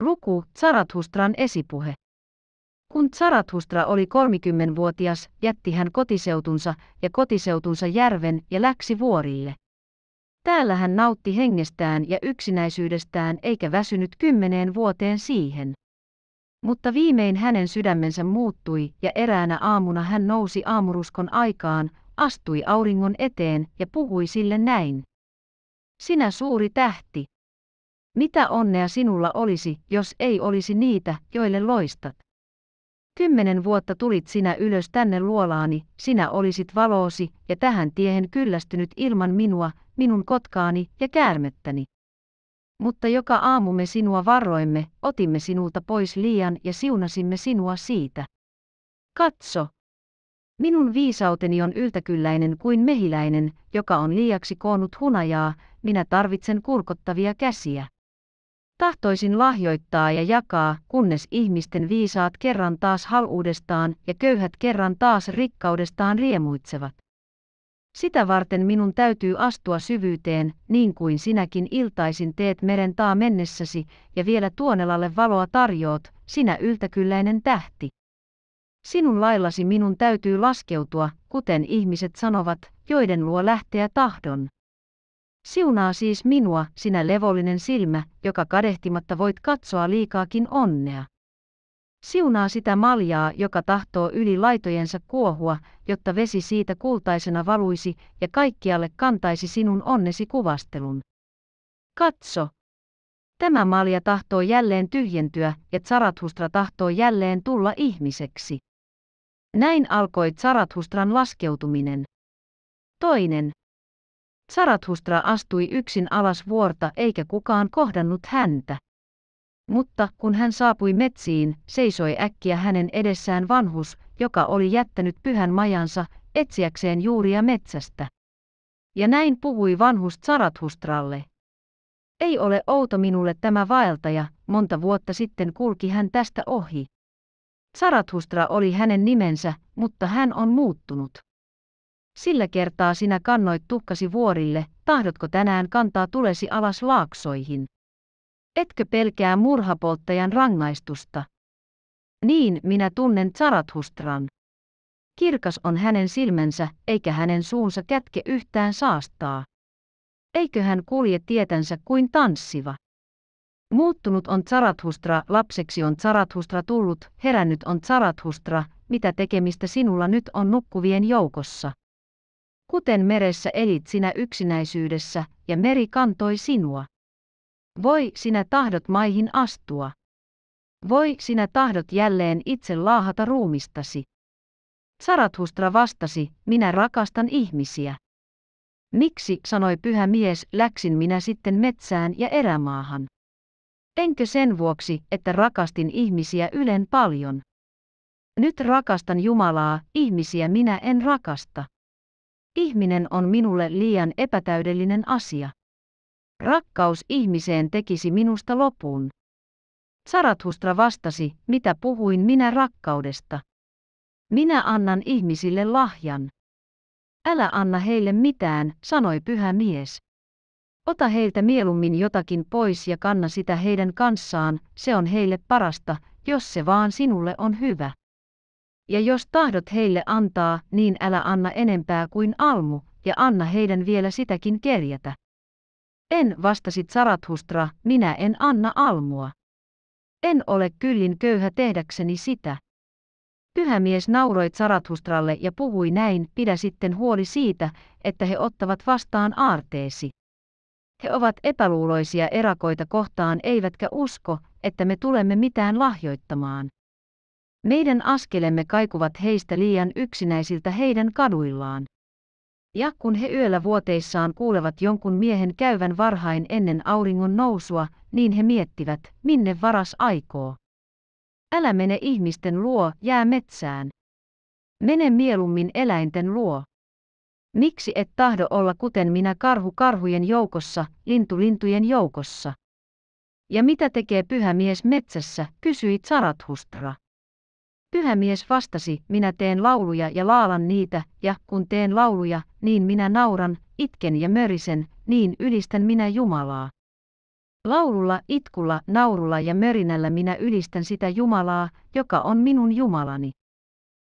Luku Zarathustran esipuhe. Kun Zarathustra oli 30-vuotias, jätti hän kotiseutunsa ja kotiseutunsa järven ja läksi vuorille. Täällä hän nautti hengestään ja yksinäisyydestään eikä väsynyt kymmeneen vuoteen siihen. Mutta viimein hänen sydämensä muuttui ja eräänä aamuna hän nousi aamuruskon aikaan, astui auringon eteen ja puhui sille näin. Sinä suuri tähti, mitä onnea sinulla olisi, jos ei olisi niitä, joille loistat? Kymmenen vuotta tulit sinä ylös tänne luolaani, sinä olisit valoosi, ja tähän tiehen kyllästynyt ilman minua, minun kotkaani ja käärmettäni. Mutta joka aamu me sinua varroimme, otimme sinulta pois liian ja siunasimme sinua siitä. Katso! Minun viisauteni on yltäkylläinen kuin mehiläinen, joka on liiaksi koonnut hunajaa, minä tarvitsen kurkottavia käsiä. Tahtoisin lahjoittaa ja jakaa, kunnes ihmisten viisaat kerran taas haluudestaan ja köyhät kerran taas rikkaudestaan riemuitsevat. Sitä varten minun täytyy astua syvyyteen, niin kuin sinäkin iltaisin teet meren taa mennessäsi, ja vielä tuonelalle valoa tarjoot, sinä yltäkylläinen tähti. Sinun laillasi minun täytyy laskeutua, kuten ihmiset sanovat, joiden luo lähteä tahdon. Siunaa siis minua, sinä levollinen silmä, joka kadehtimatta voit katsoa liikaakin onnea. Siunaa sitä maljaa, joka tahtoo yli laitojensa kuohua, jotta vesi siitä kultaisena valuisi ja kaikkialle kantaisi sinun onnesi kuvastelun. Katso! Tämä malja tahtoo jälleen tyhjentyä ja Zarathustra tahtoo jälleen tulla ihmiseksi. Näin alkoi Zarathustran laskeutuminen. Toinen. Saratustra astui yksin alas vuorta eikä kukaan kohdannut häntä. Mutta kun hän saapui metsiin, seisoi äkkiä hänen edessään vanhus, joka oli jättänyt pyhän majansa, etsiäkseen juuria metsästä. Ja näin puhui vanhus Saratustralle: Ei ole outo minulle tämä vaeltaja, monta vuotta sitten kulki hän tästä ohi. Saratustra oli hänen nimensä, mutta hän on muuttunut. Sillä kertaa sinä kannoit tukkasi vuorille, tahdotko tänään kantaa tulesi alas laaksoihin? Etkö pelkää murhapolttajan rangaistusta? Niin minä tunnen Zarathustran. Kirkas on hänen silmänsä, eikä hänen suunsa kätke yhtään saastaa. Eikö hän kulje tietänsä kuin tanssiva? Muuttunut on Zarathustra, lapseksi on Zarathustra tullut, herännyt on Zarathustra, mitä tekemistä sinulla nyt on nukkuvien joukossa? Kuten meressä elit sinä yksinäisyydessä, ja meri kantoi sinua. Voi sinä tahdot maihin astua. Voi sinä tahdot jälleen itse laahata ruumistasi. Sarathustra vastasi, minä rakastan ihmisiä. Miksi, sanoi pyhä mies, läksin minä sitten metsään ja erämaahan? Enkö sen vuoksi, että rakastin ihmisiä ylen paljon? Nyt rakastan Jumalaa, ihmisiä minä en rakasta. Ihminen on minulle liian epätäydellinen asia. Rakkaus ihmiseen tekisi minusta lopun. Sarathustra vastasi, mitä puhuin minä rakkaudesta. Minä annan ihmisille lahjan. Älä anna heille mitään, sanoi pyhä mies. Ota heiltä mieluummin jotakin pois ja kanna sitä heidän kanssaan, se on heille parasta, jos se vaan sinulle on hyvä. Ja jos tahdot heille antaa, niin älä anna enempää kuin almu, ja anna heidän vielä sitäkin kerjätä. En, vastasit Sarathustra, minä en anna almua. En ole kyllin köyhä tehdäkseni sitä. Pyhämies nauroi Sarathustralle ja puhui näin, pidä sitten huoli siitä, että he ottavat vastaan aarteesi. He ovat epäluuloisia erakoita kohtaan eivätkä usko, että me tulemme mitään lahjoittamaan. Meidän askelemme kaikuvat heistä liian yksinäisiltä heidän kaduillaan. Ja kun he yöllä vuoteissaan kuulevat jonkun miehen käyvän varhain ennen auringon nousua, niin he miettivät, minne varas aikoo. Älä mene ihmisten luo, jää metsään. Mene mielummin eläinten luo. Miksi et tahdo olla kuten minä karhu karhujen joukossa, lintu lintujen joukossa? Ja mitä tekee pyhä mies metsässä, kysyi Zarathustra. Pyhä mies vastasi, minä teen lauluja ja laalan niitä, ja kun teen lauluja, niin minä nauran, itken ja mörisen, niin ylistän minä Jumalaa. Laululla, itkulla, naurulla ja mörinällä minä ylistän sitä Jumalaa, joka on minun Jumalani.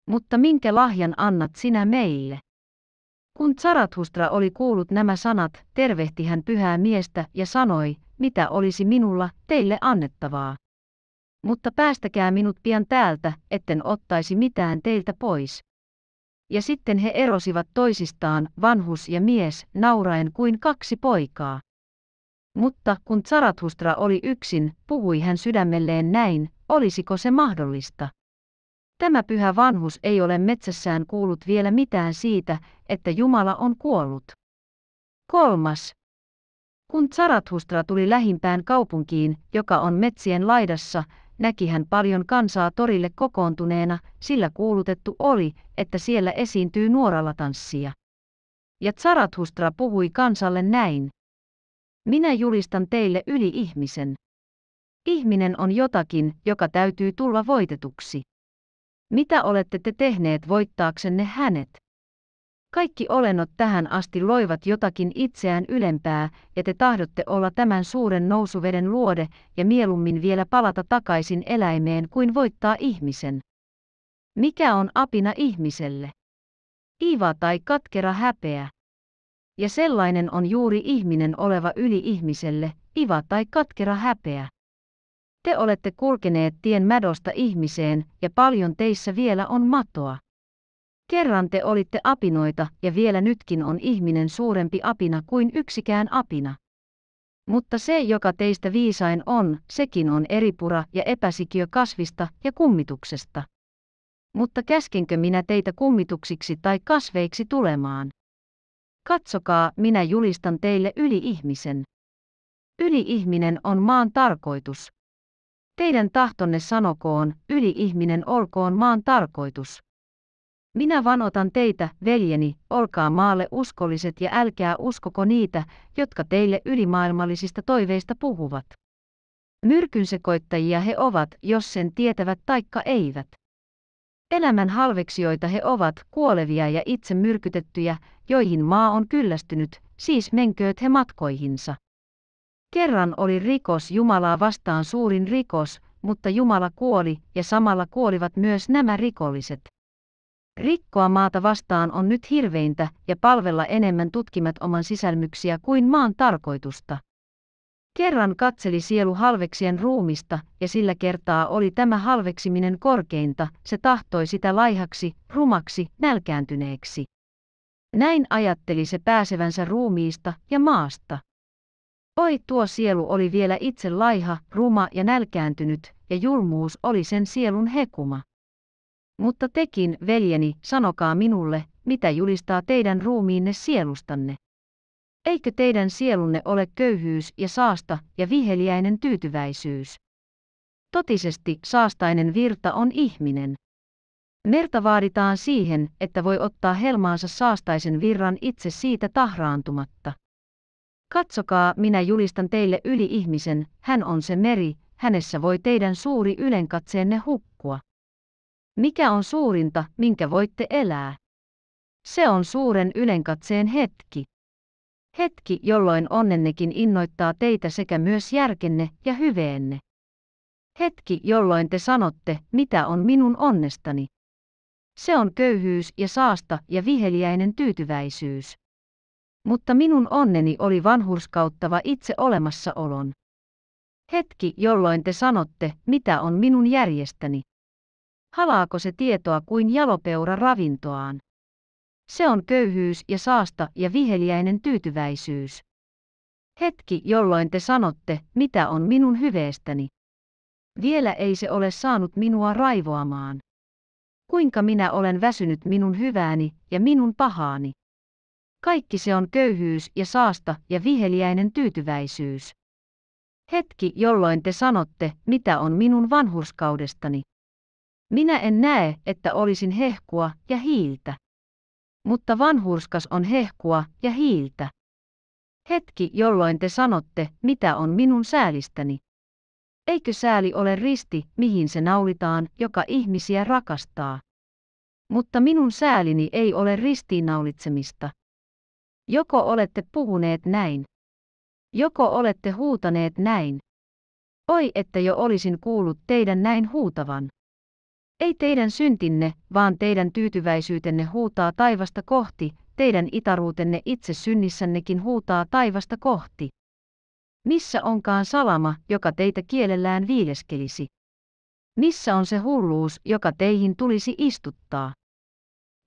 Mutta minkä lahjan annat sinä meille? Kun Zarathustra oli kuullut nämä sanat, tervehti hän pyhää miestä ja sanoi, mitä olisi minulla teille annettavaa. Mutta päästäkää minut pian täältä, etten ottaisi mitään teiltä pois. Ja sitten he erosivat toisistaan, vanhus ja mies, nauraen kuin kaksi poikaa. Mutta kun Zarathustra oli yksin, puhui hän sydämelleen näin, olisiko se mahdollista. Tämä pyhä vanhus ei ole metsässään kuullut vielä mitään siitä, että Jumala on kuollut. Kolmas. Kun Zarathustra tuli lähimpään kaupunkiin, joka on metsien laidassa, näki hän paljon kansaa torille kokoontuneena, sillä kuulutettu oli, että siellä esiintyy nuoralla tanssia. Ja Zarathustra puhui kansalle näin. Minä julistan teille yli ihmisen. Ihminen on jotakin, joka täytyy tulla voitetuksi. Mitä olette te tehneet voittaaksenne hänet? Kaikki olennot tähän asti loivat jotakin itseään ylempää, ja te tahdotte olla tämän suuren nousuveden luode ja mieluummin vielä palata takaisin eläimeen kuin voittaa ihmisen. Mikä on apina ihmiselle? Iiva tai katkera häpeä. Ja sellainen on juuri ihminen oleva yli ihmiselle, iva tai katkera häpeä. Te olette kulkeneet tien mädosta ihmiseen, ja paljon teissä vielä on matoa. Kerran te olitte apinoita ja vielä nytkin on ihminen suurempi apina kuin yksikään apina. Mutta se, joka teistä viisain on, sekin on eripura ja epäsikiö kasvista ja kummituksesta. Mutta käskenkö minä teitä kummituksiksi tai kasveiksi tulemaan? Katsokaa, minä julistan teille yli-ihmisen. Yli-ihminen on maan tarkoitus. Teidän tahtonne sanokoon, yli-ihminen olkoon maan tarkoitus. Minä vanotan teitä, veljeni, olkaa maalle uskolliset ja älkää uskoko niitä, jotka teille ylimaailmallisista toiveista puhuvat. Myrkynsekoittajia he ovat, jos sen tietävät taikka eivät. Elämän halveksijoita he ovat, kuolevia ja itse myrkytettyjä, joihin maa on kyllästynyt, siis menkööt he matkoihinsa. Kerran oli rikos Jumalaa vastaan suurin rikos, mutta Jumala kuoli, ja samalla kuolivat myös nämä rikolliset. Rikkoa maata vastaan on nyt hirveintä ja palvella enemmän tutkimat oman sisälmyksiä kuin maan tarkoitusta. Kerran katseli sielu halveksien ruumista, ja sillä kertaa oli tämä halveksiminen korkeinta, se tahtoi sitä laihaksi, rumaksi, nälkääntyneeksi. Näin ajatteli se pääsevänsä ruumiista ja maasta. Oi tuo sielu oli vielä itse laiha, ruma ja nälkääntynyt, ja julmuus oli sen sielun hekuma. Mutta tekin, veljeni, sanokaa minulle, mitä julistaa teidän ruumiinne sielustanne. Eikö teidän sielunne ole köyhyys ja saasta ja viheliäinen tyytyväisyys? Totisesti saastainen virta on ihminen. Merta vaaditaan siihen, että voi ottaa helmaansa saastaisen virran itse siitä tahraantumatta. Katsokaa, minä julistan teille yli ihmisen, hän on se meri, hänessä voi teidän suuri ylenkatseenne hukkua. Mikä on suurinta, minkä voitte elää? Se on suuren ylenkatseen hetki. Hetki, jolloin onnennekin innoittaa teitä sekä myös järkenne ja hyveenne. Hetki, jolloin te sanotte, mitä on minun onnestani. Se on köyhyys ja saasta ja viheliäinen tyytyväisyys. Mutta minun onneni oli vanhurskauttava itse olemassaolon. Hetki, jolloin te sanotte, mitä on minun järjestäni. Halaako se tietoa kuin jalopeura ravintoaan? Se on köyhyys ja saasta ja viheliäinen tyytyväisyys. Hetki, jolloin te sanotte, mitä on minun hyveestäni. Vielä ei se ole saanut minua raivoamaan. Kuinka minä olen väsynyt minun hyvääni ja minun pahaani. Kaikki se on köyhyys ja saasta ja viheliäinen tyytyväisyys. Hetki, jolloin te sanotte, mitä on minun vanhurskaudestani. Minä en näe, että olisin hehkua ja hiiltä. Mutta vanhurskas on hehkua ja hiiltä. Hetki, jolloin te sanotte, mitä on minun säälistäni. Eikö sääli ole risti, mihin se naulitaan, joka ihmisiä rakastaa? Mutta minun säälini ei ole ristiinnaulitsemista. Joko olette puhuneet näin? Joko olette huutaneet näin? Oi, että jo olisin kuullut teidän näin huutavan. Ei teidän syntinne, vaan teidän tyytyväisyytenne huutaa taivasta kohti, teidän itaruutenne itse synnissänekin huutaa taivasta kohti. Missä onkaan salama, joka teitä kielellään viileskelisi? Missä on se hulluus, joka teihin tulisi istuttaa?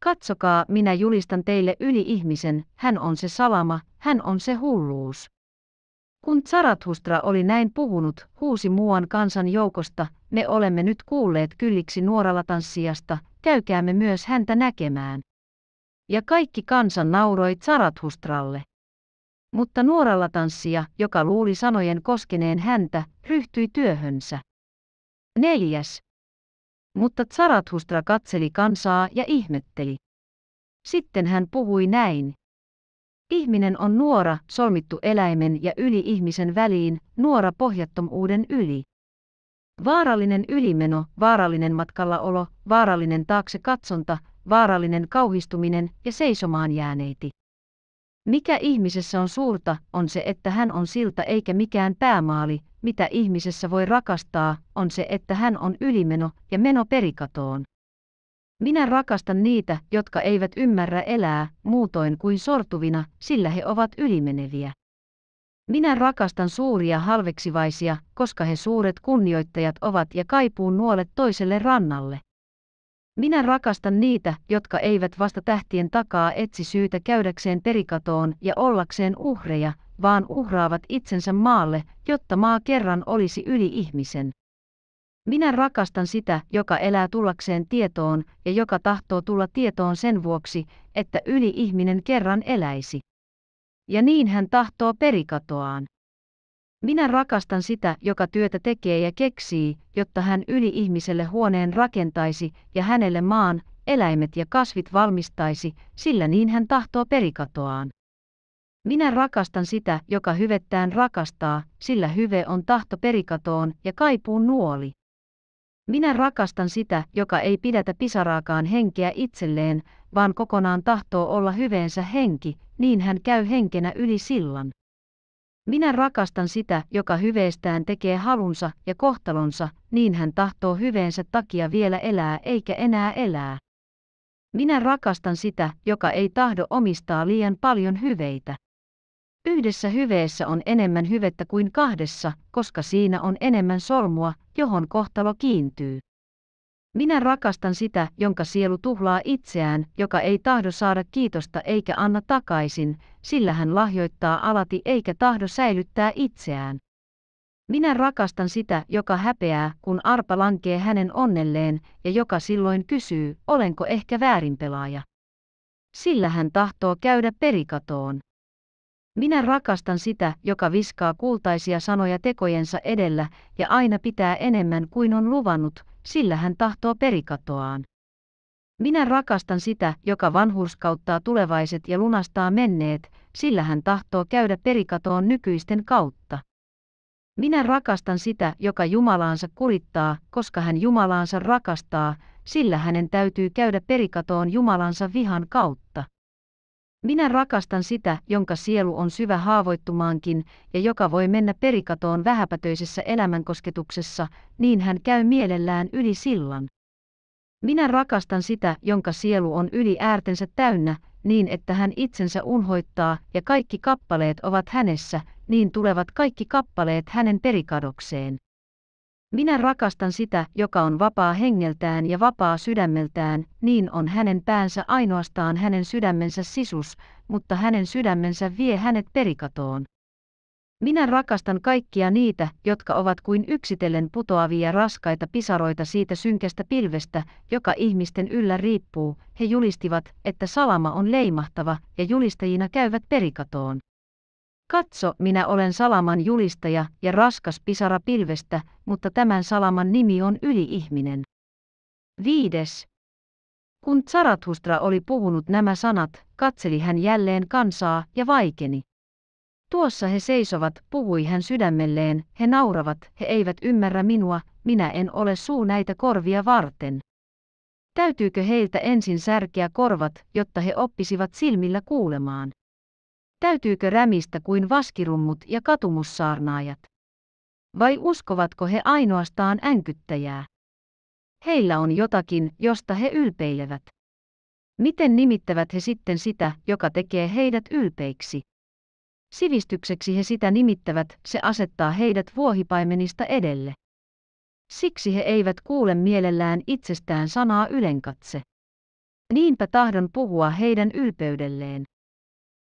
Katsokaa, minä julistan teille yli ihmisen, hän on se salama, hän on se hulluus. Kun Zarathustra oli näin puhunut, huusi muuan kansan joukosta, me olemme nyt kuulleet kylliksi nuoralla tanssijasta, käykäämme myös häntä näkemään. Ja kaikki kansa nauroi Zarathustralle. Mutta nuoralla tanssija, joka luuli sanojen koskeneen häntä, ryhtyi työhönsä. Neljäs. Mutta Zarathustra katseli kansaa ja ihmetteli. Sitten hän puhui näin. Ihminen on nuora, solmittu eläimen ja yli ihmisen väliin, nuora pohjattomuuden yli. Vaarallinen ylimeno, vaarallinen matkallaolo, vaarallinen taakse katsonta, vaarallinen kauhistuminen ja seisomaan jääneiti. Mikä ihmisessä on suurta, on se, että hän on silta eikä mikään päämaali, mitä ihmisessä voi rakastaa, on se, että hän on ylimeno ja meno perikatoon. Minä rakastan niitä, jotka eivät ymmärrä elää muutoin kuin sortuvina, sillä he ovat ylimeneviä. Minä rakastan suuria halveksivaisia, koska he suuret kunnioittajat ovat ja kaipuun nuolet toiselle rannalle. Minä rakastan niitä, jotka eivät vasta tähtien takaa etsi syytä käydäkseen perikatoon ja ollakseen uhreja, vaan uhraavat itsensä maalle, jotta maa kerran olisi yli ihmisen. Minä rakastan sitä, joka elää tullakseen tietoon ja joka tahtoo tulla tietoon sen vuoksi, että yli ihminen kerran eläisi. Ja niin hän tahtoo perikatoaan. Minä rakastan sitä, joka työtä tekee ja keksii, jotta hän yli ihmiselle huoneen rakentaisi ja hänelle maan, eläimet ja kasvit valmistaisi, sillä niin hän tahtoo perikatoaan. Minä rakastan sitä, joka hyvettään rakastaa, sillä hyve on tahto perikatoon ja kaipuu nuoli. Minä rakastan sitä, joka ei pidätä pisaraakaan henkeä itselleen, vaan kokonaan tahtoo olla hyveensä henki, niin hän käy henkenä yli sillan. Minä rakastan sitä, joka hyveestään tekee halunsa ja kohtalonsa, niin hän tahtoo hyveensä takia vielä elää eikä enää elää. Minä rakastan sitä, joka ei tahdo omistaa liian paljon hyveitä. Yhdessä hyveessä on enemmän hyvettä kuin kahdessa, koska siinä on enemmän sormua, johon kohtalo kiintyy. Minä rakastan sitä, jonka sielu tuhlaa itseään, joka ei tahdo saada kiitosta eikä anna takaisin, sillä hän lahjoittaa alati eikä tahdo säilyttää itseään. Minä rakastan sitä, joka häpeää, kun arpa lankee hänen onnelleen, ja joka silloin kysyy, olenko ehkä väärinpelaaja. Sillä hän tahtoo käydä perikatoon. Minä rakastan sitä, joka viskaa kultaisia sanoja tekojensa edellä ja aina pitää enemmän kuin on luvannut, sillä hän tahtoo perikatoaan. Minä rakastan sitä, joka vanhurskauttaa tulevaiset ja lunastaa menneet, sillä hän tahtoo käydä perikatoon nykyisten kautta. Minä rakastan sitä, joka Jumalaansa kurittaa, koska hän Jumalaansa rakastaa, sillä hänen täytyy käydä perikatoon Jumalansa vihan kautta. Minä rakastan sitä, jonka sielu on syvä haavoittumaankin ja joka voi mennä perikatoon vähäpätöisessä elämänkosketuksessa, niin hän käy mielellään yli sillan. Minä rakastan sitä, jonka sielu on yli äärtensä täynnä, niin että hän itsensä unhoittaa ja kaikki kappaleet ovat hänessä, niin tulevat kaikki kappaleet hänen perikadokseen. Minä rakastan sitä, joka on vapaa hengeltään ja vapaa sydämeltään, niin on hänen päänsä ainoastaan hänen sydämensä sisus, mutta hänen sydämensä vie hänet perikatoon. Minä rakastan kaikkia niitä, jotka ovat kuin yksitellen putoavia raskaita pisaroita siitä synkästä pilvestä, joka ihmisten yllä riippuu. He julistivat, että salama on leimahtava, ja julistajina käyvät perikatoon. Katso, minä olen salaman julistaja ja raskas pisara pilvestä, mutta tämän salaman nimi on yliihminen. Viides. Kun Zarathustra oli puhunut nämä sanat, katseli hän jälleen kansaa ja vaikeni. Tuossa he seisovat, puhui hän sydämelleen, he nauravat, he eivät ymmärrä minua, minä en ole suu näitä korvia varten. Täytyykö heiltä ensin särkeä korvat, jotta he oppisivat silmillä kuulemaan? Täytyykö rämistä kuin vaskirummut ja katumussaarnaajat? Vai uskovatko he ainoastaan änkyttäjää? Heillä on jotakin, josta he ylpeilevät. Miten nimittävät he sitten sitä, joka tekee heidät ylpeiksi? Sivistykseksi he sitä nimittävät, se asettaa heidät vuohipaimenista edelle. Siksi he eivät kuule mielellään itsestään sanaa ylenkatse. Niinpä tahdon puhua heidän ylpeydelleen.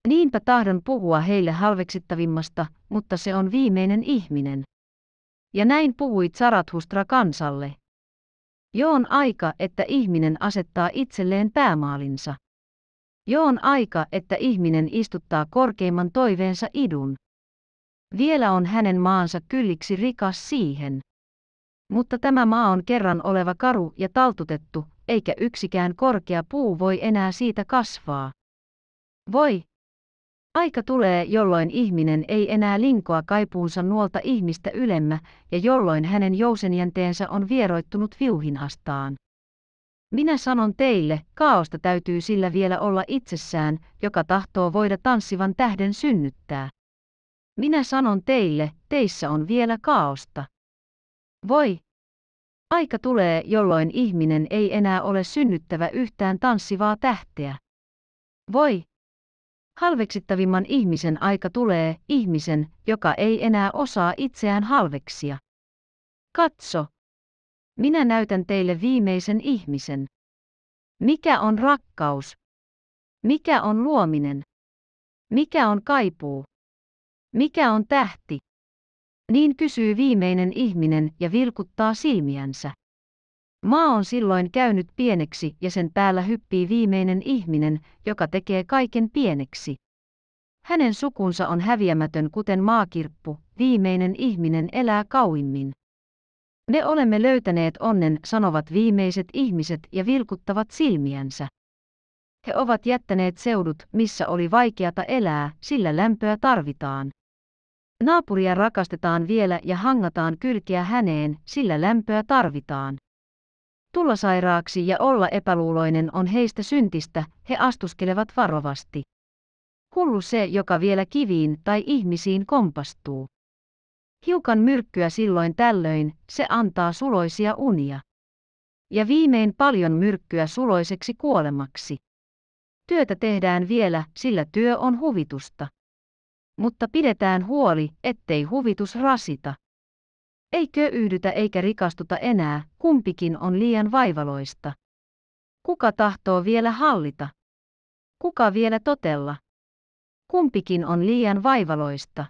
Niinpä tahdon puhua heille halveksittavimmasta, mutta se on viimeinen ihminen. Ja näin puhui Zarathustra kansalle. Jo on aika, että ihminen asettaa itselleen päämaalinsa. Jo on aika, että ihminen istuttaa korkeimman toiveensa idun. Vielä on hänen maansa kylliksi rikas siihen. Mutta tämä maa on kerran oleva karu ja taltutettu, eikä yksikään korkea puu voi enää siitä kasvaa. Voi, Aika tulee, jolloin ihminen ei enää linkoa kaipuunsa nuolta ihmistä ylemmä, ja jolloin hänen jousenjänteensä on vieroittunut viuhinhastaan. Minä sanon teille, kaosta täytyy sillä vielä olla itsessään, joka tahtoo voida tanssivan tähden synnyttää. Minä sanon teille, teissä on vielä kaosta. Voi! Aika tulee, jolloin ihminen ei enää ole synnyttävä yhtään tanssivaa tähteä. Voi! Halveksittavimman ihmisen aika tulee ihmisen, joka ei enää osaa itseään halveksia. Katso. Minä näytän teille viimeisen ihmisen. Mikä on rakkaus? Mikä on luominen? Mikä on kaipuu? Mikä on tähti? Niin kysyy viimeinen ihminen ja vilkuttaa silmiänsä. Maa on silloin käynyt pieneksi ja sen päällä hyppii viimeinen ihminen, joka tekee kaiken pieneksi. Hänen sukunsa on häviämätön kuten maakirppu, viimeinen ihminen elää kauimmin. Me olemme löytäneet onnen, sanovat viimeiset ihmiset ja vilkuttavat silmiänsä. He ovat jättäneet seudut, missä oli vaikeata elää, sillä lämpöä tarvitaan. Naapuria rakastetaan vielä ja hangataan kylkiä häneen, sillä lämpöä tarvitaan. Tulla sairaaksi ja olla epäluuloinen on heistä syntistä, he astuskelevat varovasti. Hullu se, joka vielä kiviin tai ihmisiin kompastuu. Hiukan myrkkyä silloin tällöin, se antaa suloisia unia. Ja viimein paljon myrkkyä suloiseksi kuolemaksi. Työtä tehdään vielä, sillä työ on huvitusta. Mutta pidetään huoli, ettei huvitus rasita. Ei köyhdytä eikä rikastuta enää, kumpikin on liian vaivaloista. Kuka tahtoo vielä hallita? Kuka vielä totella? Kumpikin on liian vaivaloista.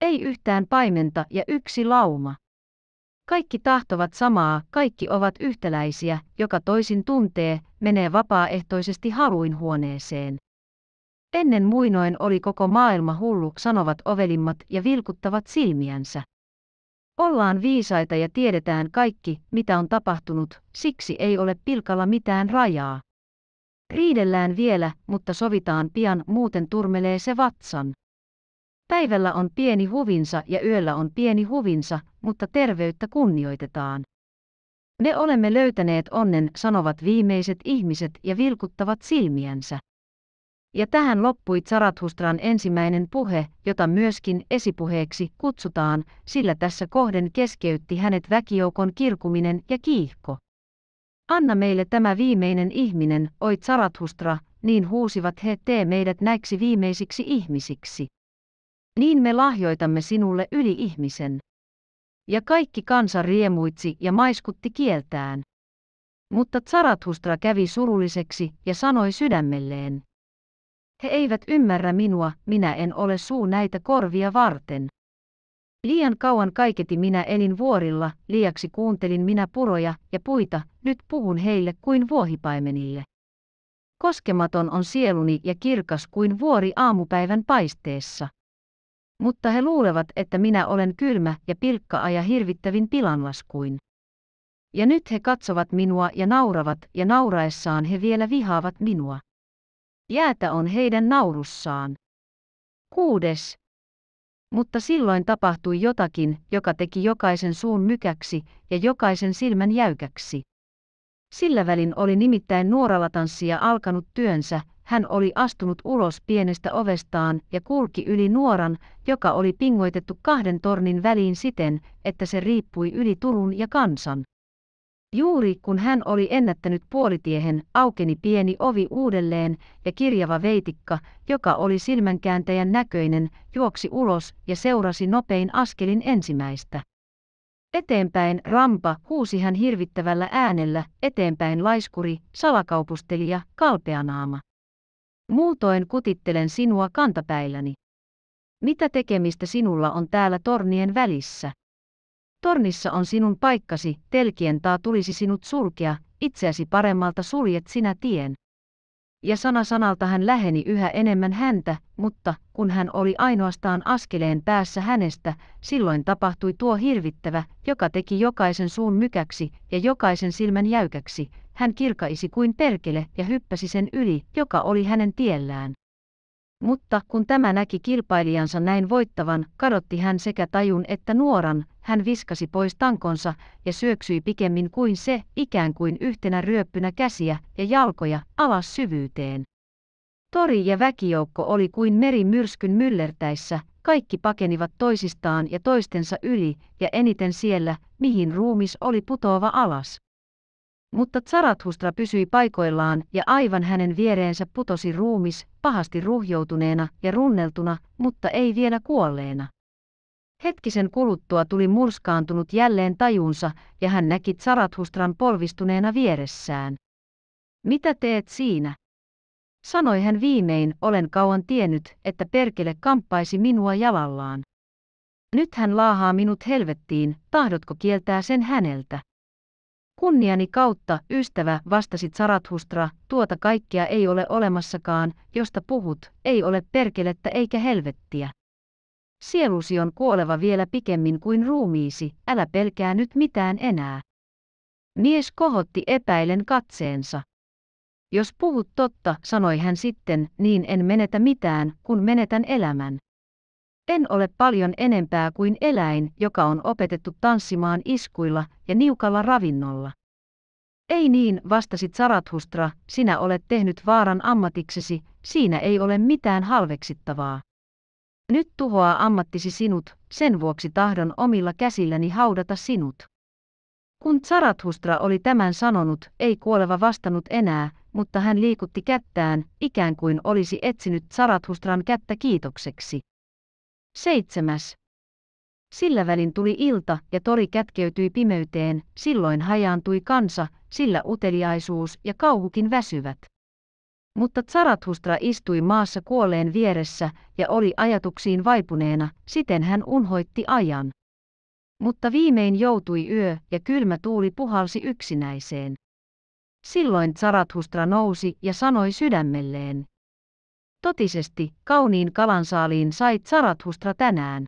Ei yhtään paimenta ja yksi lauma. Kaikki tahtovat samaa, kaikki ovat yhtäläisiä, joka toisin tuntee, menee vapaaehtoisesti haluinhuoneeseen. Ennen muinoin oli koko maailma hullu, sanovat ovelimmat ja vilkuttavat silmiänsä. Ollaan viisaita ja tiedetään kaikki, mitä on tapahtunut, siksi ei ole pilkalla mitään rajaa. Riidellään vielä, mutta sovitaan pian, muuten turmelee se vatsan. Päivällä on pieni huvinsa ja yöllä on pieni huvinsa, mutta terveyttä kunnioitetaan. Me olemme löytäneet onnen, sanovat viimeiset ihmiset ja vilkuttavat silmiänsä. Ja tähän loppui Zarathustran ensimmäinen puhe, jota myöskin esipuheeksi kutsutaan, sillä tässä kohden keskeytti hänet väkijoukon kirkuminen ja kiihko. Anna meille tämä viimeinen ihminen, oi Zarathustra, niin huusivat he tee meidät näiksi viimeisiksi ihmisiksi. Niin me lahjoitamme sinulle yli ihmisen. Ja kaikki kansa riemuitsi ja maiskutti kieltään. Mutta Zarathustra kävi surulliseksi ja sanoi sydämelleen, he eivät ymmärrä minua, minä en ole suu näitä korvia varten. Liian kauan kaiketi minä elin vuorilla, liiaksi kuuntelin minä puroja ja puita, nyt puhun heille kuin vuohipaimenille. Koskematon on sieluni ja kirkas kuin vuori aamupäivän paisteessa. Mutta he luulevat, että minä olen kylmä ja pilkka ja hirvittävin pilanlaskuin. Ja nyt he katsovat minua ja nauravat, ja nauraessaan he vielä vihaavat minua. Jäätä on heidän naurussaan. Kuudes. Mutta silloin tapahtui jotakin, joka teki jokaisen suun mykäksi ja jokaisen silmän jäykäksi. Sillä välin oli nimittäin nuoralatanssija alkanut työnsä, hän oli astunut ulos pienestä ovestaan ja kulki yli nuoran, joka oli pingoitettu kahden tornin väliin siten, että se riippui yli Turun ja kansan. Juuri kun hän oli ennättänyt puolitiehen, aukeni pieni ovi uudelleen, ja kirjava veitikka, joka oli silmänkääntäjän näköinen, juoksi ulos ja seurasi nopein askelin ensimmäistä. Eteenpäin rampa, huusi hän hirvittävällä äänellä, eteenpäin laiskuri, salakaupustelija, kalpeanaama. Muutoin kutittelen sinua kantapäilläni. Mitä tekemistä sinulla on täällä tornien välissä? Tornissa on sinun paikkasi, telkien taa tulisi sinut sulkea, itseäsi paremmalta suljet sinä tien. Ja sana sanalta hän läheni yhä enemmän häntä, mutta kun hän oli ainoastaan askeleen päässä hänestä, silloin tapahtui tuo hirvittävä, joka teki jokaisen suun mykäksi ja jokaisen silmän jäykäksi, hän kirkaisi kuin perkele ja hyppäsi sen yli, joka oli hänen tiellään. Mutta kun tämä näki kilpailijansa näin voittavan, kadotti hän sekä tajun että nuoran, hän viskasi pois tankonsa ja syöksyi pikemmin kuin se, ikään kuin yhtenä ryöppynä käsiä ja jalkoja, alas syvyyteen. Tori ja väkijoukko oli kuin meri myrskyn myllertäissä, kaikki pakenivat toisistaan ja toistensa yli, ja eniten siellä, mihin ruumis oli putoava alas. Mutta Tsarathustra pysyi paikoillaan ja aivan hänen viereensä putosi ruumis, pahasti ruhjoutuneena ja runneltuna, mutta ei vielä kuolleena. Hetkisen kuluttua tuli murskaantunut jälleen tajunsa ja hän näki Tsarathustran polvistuneena vieressään. Mitä teet siinä? Sanoi hän viimein, olen kauan tiennyt, että perkele kamppaisi minua jalallaan. Nyt hän laahaa minut helvettiin, tahdotko kieltää sen häneltä? Kunniani kautta, ystävä, vastasi Zarathustra, tuota kaikkea ei ole olemassakaan, josta puhut, ei ole perkelettä eikä helvettiä. Sielusi on kuoleva vielä pikemmin kuin ruumiisi, älä pelkää nyt mitään enää. Mies kohotti epäilen katseensa. Jos puhut totta, sanoi hän sitten, niin en menetä mitään, kun menetän elämän. En ole paljon enempää kuin eläin, joka on opetettu tanssimaan iskuilla ja niukalla ravinnolla. Ei niin, vastasi Zarathustra, sinä olet tehnyt vaaran ammatiksesi, siinä ei ole mitään halveksittavaa. Nyt tuhoaa ammattisi sinut, sen vuoksi tahdon omilla käsilläni haudata sinut. Kun Zarathustra oli tämän sanonut, ei kuoleva vastannut enää, mutta hän liikutti kättään, ikään kuin olisi etsinyt Zarathustran kättä kiitokseksi. Seitsemäs. Sillä välin tuli ilta ja tori kätkeytyi pimeyteen, silloin hajaantui kansa, sillä uteliaisuus ja kauhukin väsyvät. Mutta Zarathustra istui maassa kuolleen vieressä ja oli ajatuksiin vaipuneena, siten hän unhoitti ajan. Mutta viimein joutui yö ja kylmä tuuli puhalsi yksinäiseen. Silloin Zarathustra nousi ja sanoi sydämelleen, Totisesti, kauniin kalansaaliin sait Sarathustra tänään.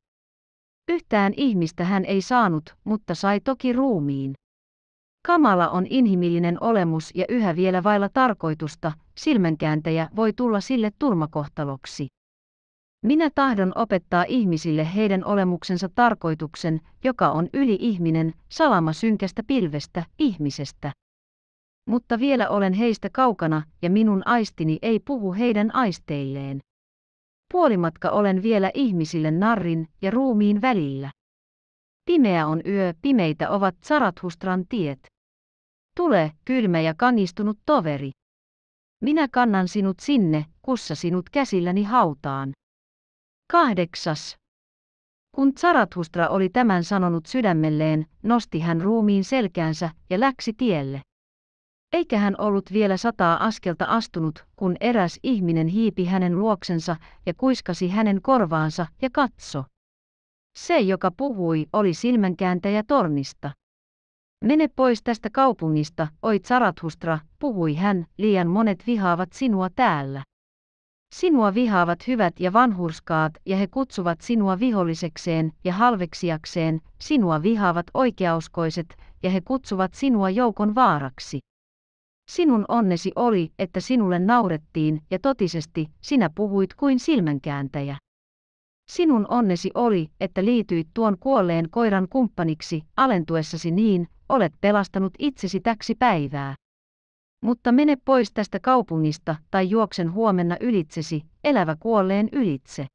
Yhtään ihmistä hän ei saanut, mutta sai toki ruumiin. Kamala on inhimillinen olemus ja yhä vielä vailla tarkoitusta, silmänkääntäjä voi tulla sille turmakohtaloksi. Minä tahdon opettaa ihmisille heidän olemuksensa tarkoituksen, joka on yli-ihminen, salama synkästä pilvestä, ihmisestä. Mutta vielä olen heistä kaukana ja minun aistini ei puhu heidän aisteilleen. Puolimatka olen vielä ihmisille narrin ja ruumiin välillä. Pimeä on yö, pimeitä ovat Zarathustran tiet. Tule, kylmä ja kanistunut toveri. Minä kannan sinut sinne, kussa sinut käsilläni hautaan. Kahdeksas. Kun Zarathustra oli tämän sanonut sydämelleen, nosti hän ruumiin selkäänsä ja läksi tielle. Eikä hän ollut vielä sataa askelta astunut, kun eräs ihminen hiipi hänen luoksensa ja kuiskasi hänen korvaansa ja katso. Se, joka puhui, oli silmänkääntäjä tornista. Mene pois tästä kaupungista, oi Zarathustra, puhui hän, liian monet vihaavat sinua täällä. Sinua vihaavat hyvät ja vanhurskaat ja he kutsuvat sinua vihollisekseen ja halveksijakseen, sinua vihaavat oikeauskoiset ja he kutsuvat sinua joukon vaaraksi. Sinun onnesi oli, että sinulle naurettiin, ja totisesti, sinä puhuit kuin silmänkääntäjä. Sinun onnesi oli, että liityit tuon kuolleen koiran kumppaniksi, alentuessasi niin, olet pelastanut itsesi täksi päivää. Mutta mene pois tästä kaupungista tai juoksen huomenna ylitsesi, elävä kuolleen ylitse.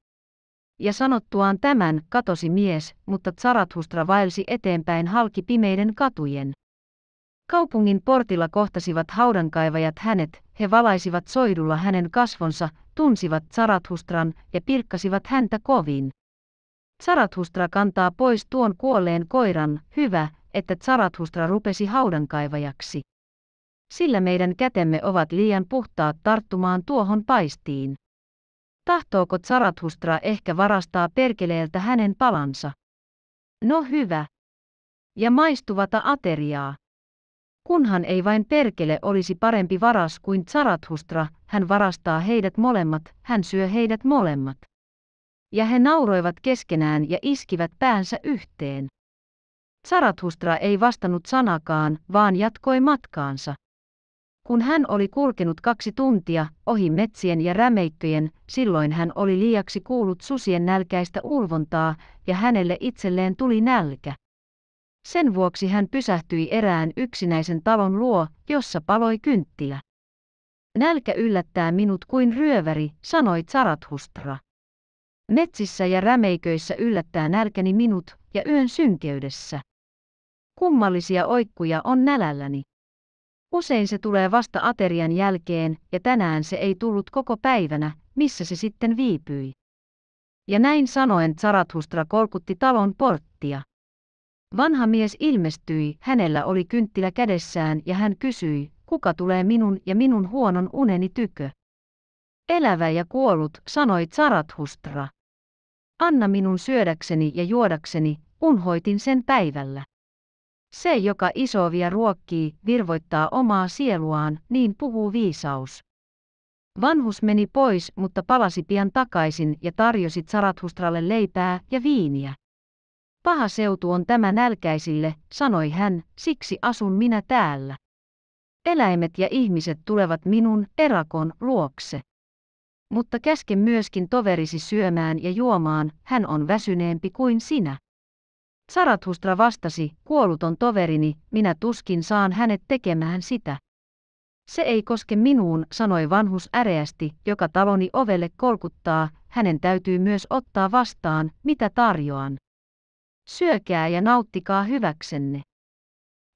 Ja sanottuaan tämän katosi mies, mutta Zarathustra vaelsi eteenpäin halki pimeiden katujen. Kaupungin portilla kohtasivat haudankaivajat hänet, he valaisivat soidulla hänen kasvonsa, tunsivat Zarathustran ja pirkkasivat häntä kovin. Zarathustra kantaa pois tuon kuolleen koiran, hyvä, että Zarathustra rupesi haudankaivajaksi. Sillä meidän kätemme ovat liian puhtaat tarttumaan tuohon paistiin. Tahtooko Zarathustra ehkä varastaa perkeleeltä hänen palansa? No hyvä. Ja maistuvata ateriaa. Kunhan ei vain perkele olisi parempi varas kuin Zarathustra, hän varastaa heidät molemmat, hän syö heidät molemmat. Ja he nauroivat keskenään ja iskivät päänsä yhteen. Zarathustra ei vastannut sanakaan, vaan jatkoi matkaansa. Kun hän oli kulkenut kaksi tuntia, ohi metsien ja rämeikköjen, silloin hän oli liiaksi kuullut susien nälkäistä ulvontaa, ja hänelle itselleen tuli nälkä. Sen vuoksi hän pysähtyi erään yksinäisen talon luo, jossa paloi kynttilä. Nälkä yllättää minut kuin ryöväri, sanoi Zarathustra. Metsissä ja rämeiköissä yllättää nälkäni minut ja yön synkeydessä. Kummallisia oikkuja on nälälläni. Usein se tulee vasta aterian jälkeen ja tänään se ei tullut koko päivänä, missä se sitten viipyi. Ja näin sanoen Zarathustra kolkutti talon porttia. Vanha mies ilmestyi, hänellä oli kynttilä kädessään ja hän kysyi, kuka tulee minun ja minun huonon uneni tykö. Elävä ja kuollut, sanoi Zarathustra. Anna minun syödäkseni ja juodakseni, unhoitin sen päivällä. Se, joka isovia ruokkii, virvoittaa omaa sieluaan, niin puhuu viisaus. Vanhus meni pois, mutta palasi pian takaisin ja tarjosi Zarathustralle leipää ja viiniä. Paha seutu on tämä nälkäisille, sanoi hän, siksi asun minä täällä. Eläimet ja ihmiset tulevat minun, Erakon, luokse. Mutta käske myöskin toverisi syömään ja juomaan, hän on väsyneempi kuin sinä. Sarathustra vastasi, kuoluton toverini, minä tuskin saan hänet tekemään sitä. Se ei koske minuun, sanoi vanhus äreästi, joka taloni ovelle kolkuttaa, hänen täytyy myös ottaa vastaan, mitä tarjoan syökää ja nauttikaa hyväksenne.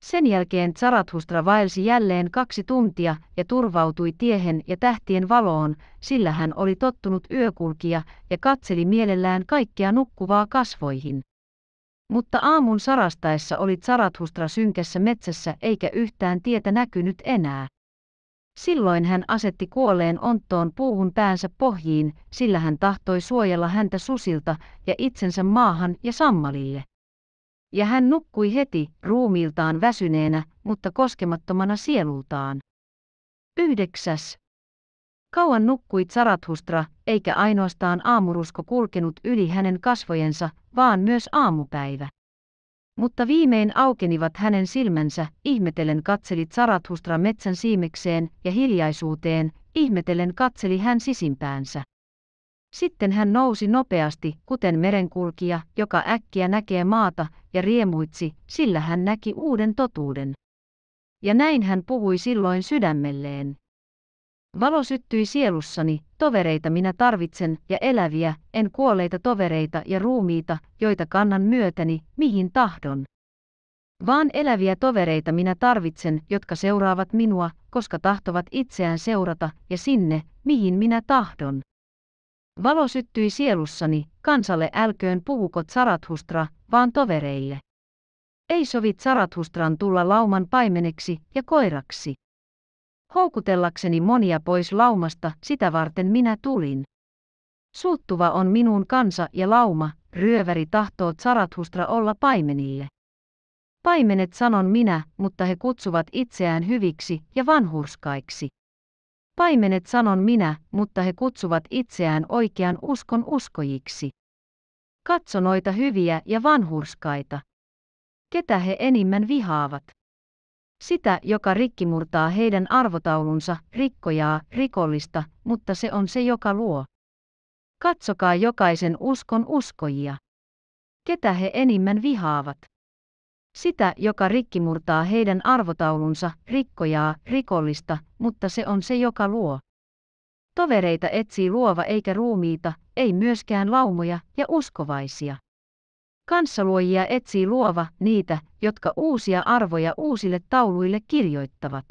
Sen jälkeen Zarathustra vaelsi jälleen kaksi tuntia ja turvautui tiehen ja tähtien valoon, sillä hän oli tottunut yökulkija ja katseli mielellään kaikkea nukkuvaa kasvoihin. Mutta aamun sarastaessa oli Zarathustra synkässä metsässä eikä yhtään tietä näkynyt enää. Silloin hän asetti kuolleen onttoon puuhun päänsä pohjiin, sillä hän tahtoi suojella häntä susilta ja itsensä maahan ja sammalille. Ja hän nukkui heti, ruumiiltaan väsyneenä, mutta koskemattomana sielultaan. 9. Kauan nukkui Zarathustra, eikä ainoastaan aamurusko kulkenut yli hänen kasvojensa, vaan myös aamupäivä. Mutta viimein aukenivat hänen silmänsä, ihmetellen katseli Zarathustra metsän siimekseen ja hiljaisuuteen, ihmetellen katseli hän sisimpäänsä. Sitten hän nousi nopeasti, kuten merenkulkija, joka äkkiä näkee maata, ja riemuitsi, sillä hän näki uuden totuuden. Ja näin hän puhui silloin sydämelleen. Valo syttyi sielussani, tovereita minä tarvitsen ja eläviä, en kuolleita tovereita ja ruumiita, joita kannan myötäni, mihin tahdon. Vaan eläviä tovereita minä tarvitsen, jotka seuraavat minua, koska tahtovat itseään seurata, ja sinne, mihin minä tahdon. Valo syttyi sielussani, kansalle älköön puhukot Sarathustra, vaan tovereille. Ei sovi Sarathustran tulla lauman paimeneksi ja koiraksi houkutellakseni monia pois laumasta, sitä varten minä tulin. Suuttuva on minun kansa ja lauma, ryöväri tahtoo Zarathustra olla paimenille. Paimenet sanon minä, mutta he kutsuvat itseään hyviksi ja vanhurskaiksi. Paimenet sanon minä, mutta he kutsuvat itseään oikean uskon uskojiksi. Katso noita hyviä ja vanhurskaita. Ketä he enimmän vihaavat? sitä, joka rikki murtaa heidän arvotaulunsa, rikkojaa, rikollista, mutta se on se, joka luo. Katsokaa jokaisen uskon uskojia. Ketä he enimmän vihaavat? Sitä, joka rikki murtaa heidän arvotaulunsa, rikkojaa, rikollista, mutta se on se, joka luo. Tovereita etsii luova eikä ruumiita, ei myöskään laumoja ja uskovaisia. Kanssaluojia etsii luova niitä, jotka uusia arvoja uusille tauluille kirjoittavat.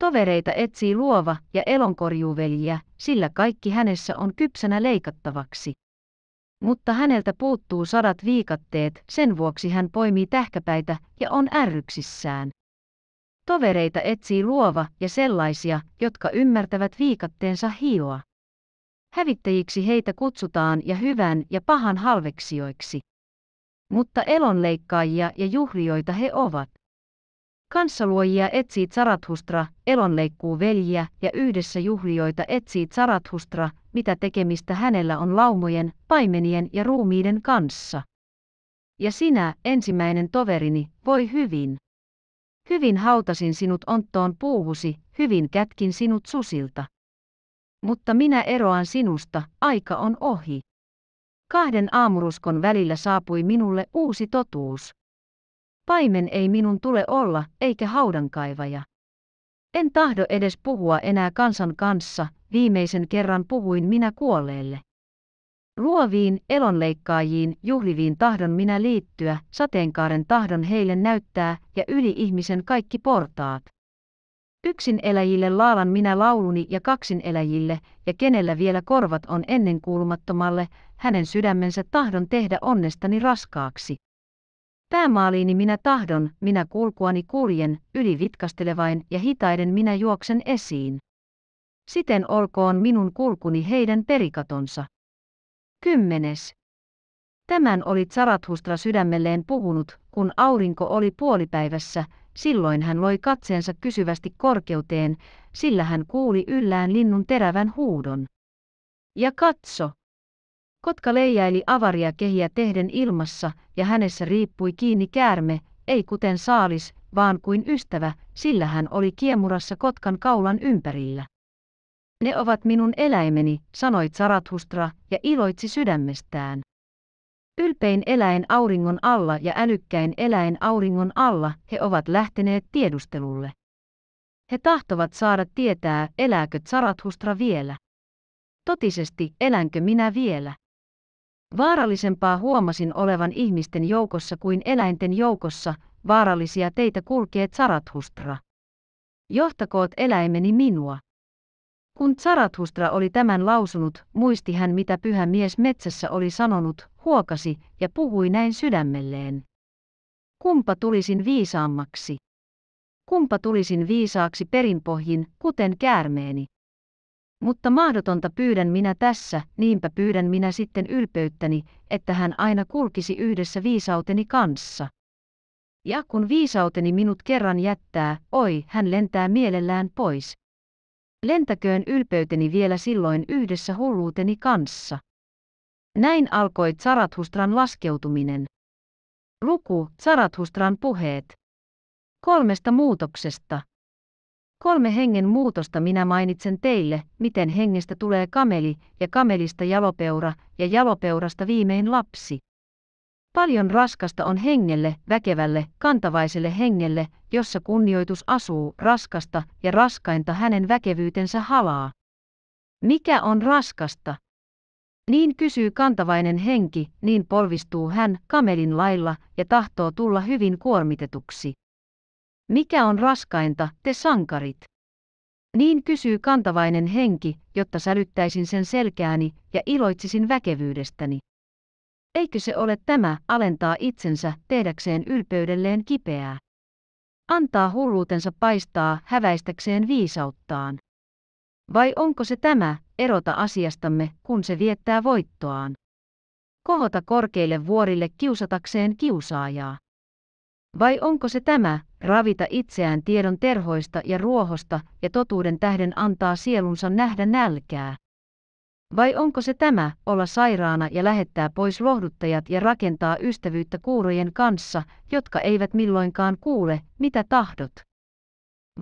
Tovereita etsii luova ja elonkorjuuveljiä, sillä kaikki hänessä on kypsänä leikattavaksi. Mutta häneltä puuttuu sadat viikatteet, sen vuoksi hän poimii tähkäpäitä ja on ärryksissään. Tovereita etsii luova ja sellaisia, jotka ymmärtävät viikatteensa hioa. Hävittäjiksi heitä kutsutaan ja hyvän ja pahan halveksijoiksi mutta elonleikkaajia ja juhlijoita he ovat. Kanssaluojia etsii Zarathustra, elonleikkuu veljiä ja yhdessä juhlijoita etsii Zarathustra, mitä tekemistä hänellä on laumojen, paimenien ja ruumiiden kanssa. Ja sinä, ensimmäinen toverini, voi hyvin. Hyvin hautasin sinut onttoon puuhusi, hyvin kätkin sinut susilta. Mutta minä eroan sinusta, aika on ohi. Kahden aamuruskon välillä saapui minulle uusi totuus. Paimen ei minun tule olla, eikä haudankaivaja. En tahdo edes puhua enää kansan kanssa, viimeisen kerran puhuin minä kuolleelle. Luoviin, elonleikkaajiin, juhliviin tahdon minä liittyä, sateenkaaren tahdon heille näyttää ja yli ihmisen kaikki portaat. Yksin eläjille laalan minä lauluni ja kaksin eläjille, ja kenellä vielä korvat on ennenkuulumattomalle, hänen sydämensä tahdon tehdä onnestani raskaaksi. Päämaaliini minä tahdon, minä kulkuani kuljen, yli vitkastelevain ja hitaiden minä juoksen esiin. Siten olkoon minun kulkuni heidän perikatonsa. Kymmenes. Tämän oli Zarathustra sydämelleen puhunut, kun aurinko oli puolipäivässä, Silloin hän loi katseensa kysyvästi korkeuteen, sillä hän kuuli yllään linnun terävän huudon. Ja katso! Kotka leijäili avaria kehiä tehden ilmassa, ja hänessä riippui kiinni käärme, ei kuten saalis, vaan kuin ystävä, sillä hän oli kiemurassa kotkan kaulan ympärillä. Ne ovat minun eläimeni, sanoi Zarathustra, ja iloitsi sydämestään. Ylpein eläin auringon alla ja älykkäin eläin auringon alla he ovat lähteneet tiedustelulle. He tahtovat saada tietää, elääkö Zarathustra vielä. Totisesti, elänkö minä vielä? Vaarallisempaa huomasin olevan ihmisten joukossa kuin eläinten joukossa, vaarallisia teitä kulkee Zarathustra. Johtakoot eläimeni minua. Kun Zarathustra oli tämän lausunut, muisti hän mitä pyhä mies metsässä oli sanonut, huokasi ja puhui näin sydämelleen. Kumpa tulisin viisaammaksi? Kumpa tulisin viisaaksi perinpohjin, kuten käärmeeni? Mutta mahdotonta pyydän minä tässä, niinpä pyydän minä sitten ylpeyttäni, että hän aina kulkisi yhdessä viisauteni kanssa. Ja kun viisauteni minut kerran jättää, oi, hän lentää mielellään pois. Lentäköön ylpeyteni vielä silloin yhdessä hulluuteni kanssa. Näin alkoi Zarathustran laskeutuminen. Luku Zarathustran puheet. Kolmesta muutoksesta. Kolme hengen muutosta minä mainitsen teille, miten hengestä tulee kameli, ja kamelista jalopeura, ja jalopeurasta viimein lapsi. Paljon raskasta on hengelle, väkevälle, kantavaiselle hengelle, jossa kunnioitus asuu, raskasta, ja raskainta hänen väkevyytensä halaa. Mikä on raskasta? Niin kysyy kantavainen henki, niin polvistuu hän kamelin lailla ja tahtoo tulla hyvin kuormitetuksi. Mikä on raskainta, te sankarit? Niin kysyy kantavainen henki, jotta sälyttäisin sen selkääni ja iloitsisin väkevyydestäni. Eikö se ole tämä alentaa itsensä tehdäkseen ylpeydelleen kipeää? Antaa hulluutensa paistaa häväistäkseen viisauttaan. Vai onko se tämä, erota asiastamme, kun se viettää voittoaan? Kohota korkeille vuorille kiusatakseen kiusaajaa. Vai onko se tämä, ravita itseään tiedon terhoista ja ruohosta ja totuuden tähden antaa sielunsa nähdä nälkää? Vai onko se tämä, olla sairaana ja lähettää pois lohduttajat ja rakentaa ystävyyttä kuurojen kanssa, jotka eivät milloinkaan kuule, mitä tahdot?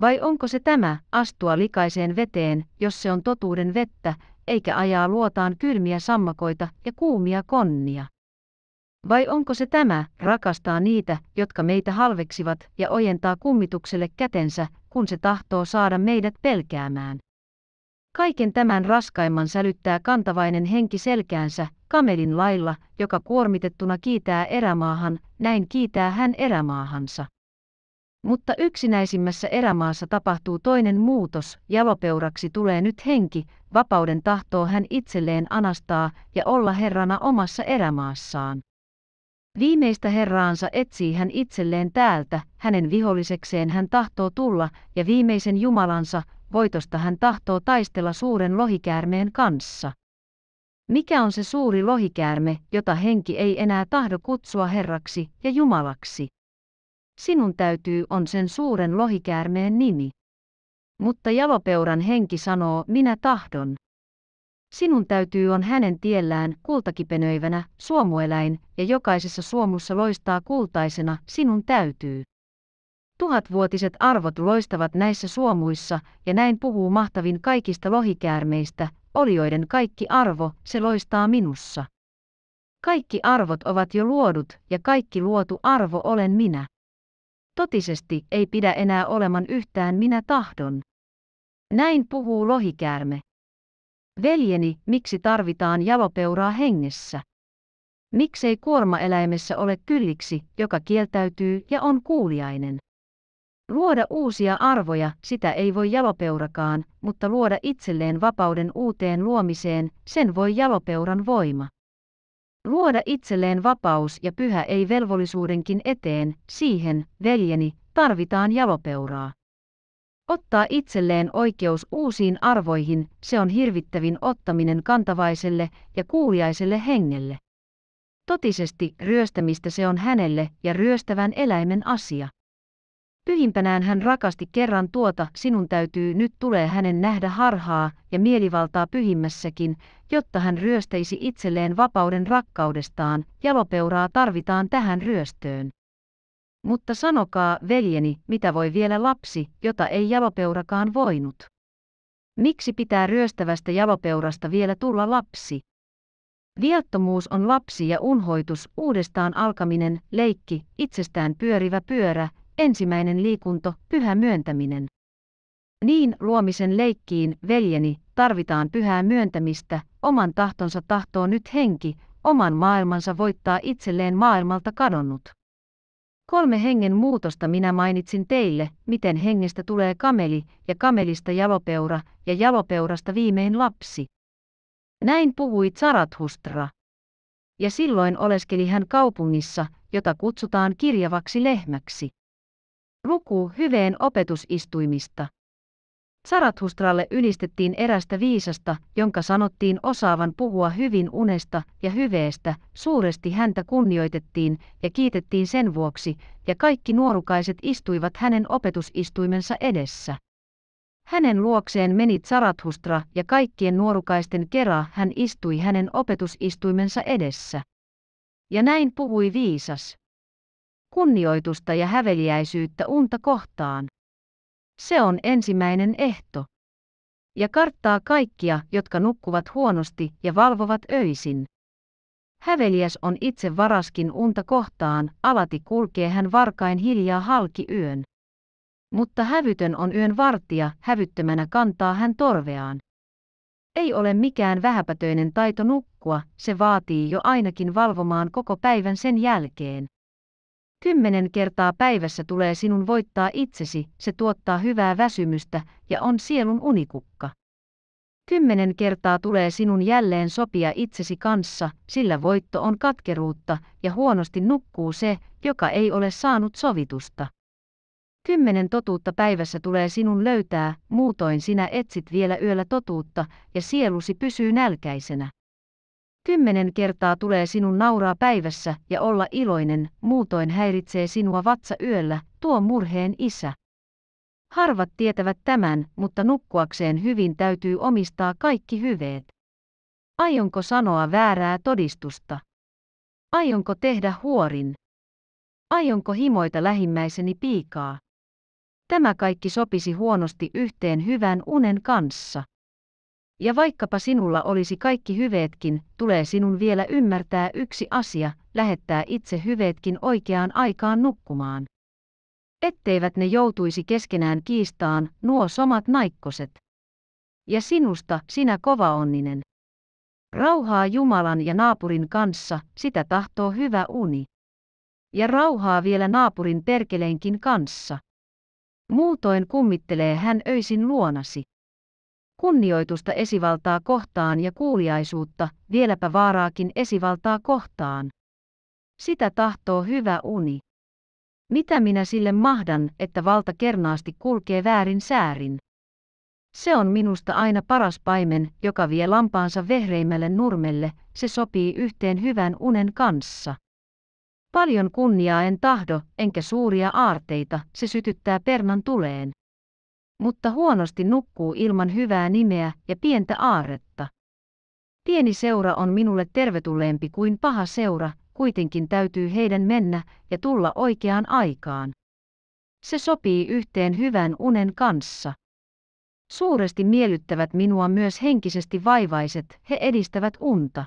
Vai onko se tämä, astua likaiseen veteen, jos se on totuuden vettä, eikä ajaa luotaan kylmiä sammakoita ja kuumia konnia? Vai onko se tämä, rakastaa niitä, jotka meitä halveksivat ja ojentaa kummitukselle kätensä, kun se tahtoo saada meidät pelkäämään? Kaiken tämän raskaimman sälyttää kantavainen henki selkäänsä, kamelin lailla, joka kuormitettuna kiitää erämaahan, näin kiitää hän erämaahansa. Mutta yksinäisimmässä erämaassa tapahtuu toinen muutos, jalopeuraksi tulee nyt henki, vapauden tahtoo hän itselleen anastaa ja olla herrana omassa erämaassaan. Viimeistä herraansa etsii hän itselleen täältä, hänen vihollisekseen hän tahtoo tulla, ja viimeisen jumalansa, voitosta hän tahtoo taistella suuren lohikäärmeen kanssa. Mikä on se suuri lohikäärme, jota henki ei enää tahdo kutsua herraksi ja jumalaksi? Sinun täytyy on sen suuren lohikäärmeen nimi. Mutta Javapeuran henki sanoo, minä tahdon. Sinun täytyy on hänen tiellään kultakipenöivänä suomueläin, ja jokaisessa suomussa loistaa kultaisena, sinun täytyy. Tuhatvuotiset arvot loistavat näissä suomuissa, ja näin puhuu mahtavin kaikista lohikäärmeistä, olioiden kaikki arvo, se loistaa minussa. Kaikki arvot ovat jo luodut, ja kaikki luotu arvo olen minä totisesti ei pidä enää oleman yhtään minä tahdon. Näin puhuu lohikäärme. Veljeni, miksi tarvitaan jalopeuraa hengessä? Miksei kuormaeläimessä ole kylliksi, joka kieltäytyy ja on kuuliainen? Luoda uusia arvoja, sitä ei voi jalopeurakaan, mutta luoda itselleen vapauden uuteen luomiseen, sen voi jalopeuran voima. Luoda itselleen vapaus ja pyhä ei velvollisuudenkin eteen, siihen, veljeni, tarvitaan jalopeuraa. Ottaa itselleen oikeus uusiin arvoihin, se on hirvittävin ottaminen kantavaiselle ja kuuliaiselle hengelle. Totisesti ryöstämistä se on hänelle ja ryöstävän eläimen asia. Pyhimpänään hän rakasti kerran tuota, sinun täytyy nyt tulee hänen nähdä harhaa ja mielivaltaa pyhimmässäkin, jotta hän ryöstäisi itselleen vapauden rakkaudestaan, jalopeuraa tarvitaan tähän ryöstöön. Mutta sanokaa, veljeni, mitä voi vielä lapsi, jota ei jalopeurakaan voinut? Miksi pitää ryöstävästä jalopeurasta vielä tulla lapsi? Viattomuus on lapsi ja unhoitus, uudestaan alkaminen, leikki, itsestään pyörivä pyörä, Ensimmäinen liikunto, pyhä myöntäminen. Niin luomisen leikkiin, veljeni, tarvitaan pyhää myöntämistä, oman tahtonsa tahtoo nyt henki, oman maailmansa voittaa itselleen maailmalta kadonnut. Kolme hengen muutosta minä mainitsin teille, miten hengestä tulee kameli, ja kamelista jalopeura, ja jalopeurasta viimein lapsi. Näin puhui Zarathustra. Ja silloin oleskeli hän kaupungissa, jota kutsutaan kirjavaksi lehmäksi. Luku hyveen opetusistuimista. Sarathustralle ylistettiin erästä viisasta, jonka sanottiin osaavan puhua hyvin unesta ja hyveestä, suuresti häntä kunnioitettiin ja kiitettiin sen vuoksi, ja kaikki nuorukaiset istuivat hänen opetusistuimensa edessä. Hänen luokseen meni Zarathustra ja kaikkien nuorukaisten kera hän istui hänen opetusistuimensa edessä. Ja näin puhui viisas kunnioitusta ja häveliäisyyttä unta kohtaan. Se on ensimmäinen ehto. Ja karttaa kaikkia, jotka nukkuvat huonosti ja valvovat öisin. Häveliäs on itse varaskin unta kohtaan, alati kulkee hän varkain hiljaa halki yön. Mutta hävytön on yön vartija, hävyttömänä kantaa hän torveaan. Ei ole mikään vähäpätöinen taito nukkua, se vaatii jo ainakin valvomaan koko päivän sen jälkeen. Kymmenen kertaa päivässä tulee sinun voittaa itsesi, se tuottaa hyvää väsymystä ja on sielun unikukka. Kymmenen kertaa tulee sinun jälleen sopia itsesi kanssa, sillä voitto on katkeruutta ja huonosti nukkuu se, joka ei ole saanut sovitusta. Kymmenen totuutta päivässä tulee sinun löytää, muutoin sinä etsit vielä yöllä totuutta ja sielusi pysyy nälkäisenä. Kymmenen kertaa tulee sinun nauraa päivässä ja olla iloinen, muutoin häiritsee sinua vatsa yöllä, tuo murheen isä. Harvat tietävät tämän, mutta nukkuakseen hyvin täytyy omistaa kaikki hyveet. Aionko sanoa väärää todistusta? Aionko tehdä huorin? Aionko himoita lähimmäiseni piikaa? Tämä kaikki sopisi huonosti yhteen hyvän unen kanssa. Ja vaikkapa sinulla olisi kaikki hyveetkin, tulee sinun vielä ymmärtää yksi asia, lähettää itse hyveetkin oikeaan aikaan nukkumaan. Etteivät ne joutuisi keskenään kiistaan, nuo somat naikkoset. Ja sinusta, sinä kova onninen. Rauhaa Jumalan ja naapurin kanssa, sitä tahtoo hyvä uni. Ja rauhaa vielä naapurin perkeleenkin kanssa. Muutoin kummittelee hän öisin luonasi kunnioitusta esivaltaa kohtaan ja kuuliaisuutta, vieläpä vaaraakin esivaltaa kohtaan. Sitä tahtoo hyvä uni. Mitä minä sille mahdan, että valta kernaasti kulkee väärin säärin? Se on minusta aina paras paimen, joka vie lampaansa vehreimmälle nurmelle, se sopii yhteen hyvän unen kanssa. Paljon kunniaa en tahdo, enkä suuria aarteita, se sytyttää pernan tuleen mutta huonosti nukkuu ilman hyvää nimeä ja pientä aaretta. Pieni seura on minulle tervetulleempi kuin paha seura, kuitenkin täytyy heidän mennä ja tulla oikeaan aikaan. Se sopii yhteen hyvän unen kanssa. Suuresti miellyttävät minua myös henkisesti vaivaiset, he edistävät unta.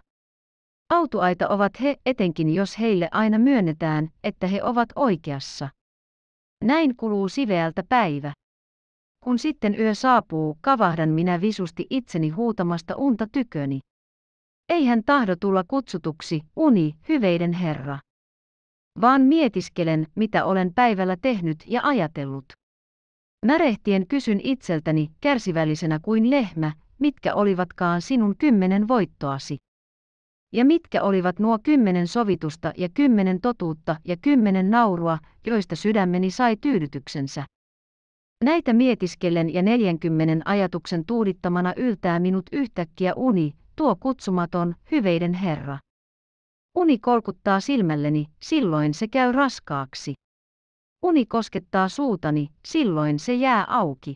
Autuaita ovat he, etenkin jos heille aina myönnetään, että he ovat oikeassa. Näin kuluu siveältä päivä. Kun sitten yö saapuu, kavahdan minä visusti itseni huutamasta unta tyköni. Ei hän tahdo tulla kutsutuksi, uni, hyveiden herra. Vaan mietiskelen, mitä olen päivällä tehnyt ja ajatellut. Närehtien kysyn itseltäni, kärsivällisenä kuin lehmä, mitkä olivatkaan sinun kymmenen voittoasi. Ja mitkä olivat nuo kymmenen sovitusta ja kymmenen totuutta ja kymmenen naurua, joista sydämeni sai tyydytyksensä. Näitä mietiskellen ja 40 ajatuksen tuudittamana yltää minut yhtäkkiä uni, tuo kutsumaton, hyveiden herra. Uni kolkuttaa silmälleni, silloin se käy raskaaksi. Uni koskettaa suutani, silloin se jää auki.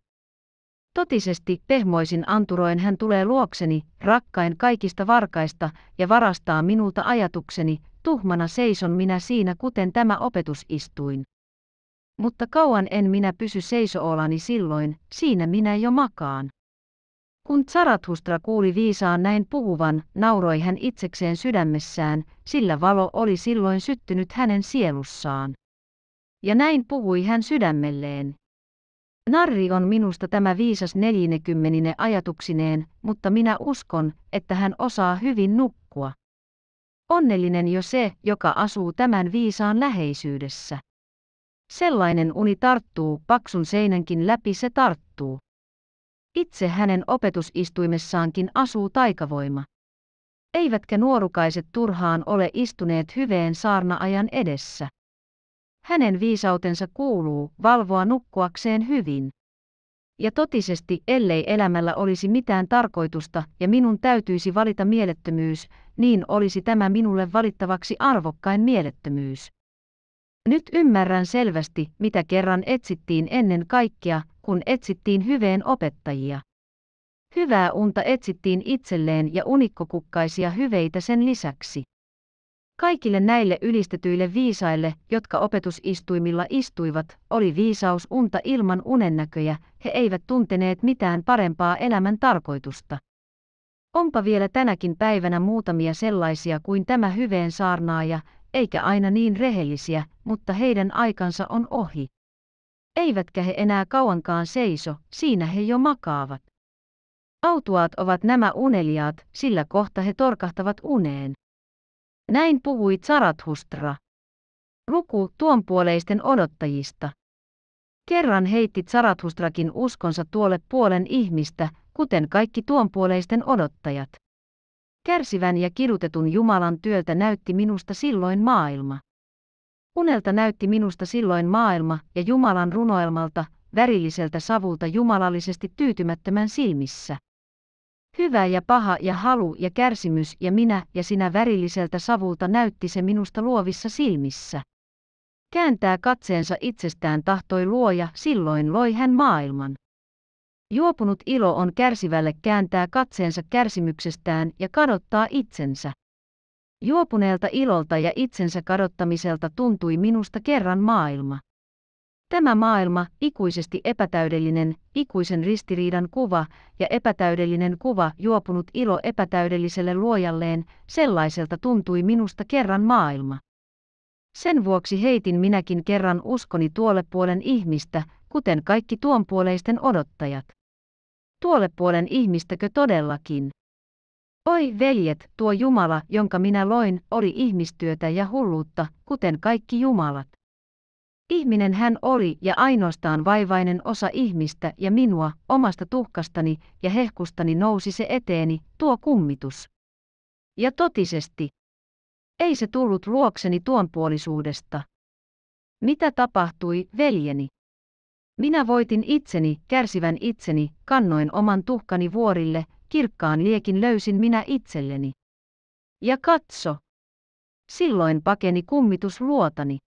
Totisesti pehmoisin anturoin hän tulee luokseni, rakkain kaikista varkaista, ja varastaa minulta ajatukseni, tuhmana seison minä siinä kuten tämä opetusistuin mutta kauan en minä pysy seisoolani silloin, siinä minä jo makaan. Kun Zarathustra kuuli viisaan näin puhuvan, nauroi hän itsekseen sydämessään, sillä valo oli silloin syttynyt hänen sielussaan. Ja näin puhui hän sydämelleen. Narri on minusta tämä viisas neljinekymmenine ajatuksineen, mutta minä uskon, että hän osaa hyvin nukkua. Onnellinen jo se, joka asuu tämän viisaan läheisyydessä. Sellainen uni tarttuu, paksun seinänkin läpi se tarttuu. Itse hänen opetusistuimessaankin asuu taikavoima. Eivätkä nuorukaiset turhaan ole istuneet hyveen saarnaajan edessä. Hänen viisautensa kuuluu valvoa nukkuakseen hyvin. Ja totisesti, ellei elämällä olisi mitään tarkoitusta ja minun täytyisi valita mielettömyys, niin olisi tämä minulle valittavaksi arvokkain mielettömyys. Nyt ymmärrän selvästi, mitä kerran etsittiin ennen kaikkea, kun etsittiin hyveen opettajia. Hyvää unta etsittiin itselleen ja unikkokukkaisia hyveitä sen lisäksi. Kaikille näille ylistetyille viisaille, jotka opetusistuimilla istuivat, oli viisaus unta ilman unennäköjä, he eivät tunteneet mitään parempaa elämän tarkoitusta. Onpa vielä tänäkin päivänä muutamia sellaisia kuin tämä hyveen saarnaaja, eikä aina niin rehellisiä, mutta heidän aikansa on ohi. Eivätkä he enää kauankaan seiso, siinä he jo makaavat. Autuaat ovat nämä uneliaat, sillä kohta he torkahtavat uneen. Näin puhui Zarathustra. Luku tuonpuoleisten odottajista. Kerran heitti Zarathustrakin uskonsa tuolle puolen ihmistä, kuten kaikki tuonpuoleisten odottajat. Kärsivän ja kidutetun Jumalan työtä näytti minusta silloin maailma. Unelta näytti minusta silloin maailma ja Jumalan runoelmalta, värilliseltä savulta jumalallisesti tyytymättömän silmissä. Hyvä ja paha ja halu ja kärsimys ja minä ja sinä värilliseltä savulta näytti se minusta luovissa silmissä. Kääntää katseensa itsestään tahtoi luoja, silloin loi hän maailman. Juopunut ilo on kärsivälle kääntää katseensa kärsimyksestään ja kadottaa itsensä. Juopuneelta ilolta ja itsensä kadottamiselta tuntui minusta kerran maailma. Tämä maailma, ikuisesti epätäydellinen, ikuisen ristiriidan kuva ja epätäydellinen kuva juopunut ilo epätäydelliselle luojalleen, sellaiselta tuntui minusta kerran maailma. Sen vuoksi heitin minäkin kerran uskoni tuolle puolen ihmistä, kuten kaikki tuonpuoleisten odottajat tuolle puolen ihmistäkö todellakin? Oi veljet, tuo Jumala, jonka minä loin, oli ihmistyötä ja hulluutta, kuten kaikki jumalat. Ihminen hän oli ja ainoastaan vaivainen osa ihmistä ja minua, omasta tuhkastani ja hehkustani nousi se eteeni, tuo kummitus. Ja totisesti. Ei se tullut luokseni tuonpuolisuudesta. Mitä tapahtui, veljeni? Minä voitin itseni, kärsivän itseni, kannoin oman tuhkani vuorille, kirkkaan liekin löysin minä itselleni. Ja katso! Silloin pakeni kummitus luotani.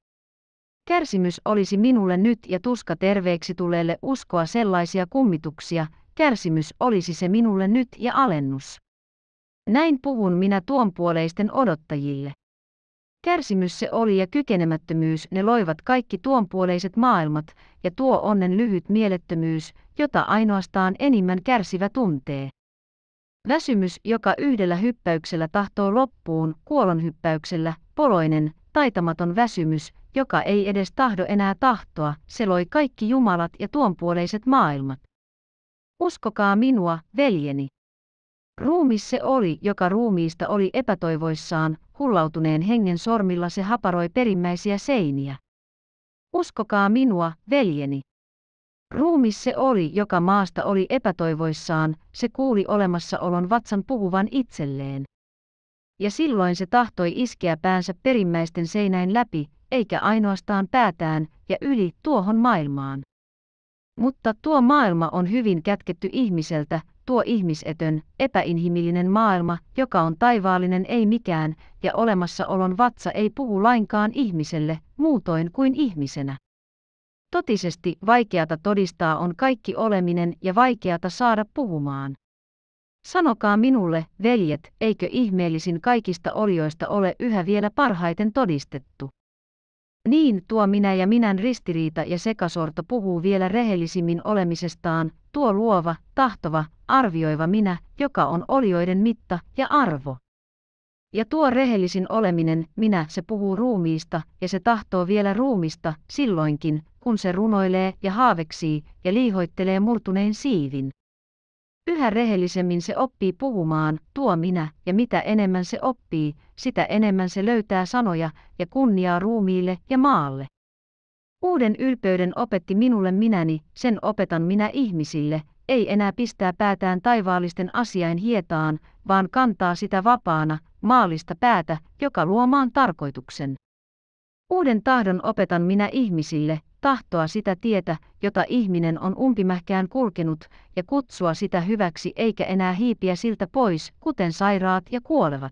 Kärsimys olisi minulle nyt ja tuska terveeksi tuleelle uskoa sellaisia kummituksia, kärsimys olisi se minulle nyt ja alennus. Näin puhun minä tuonpuoleisten odottajille. Kärsimys se oli ja kykenemättömyys ne loivat kaikki tuonpuoleiset maailmat, ja tuo onnen lyhyt mielettömyys, jota ainoastaan enimmän kärsivä tuntee. Väsymys, joka yhdellä hyppäyksellä tahtoo loppuun, kuolonhyppäyksellä, poloinen, taitamaton väsymys, joka ei edes tahdo enää tahtoa, se loi kaikki jumalat ja tuonpuoleiset maailmat. Uskokaa minua, veljeni. Ruumis se oli, joka ruumiista oli epätoivoissaan, hullautuneen hengen sormilla se haparoi perimmäisiä seiniä. Uskokaa minua, veljeni. Ruumis se oli, joka maasta oli epätoivoissaan, se kuuli olemassaolon vatsan puhuvan itselleen. Ja silloin se tahtoi iskeä päänsä perimmäisten seinäin läpi, eikä ainoastaan päätään, ja yli tuohon maailmaan. Mutta tuo maailma on hyvin kätketty ihmiseltä, tuo ihmisetön, epäinhimillinen maailma, joka on taivaallinen ei mikään, ja olemassaolon vatsa ei puhu lainkaan ihmiselle, muutoin kuin ihmisenä. Totisesti vaikeata todistaa on kaikki oleminen ja vaikeata saada puhumaan. Sanokaa minulle, veljet, eikö ihmeellisin kaikista olioista ole yhä vielä parhaiten todistettu? Niin tuo minä ja minän ristiriita ja sekasorto puhuu vielä rehellisimmin olemisestaan, tuo luova, tahtova, arvioiva minä, joka on olioiden mitta ja arvo. Ja tuo rehellisin oleminen, minä, se puhuu ruumiista, ja se tahtoo vielä ruumista, silloinkin, kun se runoilee ja haaveksii ja liihoittelee murtuneen siivin. Yhä rehellisemmin se oppii puhumaan, tuo minä, ja mitä enemmän se oppii, sitä enemmän se löytää sanoja ja kunniaa ruumiille ja maalle. Uuden ylpeyden opetti minulle minäni, sen opetan minä ihmisille, ei enää pistää päätään taivaallisten asiain hietaan, vaan kantaa sitä vapaana, maallista päätä, joka luomaan tarkoituksen. Uuden tahdon opetan minä ihmisille, tahtoa sitä tietä, jota ihminen on umpimähkään kulkenut, ja kutsua sitä hyväksi eikä enää hiipiä siltä pois, kuten sairaat ja kuolevat.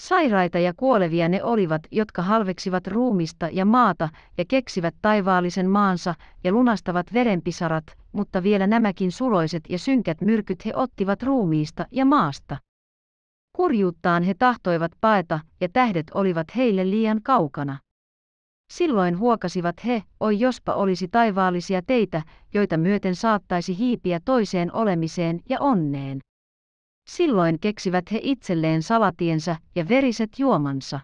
Sairaita ja kuolevia ne olivat, jotka halveksivat ruumista ja maata ja keksivät taivaallisen maansa ja lunastavat verenpisarat, mutta vielä nämäkin suloiset ja synkät myrkyt he ottivat ruumiista ja maasta. Kurjuuttaan he tahtoivat paeta, ja tähdet olivat heille liian kaukana. Silloin huokasivat he, oi jospa olisi taivaallisia teitä, joita myöten saattaisi hiipiä toiseen olemiseen ja onneen. Silloin keksivät he itselleen salatiensä ja veriset juomansa.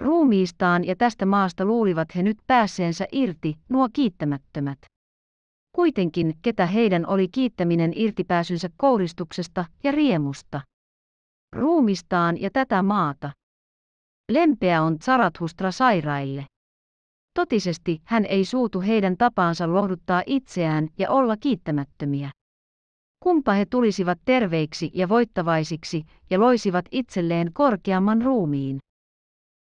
Ruumiistaan ja tästä maasta luulivat he nyt päässeensä irti, nuo kiittämättömät. Kuitenkin, ketä heidän oli kiittäminen irtipääsynsä kouristuksesta ja riemusta. Ruumistaan ja tätä maata. Lempeä on Zarathustra sairaille. Totisesti hän ei suutu heidän tapaansa lohduttaa itseään ja olla kiittämättömiä. Kumpa he tulisivat terveiksi ja voittavaisiksi ja loisivat itselleen korkeamman ruumiin.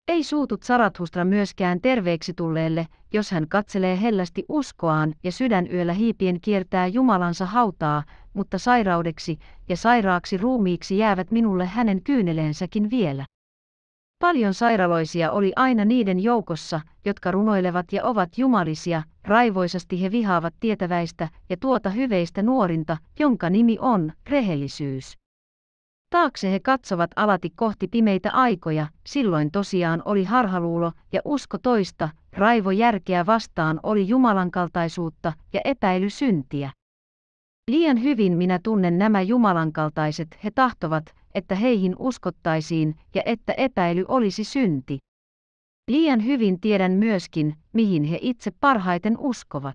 Ei suutut Sarathustra myöskään terveeksi tulleelle, jos hän katselee hellästi uskoaan ja sydänyöllä hiipien kiertää Jumalansa hautaa, mutta sairaudeksi ja sairaaksi ruumiiksi jäävät minulle hänen kyyneleensäkin vielä. Paljon sairaloisia oli aina niiden joukossa, jotka runoilevat ja ovat jumalisia, raivoisasti he vihaavat tietäväistä ja tuota hyveistä nuorinta, jonka nimi on rehellisyys. Taakse he katsovat alati kohti pimeitä aikoja, silloin tosiaan oli harhaluulo ja usko toista, raivo järkeä vastaan oli jumalankaltaisuutta ja epäily syntiä. Liian hyvin minä tunnen nämä jumalankaltaiset, he tahtovat, että heihin uskottaisiin ja että epäily olisi synti. Liian hyvin tiedän myöskin, mihin he itse parhaiten uskovat.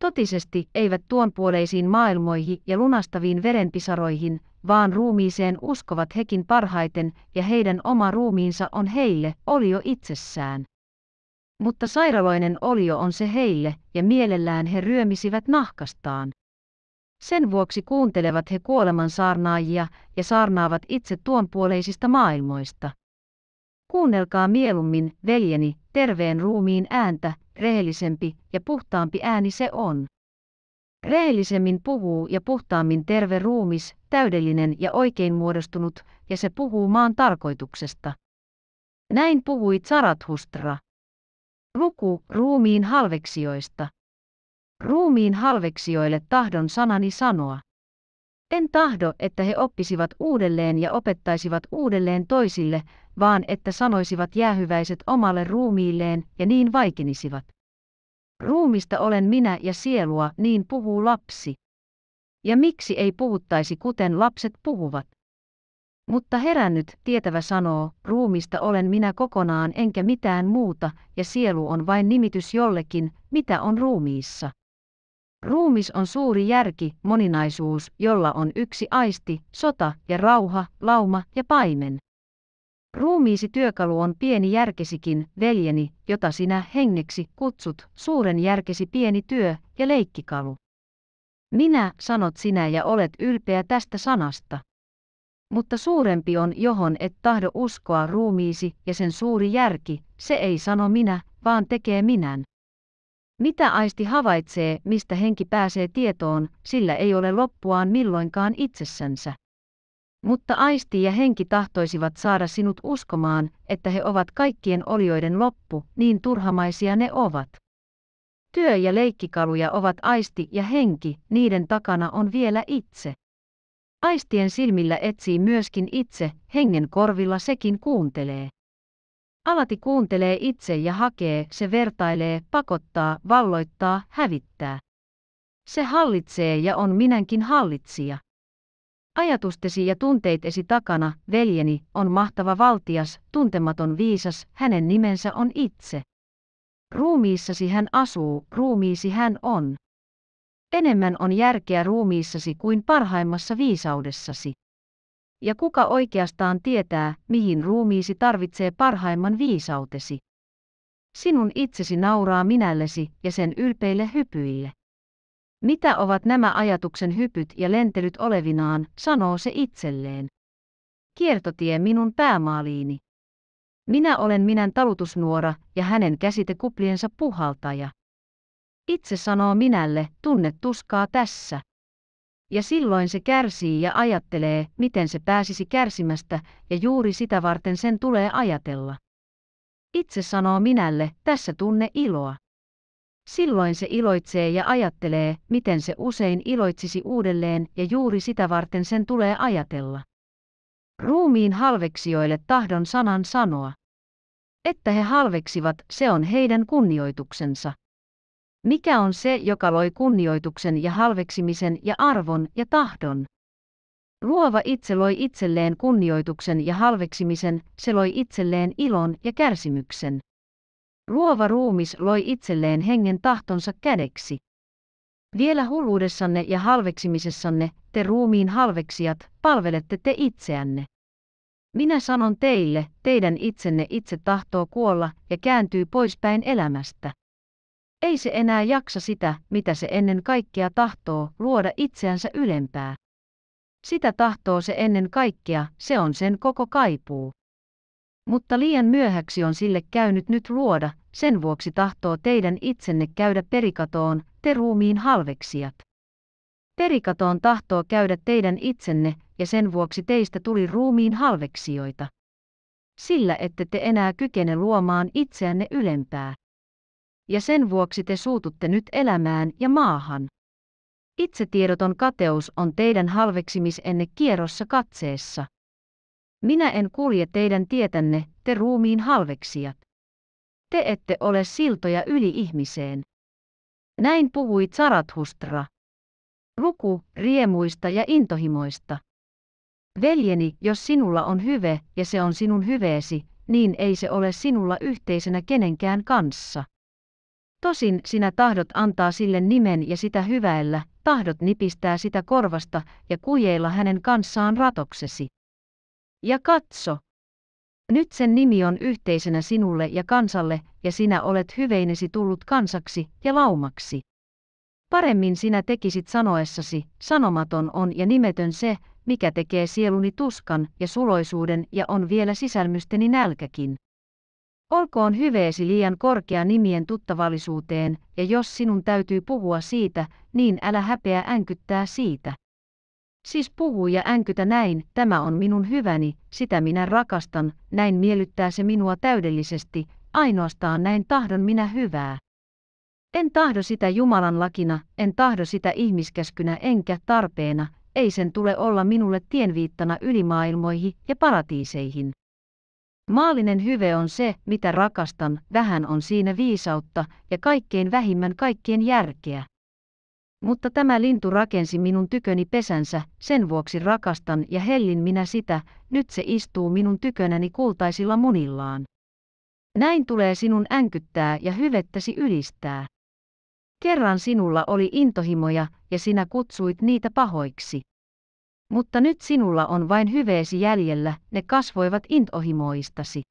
Totisesti eivät tuonpuoleisiin maailmoihin ja lunastaviin verenpisaroihin, vaan ruumiiseen uskovat hekin parhaiten ja heidän oma ruumiinsa on heille olio itsessään. Mutta sairaloinen olio on se heille ja mielellään he ryömisivät nahkastaan. Sen vuoksi kuuntelevat he kuoleman saarnaajia ja saarnaavat itse tuonpuoleisista maailmoista. Kuunnelkaa mieluummin, veljeni, terveen ruumiin ääntä, rehellisempi ja puhtaampi ääni se on. Rehellisemmin puhuu ja puhtaammin terve ruumis, täydellinen ja oikein muodostunut, ja se puhuu maan tarkoituksesta. Näin puhui Zarathustra. Luku ruumiin halveksijoista. Ruumiin halveksijoille tahdon sanani sanoa. En tahdo, että he oppisivat uudelleen ja opettaisivat uudelleen toisille, vaan että sanoisivat jäähyväiset omalle ruumiilleen ja niin vaikenisivat. Ruumista olen minä ja sielua, niin puhuu lapsi. Ja miksi ei puhuttaisi kuten lapset puhuvat? Mutta herännyt, tietävä sanoo, ruumista olen minä kokonaan enkä mitään muuta, ja sielu on vain nimitys jollekin, mitä on ruumiissa. Ruumis on suuri järki, moninaisuus, jolla on yksi aisti, sota ja rauha, lauma ja paimen. Ruumiisi työkalu on pieni järkesikin, veljeni, jota sinä hengeksi kutsut, suuren järkesi pieni työ ja leikkikalu. Minä, sanot sinä ja olet ylpeä tästä sanasta. Mutta suurempi on, johon et tahdo uskoa ruumiisi ja sen suuri järki, se ei sano minä, vaan tekee minän. Mitä aisti havaitsee, mistä henki pääsee tietoon, sillä ei ole loppuaan milloinkaan itsessänsä. Mutta aisti ja henki tahtoisivat saada sinut uskomaan, että he ovat kaikkien olioiden loppu, niin turhamaisia ne ovat. Työ ja leikkikaluja ovat aisti ja henki, niiden takana on vielä itse. Aistien silmillä etsii myöskin itse, hengen korvilla sekin kuuntelee. Alati kuuntelee itse ja hakee, se vertailee, pakottaa, valloittaa, hävittää. Se hallitsee ja on minänkin hallitsija. Ajatustesi ja tunteitesi takana, veljeni, on mahtava valtias, tuntematon viisas, hänen nimensä on itse. Ruumiissasi hän asuu, ruumiisi hän on. Enemmän on järkeä ruumiissasi kuin parhaimmassa viisaudessasi ja kuka oikeastaan tietää, mihin ruumiisi tarvitsee parhaimman viisautesi? Sinun itsesi nauraa minällesi ja sen ylpeille hypyille. Mitä ovat nämä ajatuksen hypyt ja lentelyt olevinaan, sanoo se itselleen. Kiertotie minun päämaaliini. Minä olen minän talutusnuora ja hänen käsitekupliensa puhaltaja. Itse sanoo minälle, tunne tuskaa tässä. Ja silloin se kärsii ja ajattelee, miten se pääsisi kärsimästä, ja juuri sitä varten sen tulee ajatella. Itse sanoo minälle, tässä tunne iloa. Silloin se iloitsee ja ajattelee, miten se usein iloitsisi uudelleen, ja juuri sitä varten sen tulee ajatella. Ruumiin halveksijoille tahdon sanan sanoa. Että he halveksivat, se on heidän kunnioituksensa. Mikä on se, joka loi kunnioituksen ja halveksimisen ja arvon ja tahdon? Luova itse loi itselleen kunnioituksen ja halveksimisen, se loi itselleen ilon ja kärsimyksen. Luova ruumis loi itselleen hengen tahtonsa kädeksi. Vielä hulluudessanne ja halveksimisessanne, te ruumiin halveksijat, palvelette te itseänne. Minä sanon teille, teidän itsenne itse tahtoo kuolla ja kääntyy poispäin elämästä. Ei se enää jaksa sitä, mitä se ennen kaikkea tahtoo, luoda itseänsä ylempää. Sitä tahtoo se ennen kaikkea, se on sen koko kaipuu. Mutta liian myöhäksi on sille käynyt nyt luoda, sen vuoksi tahtoo teidän itsenne käydä perikatoon, te ruumiin halveksijat. Perikatoon tahtoo käydä teidän itsenne, ja sen vuoksi teistä tuli ruumiin halveksijoita. Sillä ette te enää kykene luomaan itseänne ylempää ja sen vuoksi te suututte nyt elämään ja maahan. Itsetiedoton kateus on teidän halveksimisenne kierrossa katseessa. Minä en kulje teidän tietänne, te ruumiin halveksijat. Te ette ole siltoja yli ihmiseen. Näin puhui Zarathustra. Luku riemuista ja intohimoista. Veljeni, jos sinulla on hyve ja se on sinun hyveesi, niin ei se ole sinulla yhteisenä kenenkään kanssa. Tosin sinä tahdot antaa sille nimen ja sitä hyväellä, tahdot nipistää sitä korvasta ja kujeilla hänen kanssaan ratoksesi. Ja katso! Nyt sen nimi on yhteisenä sinulle ja kansalle, ja sinä olet hyveinesi tullut kansaksi ja laumaksi. Paremmin sinä tekisit sanoessasi, sanomaton on ja nimetön se, mikä tekee sieluni tuskan ja suloisuuden ja on vielä sisälmysteni nälkäkin. Olkoon hyveesi liian korkea nimien tuttavallisuuteen, ja jos sinun täytyy puhua siitä, niin älä häpeä änkyttää siitä. Siis puhu ja änkytä näin, tämä on minun hyväni, sitä minä rakastan, näin miellyttää se minua täydellisesti, ainoastaan näin tahdon minä hyvää. En tahdo sitä Jumalan lakina, en tahdo sitä ihmiskäskynä enkä tarpeena, ei sen tule olla minulle tienviittana ylimaailmoihin ja paratiiseihin. Maallinen hyve on se, mitä rakastan, vähän on siinä viisautta ja kaikkein vähimmän kaikkien järkeä. Mutta tämä lintu rakensi minun tyköni pesänsä, sen vuoksi rakastan ja hellin minä sitä, nyt se istuu minun tykönäni kultaisilla munillaan. Näin tulee sinun änkyttää ja hyvettäsi ylistää. Kerran sinulla oli intohimoja, ja sinä kutsuit niitä pahoiksi. Mutta nyt sinulla on vain hyveesi jäljellä, ne kasvoivat intohimoistasi.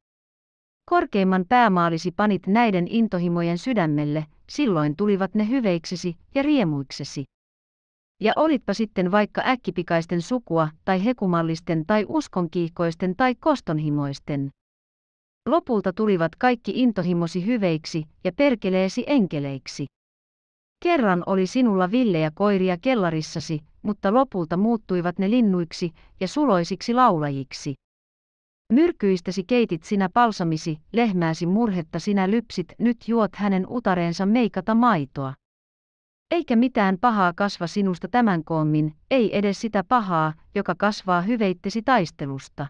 Korkeimman päämaalisi panit näiden intohimojen sydämelle, silloin tulivat ne hyveiksesi ja riemuiksesi. Ja olitpa sitten vaikka äkkipikaisten sukua tai hekumallisten tai uskonkiihkoisten tai kostonhimoisten. Lopulta tulivat kaikki intohimosi hyveiksi ja perkeleesi enkeleiksi. Kerran oli sinulla villejä koiria kellarissasi, mutta lopulta muuttuivat ne linnuiksi ja suloisiksi laulajiksi. Myrkyistäsi keitit sinä palsamisi, lehmääsi murhetta sinä lypsit, nyt juot hänen utareensa meikata maitoa. Eikä mitään pahaa kasva sinusta tämän koommin, ei edes sitä pahaa, joka kasvaa hyveittesi taistelusta.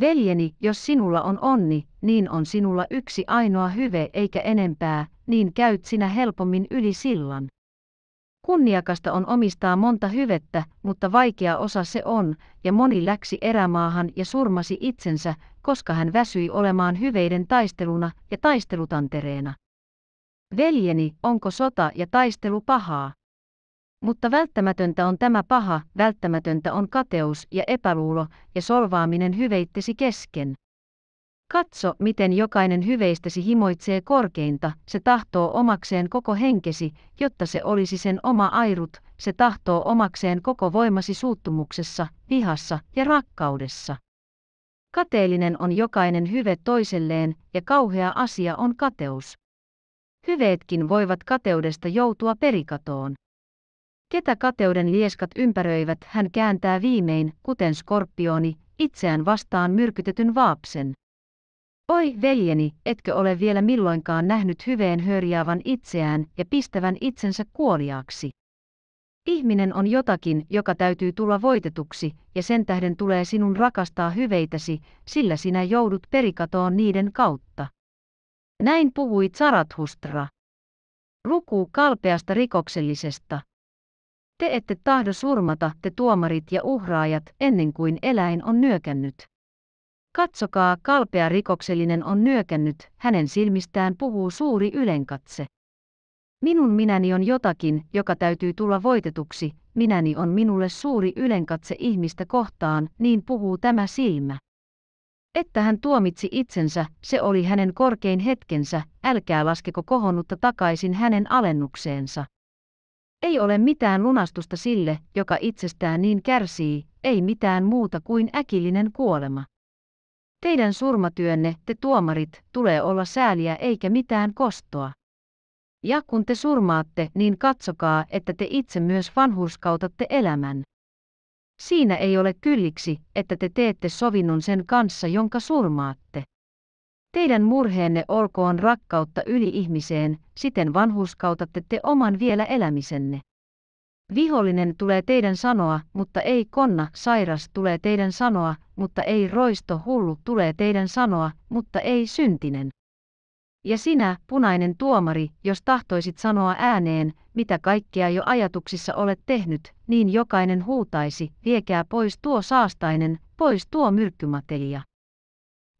Veljeni, jos sinulla on onni, niin on sinulla yksi ainoa hyve eikä enempää, niin käyt sinä helpommin yli sillan. Kunniakasta on omistaa monta hyvettä, mutta vaikea osa se on, ja moni läksi erämaahan ja surmasi itsensä, koska hän väsyi olemaan hyveiden taisteluna ja taistelutantereena. Veljeni, onko sota ja taistelu pahaa? Mutta välttämätöntä on tämä paha, välttämätöntä on kateus ja epäluulo ja solvaaminen hyveittesi kesken. Katso, miten jokainen hyveistäsi himoitsee korkeinta, se tahtoo omakseen koko henkesi, jotta se olisi sen oma airut, se tahtoo omakseen koko voimasi suuttumuksessa, vihassa ja rakkaudessa. Kateellinen on jokainen hyve toiselleen, ja kauhea asia on kateus. Hyveetkin voivat kateudesta joutua perikatoon. Ketä kateuden lieskat ympäröivät, hän kääntää viimein, kuten skorpioni, itseään vastaan myrkytetyn vaapsen. Oi, veljeni, etkö ole vielä milloinkaan nähnyt hyveen hörjäävän itseään ja pistävän itsensä kuoliaaksi? Ihminen on jotakin, joka täytyy tulla voitetuksi, ja sen tähden tulee sinun rakastaa hyveitäsi, sillä sinä joudut perikatoon niiden kautta. Näin puhui Zarathustra. Luku kalpeasta rikoksellisesta. Te ette tahdo surmata, te tuomarit ja uhraajat, ennen kuin eläin on nyökännyt. Katsokaa, kalpea rikoksellinen on nyökännyt, hänen silmistään puhuu suuri ylenkatse. Minun minäni on jotakin, joka täytyy tulla voitetuksi, minäni on minulle suuri ylenkatse ihmistä kohtaan, niin puhuu tämä silmä. Että hän tuomitsi itsensä, se oli hänen korkein hetkensä, älkää laskeko kohonnutta takaisin hänen alennukseensa. Ei ole mitään lunastusta sille, joka itsestään niin kärsii, ei mitään muuta kuin äkillinen kuolema. Teidän surmatyönne, te tuomarit, tulee olla sääliä eikä mitään kostoa. Ja kun te surmaatte, niin katsokaa, että te itse myös vanhurskautatte elämän. Siinä ei ole kylliksi, että te teette sovinnun sen kanssa, jonka surmaatte. Teidän murheenne olkoon rakkautta yli ihmiseen, siten vanhuskautatte te oman vielä elämisenne. Vihollinen tulee teidän sanoa, mutta ei konna, sairas tulee teidän sanoa, mutta ei roisto hullu tulee teidän sanoa, mutta ei syntinen. Ja sinä, punainen tuomari, jos tahtoisit sanoa ääneen, mitä kaikkea jo ajatuksissa olet tehnyt, niin jokainen huutaisi, viekää pois tuo saastainen, pois tuo myrkkymatelia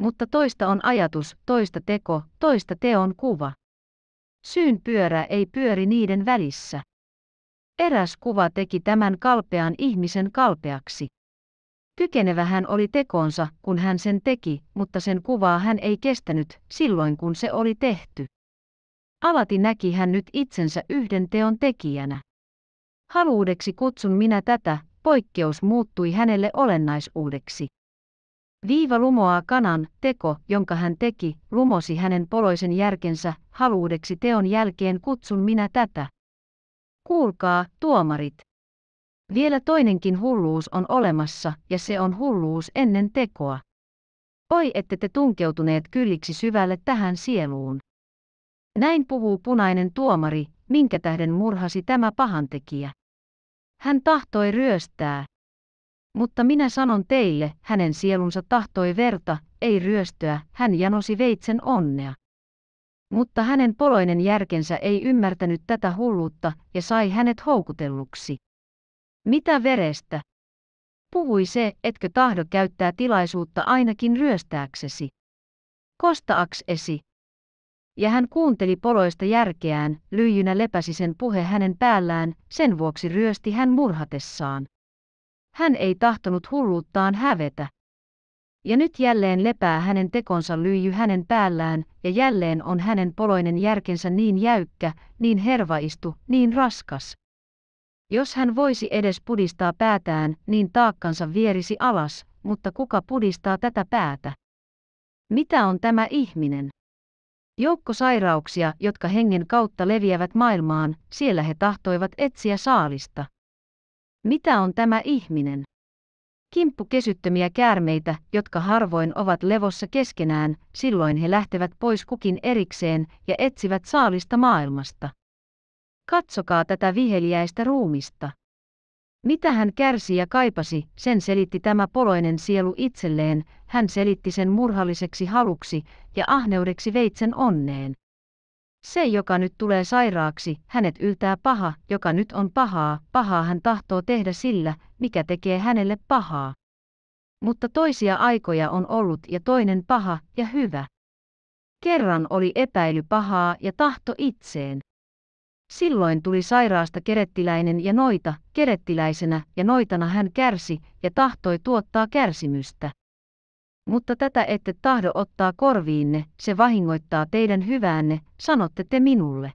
mutta toista on ajatus, toista teko, toista teon kuva. Syyn pyörä ei pyöri niiden välissä. Eräs kuva teki tämän kalpean ihmisen kalpeaksi. Kykenevä hän oli tekonsa, kun hän sen teki, mutta sen kuvaa hän ei kestänyt silloin, kun se oli tehty. Alati näki hän nyt itsensä yhden teon tekijänä. Haluudeksi kutsun minä tätä, poikkeus muuttui hänelle olennaisuudeksi. Viiva lumoaa kanan, teko, jonka hän teki, lumosi hänen poloisen järkensä, haluudeksi teon jälkeen kutsun minä tätä. Kuulkaa, tuomarit. Vielä toinenkin hulluus on olemassa, ja se on hulluus ennen tekoa. Oi ette te tunkeutuneet kylliksi syvälle tähän sieluun. Näin puhuu punainen tuomari, minkä tähden murhasi tämä pahantekijä. Hän tahtoi ryöstää. Mutta minä sanon teille, hänen sielunsa tahtoi verta, ei ryöstöä, hän janosi veitsen onnea. Mutta hänen poloinen järkensä ei ymmärtänyt tätä hulluutta ja sai hänet houkutelluksi. Mitä verestä? Puhui se, etkö tahdo käyttää tilaisuutta ainakin ryöstääksesi. Kostaaksesi. Ja hän kuunteli poloista järkeään, lyijynä lepäsi sen puhe hänen päällään, sen vuoksi ryösti hän murhatessaan. Hän ei tahtonut hulluuttaan hävetä. Ja nyt jälleen lepää hänen tekonsa lyijy hänen päällään, ja jälleen on hänen poloinen järkensä niin jäykkä, niin hervaistu, niin raskas. Jos hän voisi edes pudistaa päätään, niin taakkansa vierisi alas, mutta kuka pudistaa tätä päätä? Mitä on tämä ihminen? Joukko sairauksia, jotka hengen kautta leviävät maailmaan, siellä he tahtoivat etsiä saalista. Mitä on tämä ihminen? Kimppu kesyttömiä käärmeitä, jotka harvoin ovat levossa keskenään, silloin he lähtevät pois kukin erikseen ja etsivät saalista maailmasta. Katsokaa tätä viheliäistä ruumista. Mitä hän kärsi ja kaipasi, sen selitti tämä poloinen sielu itselleen, hän selitti sen murhalliseksi haluksi ja ahneudeksi veitsen onneen. Se, joka nyt tulee sairaaksi, hänet yltää paha, joka nyt on pahaa, pahaa hän tahtoo tehdä sillä, mikä tekee hänelle pahaa. Mutta toisia aikoja on ollut ja toinen paha ja hyvä. Kerran oli epäily pahaa ja tahto itseen. Silloin tuli sairaasta kerettiläinen ja noita, kerettiläisenä ja noitana hän kärsi ja tahtoi tuottaa kärsimystä mutta tätä ette tahdo ottaa korviinne, se vahingoittaa teidän hyväänne, sanotte te minulle.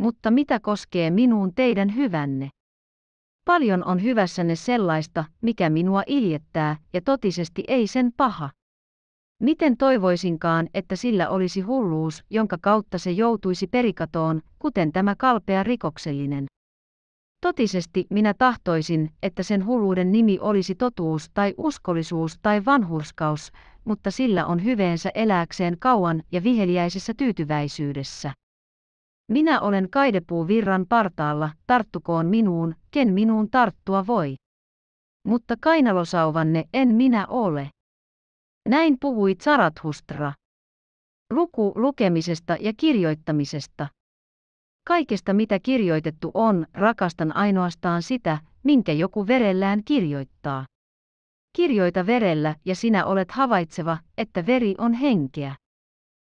Mutta mitä koskee minuun teidän hyvänne? Paljon on hyvässänne sellaista, mikä minua iljettää, ja totisesti ei sen paha. Miten toivoisinkaan, että sillä olisi hulluus, jonka kautta se joutuisi perikatoon, kuten tämä kalpea rikoksellinen. Totisesti minä tahtoisin, että sen hulluuden nimi olisi totuus tai uskollisuus tai vanhurskaus, mutta sillä on hyveensä elääkseen kauan ja viheliäisessä tyytyväisyydessä. Minä olen kaidepuu virran partaalla, tarttukoon minuun, ken minuun tarttua voi. Mutta kainalosauvanne en minä ole. Näin puhui Zarathustra. Luku lukemisesta ja kirjoittamisesta. Kaikesta mitä kirjoitettu on, rakastan ainoastaan sitä, minkä joku verellään kirjoittaa. Kirjoita verellä ja sinä olet havaitseva, että veri on henkeä.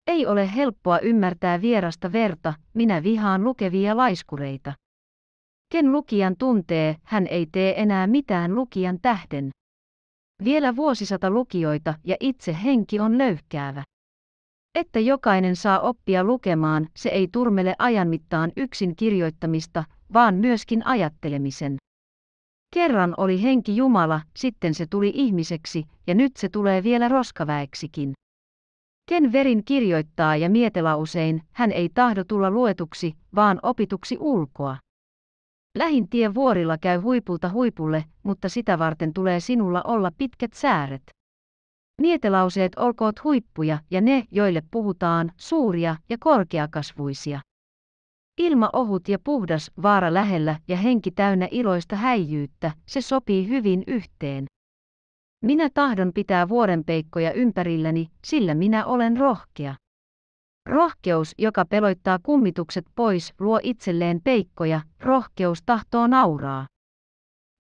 Ei ole helppoa ymmärtää vierasta verta, minä vihaan lukevia laiskureita. Ken lukijan tuntee, hän ei tee enää mitään lukijan tähden. Vielä vuosisata lukijoita ja itse henki on löyhkäävä että jokainen saa oppia lukemaan, se ei turmele ajan mittaan yksin kirjoittamista, vaan myöskin ajattelemisen. Kerran oli henki Jumala, sitten se tuli ihmiseksi, ja nyt se tulee vielä roskaväeksikin. Ken verin kirjoittaa ja mietela usein, hän ei tahdo tulla luetuksi, vaan opituksi ulkoa. Lähin tie vuorilla käy huipulta huipulle, mutta sitä varten tulee sinulla olla pitkät sääret. Nietelauseet olkoot huippuja ja ne, joille puhutaan, suuria ja korkeakasvuisia. Ilma ohut ja puhdas, vaara lähellä ja henki täynnä iloista häijyyttä, se sopii hyvin yhteen. Minä tahdon pitää vuorenpeikkoja ympärilläni, sillä minä olen rohkea. Rohkeus, joka peloittaa kummitukset pois, luo itselleen peikkoja, rohkeus tahtoo nauraa.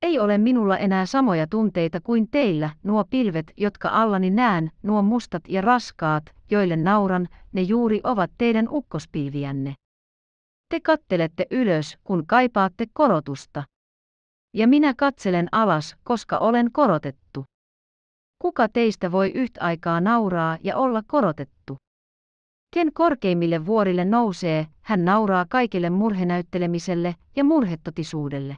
Ei ole minulla enää samoja tunteita kuin teillä, nuo pilvet, jotka allani näen, nuo mustat ja raskaat, joille nauran, ne juuri ovat teidän ukkospilviänne. Te kattelette ylös, kun kaipaatte korotusta. Ja minä katselen alas, koska olen korotettu. Kuka teistä voi yhtä aikaa nauraa ja olla korotettu? Ken korkeimmille vuorille nousee, hän nauraa kaikille murhenäyttelemiselle ja murhettotisuudelle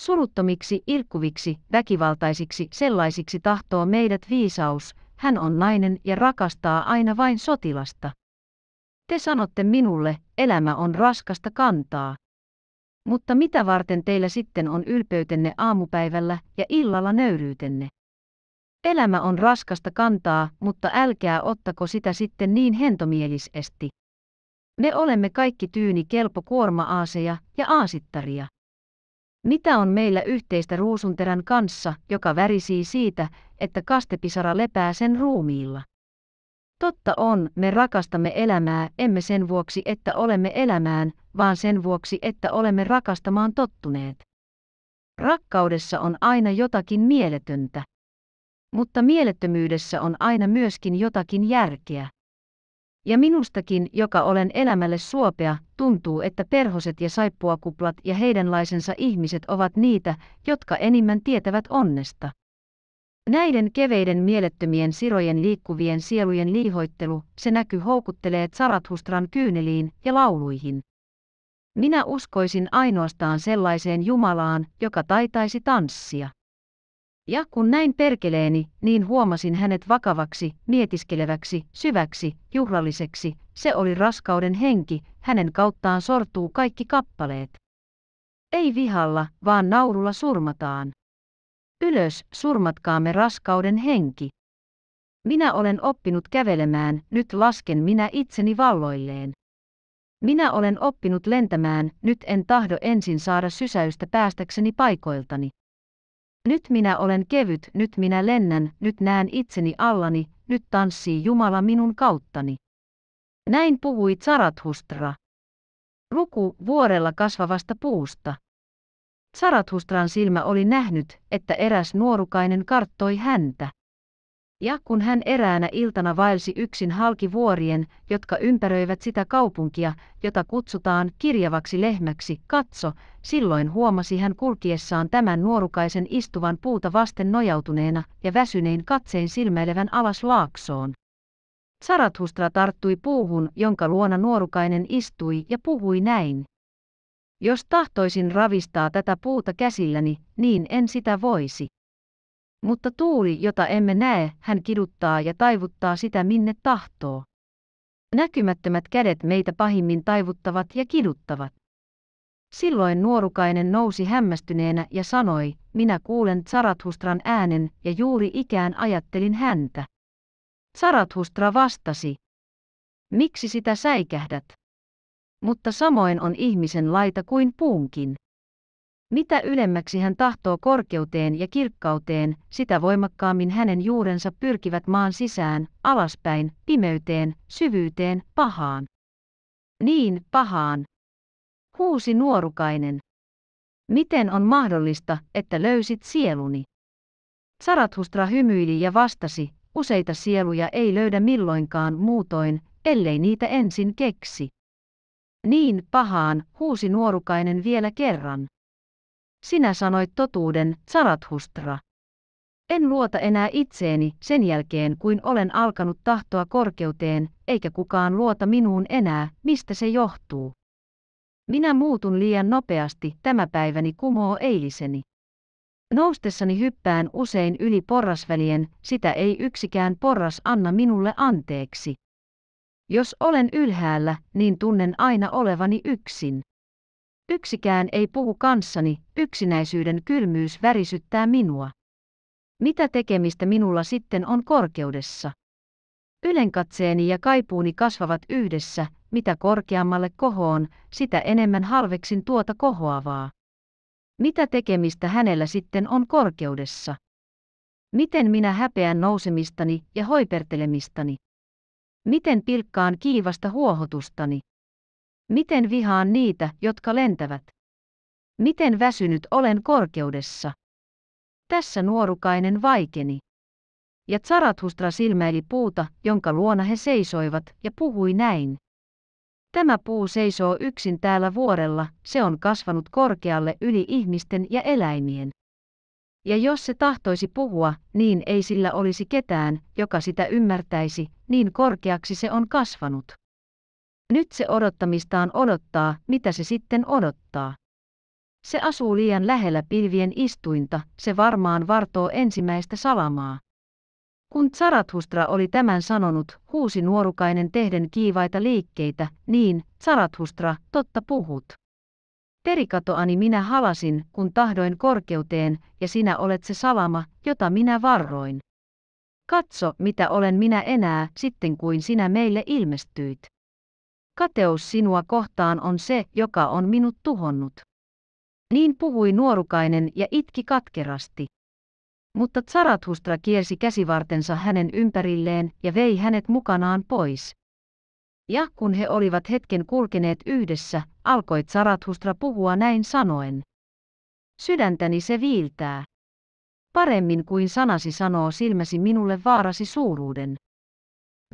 suruttomiksi, ilkkuviksi, väkivaltaisiksi, sellaisiksi tahtoo meidät viisaus, hän on nainen ja rakastaa aina vain sotilasta. Te sanotte minulle, elämä on raskasta kantaa. Mutta mitä varten teillä sitten on ylpeytenne aamupäivällä ja illalla nöyryytenne? Elämä on raskasta kantaa, mutta älkää ottako sitä sitten niin hentomielisesti. Me olemme kaikki tyyni kelpo kuorma-aaseja ja aasittaria. Mitä on meillä yhteistä ruusunterän kanssa, joka värisii siitä, että kastepisara lepää sen ruumiilla? Totta on, me rakastamme elämää, emme sen vuoksi, että olemme elämään, vaan sen vuoksi, että olemme rakastamaan tottuneet. Rakkaudessa on aina jotakin mieletöntä. Mutta mielettömyydessä on aina myöskin jotakin järkeä. Ja minustakin, joka olen elämälle suopea, tuntuu, että perhoset ja saippuakuplat ja heidänlaisensa ihmiset ovat niitä, jotka enimmän tietävät onnesta. Näiden keveiden mielettömien sirojen liikkuvien sielujen liihoittelu, se näky houkuttelee Zarathustran kyyneliin ja lauluihin. Minä uskoisin ainoastaan sellaiseen Jumalaan, joka taitaisi tanssia. Ja kun näin perkeleeni, niin huomasin hänet vakavaksi, mietiskeleväksi, syväksi, juhlalliseksi, se oli raskauden henki, hänen kauttaan sortuu kaikki kappaleet. Ei vihalla, vaan naurulla surmataan. Ylös, surmatkaamme raskauden henki. Minä olen oppinut kävelemään, nyt lasken minä itseni valloilleen. Minä olen oppinut lentämään, nyt en tahdo ensin saada sysäystä päästäkseni paikoiltani. Nyt minä olen kevyt, nyt minä lennän, nyt näen itseni allani, nyt tanssii Jumala minun kauttani. Näin puhui Zarathustra. Luku vuorella kasvavasta puusta. Zarathustran silmä oli nähnyt, että eräs nuorukainen karttoi häntä. Ja kun hän eräänä iltana vaelsi yksin halki vuorien, jotka ympäröivät sitä kaupunkia, jota kutsutaan kirjavaksi lehmäksi, katso, silloin huomasi hän kulkiessaan tämän nuorukaisen istuvan puuta vasten nojautuneena ja väsynein katseen silmäilevän alas laaksoon. Zarathustra tarttui puuhun, jonka luona nuorukainen istui ja puhui näin. Jos tahtoisin ravistaa tätä puuta käsilläni, niin en sitä voisi. Mutta tuuli, jota emme näe, hän kiduttaa ja taivuttaa sitä minne tahtoo. Näkymättömät kädet meitä pahimmin taivuttavat ja kiduttavat. Silloin nuorukainen nousi hämmästyneenä ja sanoi, minä kuulen Zarathustran äänen ja juuri ikään ajattelin häntä. Zarathustra vastasi, miksi sitä säikähdät? Mutta samoin on ihmisen laita kuin puunkin. Mitä ylemmäksi hän tahtoo korkeuteen ja kirkkauteen, sitä voimakkaammin hänen juurensa pyrkivät maan sisään, alaspäin, pimeyteen, syvyyteen, pahaan. Niin, pahaan. Huusi nuorukainen. Miten on mahdollista, että löysit sieluni? Sarathustra hymyili ja vastasi, useita sieluja ei löydä milloinkaan muutoin, ellei niitä ensin keksi. Niin pahaan, huusi nuorukainen vielä kerran. Sinä sanoit totuuden, Sarathustra. En luota enää itseeni sen jälkeen, kuin olen alkanut tahtoa korkeuteen, eikä kukaan luota minuun enää, mistä se johtuu. Minä muutun liian nopeasti, tämä päiväni kumoo eiliseni. Noustessani hyppään usein yli porrasvälien, sitä ei yksikään porras anna minulle anteeksi. Jos olen ylhäällä, niin tunnen aina olevani yksin. Yksikään ei puhu kanssani, yksinäisyyden kylmyys värisyttää minua. Mitä tekemistä minulla sitten on korkeudessa? Ylenkatseeni ja kaipuuni kasvavat yhdessä, mitä korkeammalle kohoon, sitä enemmän halveksin tuota kohoavaa. Mitä tekemistä hänellä sitten on korkeudessa? Miten minä häpeän nousemistani ja hoipertelemistani? Miten pilkkaan kiivasta huohotustani? Miten vihaan niitä, jotka lentävät? Miten väsynyt olen korkeudessa? Tässä nuorukainen vaikeni. Ja Zarathustra silmäili puuta, jonka luona he seisoivat, ja puhui näin. Tämä puu seisoo yksin täällä vuorella, se on kasvanut korkealle yli ihmisten ja eläimien. Ja jos se tahtoisi puhua, niin ei sillä olisi ketään, joka sitä ymmärtäisi, niin korkeaksi se on kasvanut. Nyt se odottamistaan odottaa, mitä se sitten odottaa. Se asuu liian lähellä pilvien istuinta, se varmaan vartoo ensimmäistä salamaa. Kun Zarathustra oli tämän sanonut, huusi nuorukainen tehden kiivaita liikkeitä, niin, Zarathustra, totta puhut. Terikatoani minä halasin, kun tahdoin korkeuteen, ja sinä olet se salama, jota minä varroin. Katso, mitä olen minä enää, sitten kuin sinä meille ilmestyit. Kateus sinua kohtaan on se, joka on minut tuhonnut. Niin puhui nuorukainen ja itki katkerasti. Mutta Tsarathustra kiersi käsivartensa hänen ympärilleen ja vei hänet mukanaan pois. Ja kun he olivat hetken kulkeneet yhdessä, alkoi Tsarathustra puhua näin sanoen. Sydäntäni se viiltää. Paremmin kuin sanasi sanoo silmäsi minulle vaarasi suuruuden.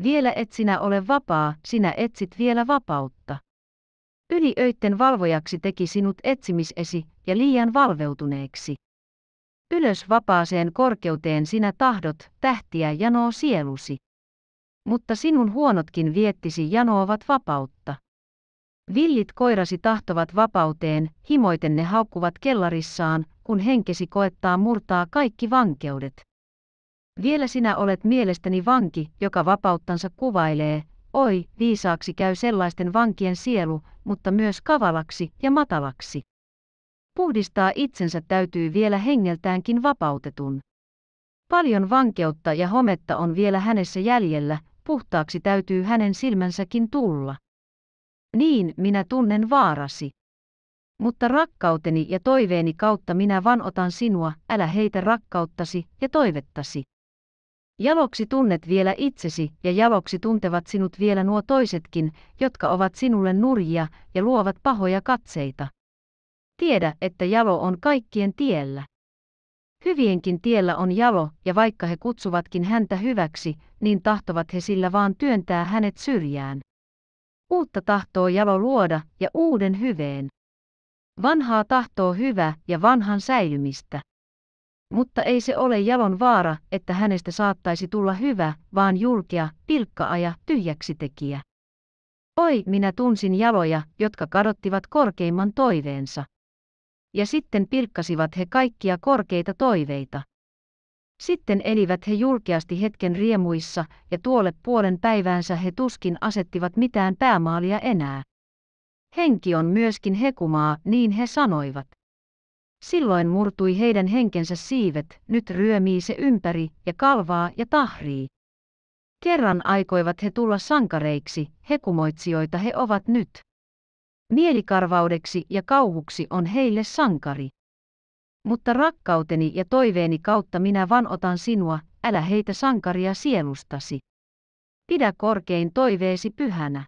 Vielä et sinä ole vapaa, sinä etsit vielä vapautta. Yli öitten valvojaksi teki sinut etsimisesi ja liian valveutuneeksi. Ylös vapaaseen korkeuteen sinä tahdot, tähtiä janoo sielusi. Mutta sinun huonotkin viettisi janoavat vapautta. Villit koirasi tahtovat vapauteen, himoiten ne haukkuvat kellarissaan, kun henkesi koettaa murtaa kaikki vankeudet. Vielä sinä olet mielestäni vanki, joka vapauttansa kuvailee, oi, viisaaksi käy sellaisten vankien sielu, mutta myös kavalaksi ja matalaksi. Puhdistaa itsensä täytyy vielä hengeltäänkin vapautetun. Paljon vankeutta ja hometta on vielä hänessä jäljellä, puhtaaksi täytyy hänen silmänsäkin tulla. Niin minä tunnen vaarasi. Mutta rakkauteni ja toiveeni kautta minä vanotan sinua, älä heitä rakkauttasi ja toivettasi. Jaloksi tunnet vielä itsesi ja jaloksi tuntevat sinut vielä nuo toisetkin, jotka ovat sinulle nurjia ja luovat pahoja katseita. Tiedä, että jalo on kaikkien tiellä. Hyvienkin tiellä on jalo, ja vaikka he kutsuvatkin häntä hyväksi, niin tahtovat he sillä vaan työntää hänet syrjään. Uutta tahtoo jalo luoda ja uuden hyveen. Vanhaa tahtoo hyvä ja vanhan säilymistä. Mutta ei se ole jalon vaara, että hänestä saattaisi tulla hyvä, vaan julkea, pilkkaaja, tyhjäksi tekijä. Oi, minä tunsin jaloja, jotka kadottivat korkeimman toiveensa. Ja sitten pilkkasivat he kaikkia korkeita toiveita. Sitten elivät he julkeasti hetken riemuissa, ja tuolle puolen päiväänsä he tuskin asettivat mitään päämaalia enää. Henki on myöskin hekumaa, niin he sanoivat. Silloin murtui heidän henkensä siivet, nyt ryömii se ympäri ja kalvaa ja tahrii. Kerran aikoivat he tulla sankareiksi, hekumoitsijoita he ovat nyt. Mielikarvaudeksi ja kauhuksi on heille sankari. Mutta rakkauteni ja toiveeni kautta minä vanotan sinua, älä heitä sankaria sielustasi. Pidä korkein toiveesi pyhänä.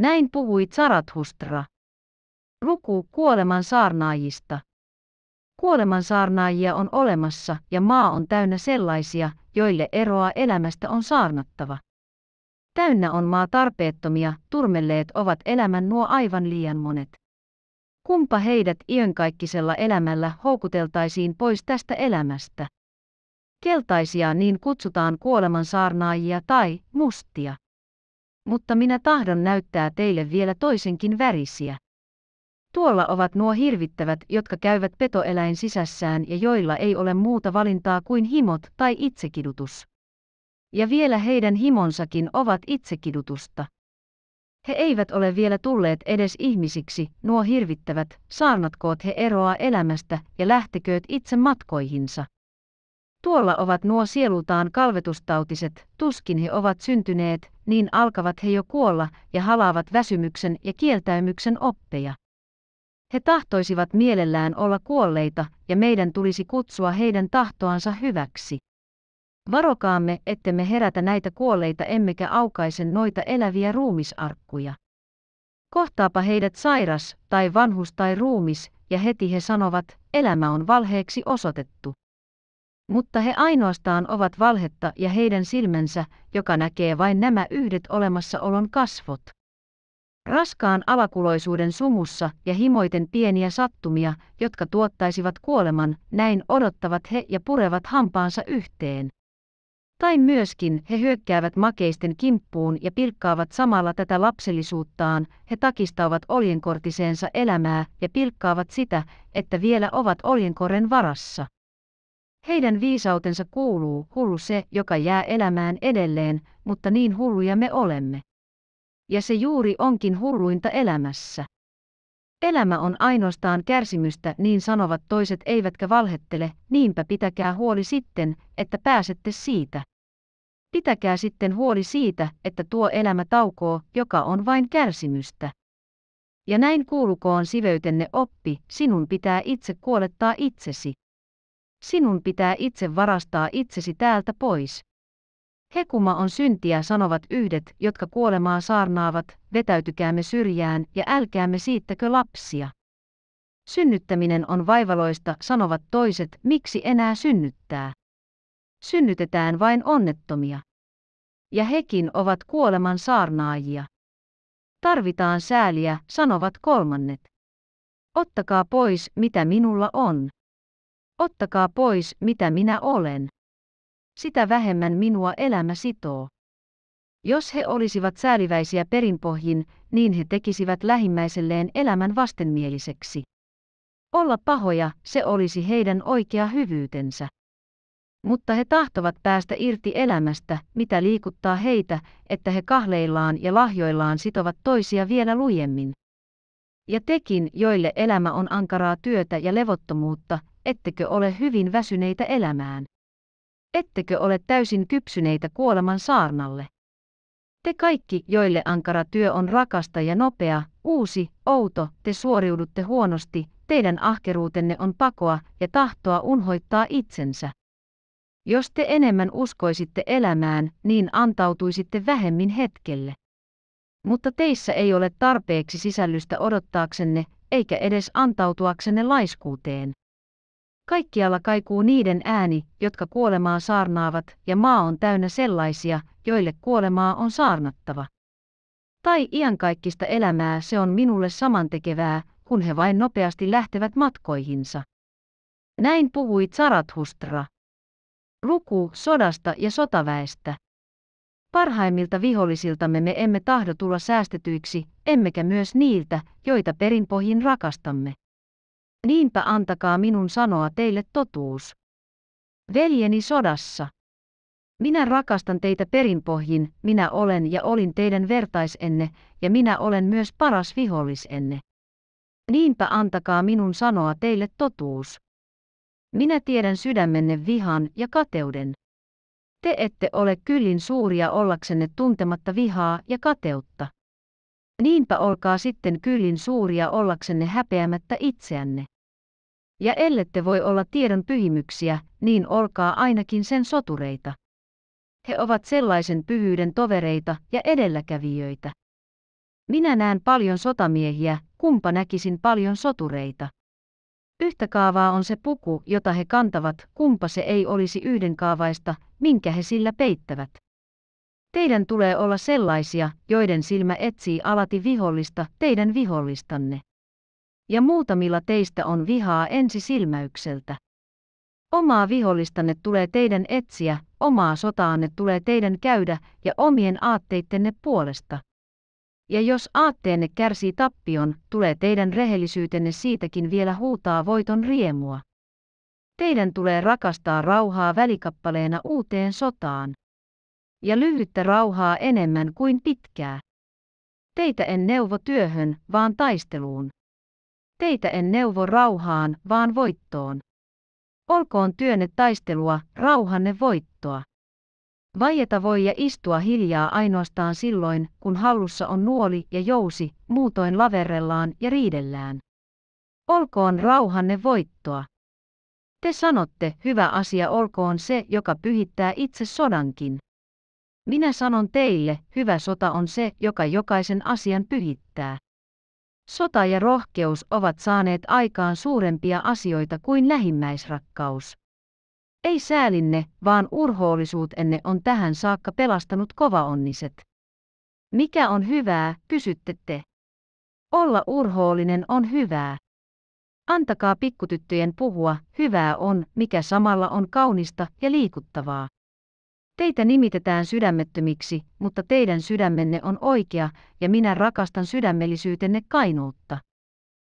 Näin puhui Zarathustra. Luku kuoleman saarnaajista saarnaajia on olemassa ja maa on täynnä sellaisia, joille eroa elämästä on saarnattava. Täynnä on maa tarpeettomia, turmelleet ovat elämän nuo aivan liian monet. Kumpa heidät iönkaikkisella elämällä houkuteltaisiin pois tästä elämästä? Keltaisia niin kutsutaan saarnaajia tai mustia. Mutta minä tahdon näyttää teille vielä toisenkin värisiä. Tuolla ovat nuo hirvittävät, jotka käyvät petoeläin sisässään ja joilla ei ole muuta valintaa kuin himot tai itsekidutus. Ja vielä heidän himonsakin ovat itsekidutusta. He eivät ole vielä tulleet edes ihmisiksi, nuo hirvittävät, saarnatkoot he eroa elämästä ja lähtekööt itse matkoihinsa. Tuolla ovat nuo sielutaan kalvetustautiset, tuskin he ovat syntyneet, niin alkavat he jo kuolla ja halaavat väsymyksen ja kieltäymyksen oppeja. He tahtoisivat mielellään olla kuolleita, ja meidän tulisi kutsua heidän tahtoansa hyväksi. Varokaamme, ettemme herätä näitä kuolleita emmekä aukaisen noita eläviä ruumisarkkuja. Kohtaapa heidät sairas, tai vanhus tai ruumis, ja heti he sanovat, elämä on valheeksi osoitettu. Mutta he ainoastaan ovat valhetta ja heidän silmänsä, joka näkee vain nämä yhdet olemassaolon kasvot. Raskaan alakuloisuuden sumussa ja himoiten pieniä sattumia, jotka tuottaisivat kuoleman, näin odottavat he ja purevat hampaansa yhteen. Tai myöskin he hyökkäävät makeisten kimppuun ja pilkkaavat samalla tätä lapsellisuuttaan, he takistavat oljenkortiseensa elämää ja pilkkaavat sitä, että vielä ovat oljenkoren varassa. Heidän viisautensa kuuluu hullu se, joka jää elämään edelleen, mutta niin hulluja me olemme ja se juuri onkin hurruinta elämässä. Elämä on ainoastaan kärsimystä, niin sanovat toiset eivätkä valhettele, niinpä pitäkää huoli sitten, että pääsette siitä. Pitäkää sitten huoli siitä, että tuo elämä taukoo, joka on vain kärsimystä. Ja näin kuulukoon siveytenne oppi, sinun pitää itse kuolettaa itsesi. Sinun pitää itse varastaa itsesi täältä pois. Hekuma on syntiä sanovat yhdet, jotka kuolemaa saarnaavat, vetäytykäämme syrjään ja älkäämme siittäkö lapsia. Synnyttäminen on vaivaloista sanovat toiset, miksi enää synnyttää. Synnytetään vain onnettomia. Ja hekin ovat kuoleman saarnaajia. Tarvitaan sääliä, sanovat kolmannet. Ottakaa pois, mitä minulla on. Ottakaa pois, mitä minä olen sitä vähemmän minua elämä sitoo. Jos he olisivat sääliväisiä perinpohjin, niin he tekisivät lähimmäiselleen elämän vastenmieliseksi. Olla pahoja, se olisi heidän oikea hyvyytensä. Mutta he tahtovat päästä irti elämästä, mitä liikuttaa heitä, että he kahleillaan ja lahjoillaan sitovat toisia vielä lujemmin. Ja tekin, joille elämä on ankaraa työtä ja levottomuutta, ettekö ole hyvin väsyneitä elämään? ettekö ole täysin kypsyneitä kuoleman saarnalle? Te kaikki, joille ankara työ on rakasta ja nopea, uusi, outo, te suoriudutte huonosti, teidän ahkeruutenne on pakoa ja tahtoa unhoittaa itsensä. Jos te enemmän uskoisitte elämään, niin antautuisitte vähemmin hetkelle. Mutta teissä ei ole tarpeeksi sisällystä odottaaksenne, eikä edes antautuaksenne laiskuuteen. Kaikkialla kaikuu niiden ääni, jotka kuolemaa saarnaavat, ja maa on täynnä sellaisia, joille kuolemaa on saarnattava. Tai iankaikkista elämää se on minulle samantekevää, kun he vain nopeasti lähtevät matkoihinsa. Näin puhui Zarathustra. Luku sodasta ja sotaväestä. Parhaimmilta vihollisiltamme me emme tahdo tulla säästetyiksi, emmekä myös niiltä, joita perinpohjin rakastamme. Niinpä antakaa minun sanoa teille totuus. Veljeni sodassa. Minä rakastan teitä perinpohjin, minä olen ja olin teidän vertaisenne, ja minä olen myös paras vihollisenne. Niinpä antakaa minun sanoa teille totuus. Minä tiedän sydämenne vihan ja kateuden. Te ette ole kyllin suuria ollaksenne tuntematta vihaa ja kateutta niinpä olkaa sitten kyllin suuria ollaksenne häpeämättä itseänne. Ja ellette voi olla tiedon pyhimyksiä, niin olkaa ainakin sen sotureita. He ovat sellaisen pyhyyden tovereita ja edelläkävijöitä. Minä näen paljon sotamiehiä, kumpa näkisin paljon sotureita. Yhtä kaavaa on se puku, jota he kantavat, kumpa se ei olisi yhdenkaavaista, minkä he sillä peittävät. Teidän tulee olla sellaisia, joiden silmä etsii alati vihollista, teidän vihollistanne. Ja muutamilla teistä on vihaa ensisilmäykseltä. Omaa vihollistanne tulee teidän etsiä, omaa sotaanne tulee teidän käydä ja omien aatteittenne puolesta. Ja jos aatteenne kärsii tappion, tulee teidän rehellisyytenne siitäkin vielä huutaa voiton riemua. Teidän tulee rakastaa rauhaa välikappaleena uuteen sotaan ja lyhyttä rauhaa enemmän kuin pitkää. Teitä en neuvo työhön, vaan taisteluun. Teitä en neuvo rauhaan, vaan voittoon. Olkoon työnne taistelua, rauhanne voittoa. Vaieta voi ja istua hiljaa ainoastaan silloin, kun hallussa on nuoli ja jousi, muutoin laverellaan ja riidellään. Olkoon rauhanne voittoa. Te sanotte, hyvä asia olkoon se, joka pyhittää itse sodankin. Minä sanon teille, hyvä sota on se, joka jokaisen asian pyhittää. Sota ja rohkeus ovat saaneet aikaan suurempia asioita kuin lähimmäisrakkaus. Ei säälinne, vaan urhoollisuutenne on tähän saakka pelastanut kovaonniset. Mikä on hyvää, kysytte te. Olla urhoollinen on hyvää. Antakaa pikkutyttöjen puhua, hyvää on, mikä samalla on kaunista ja liikuttavaa. Teitä nimitetään sydämettömiksi, mutta teidän sydämenne on oikea, ja minä rakastan sydämellisyytenne kainuutta.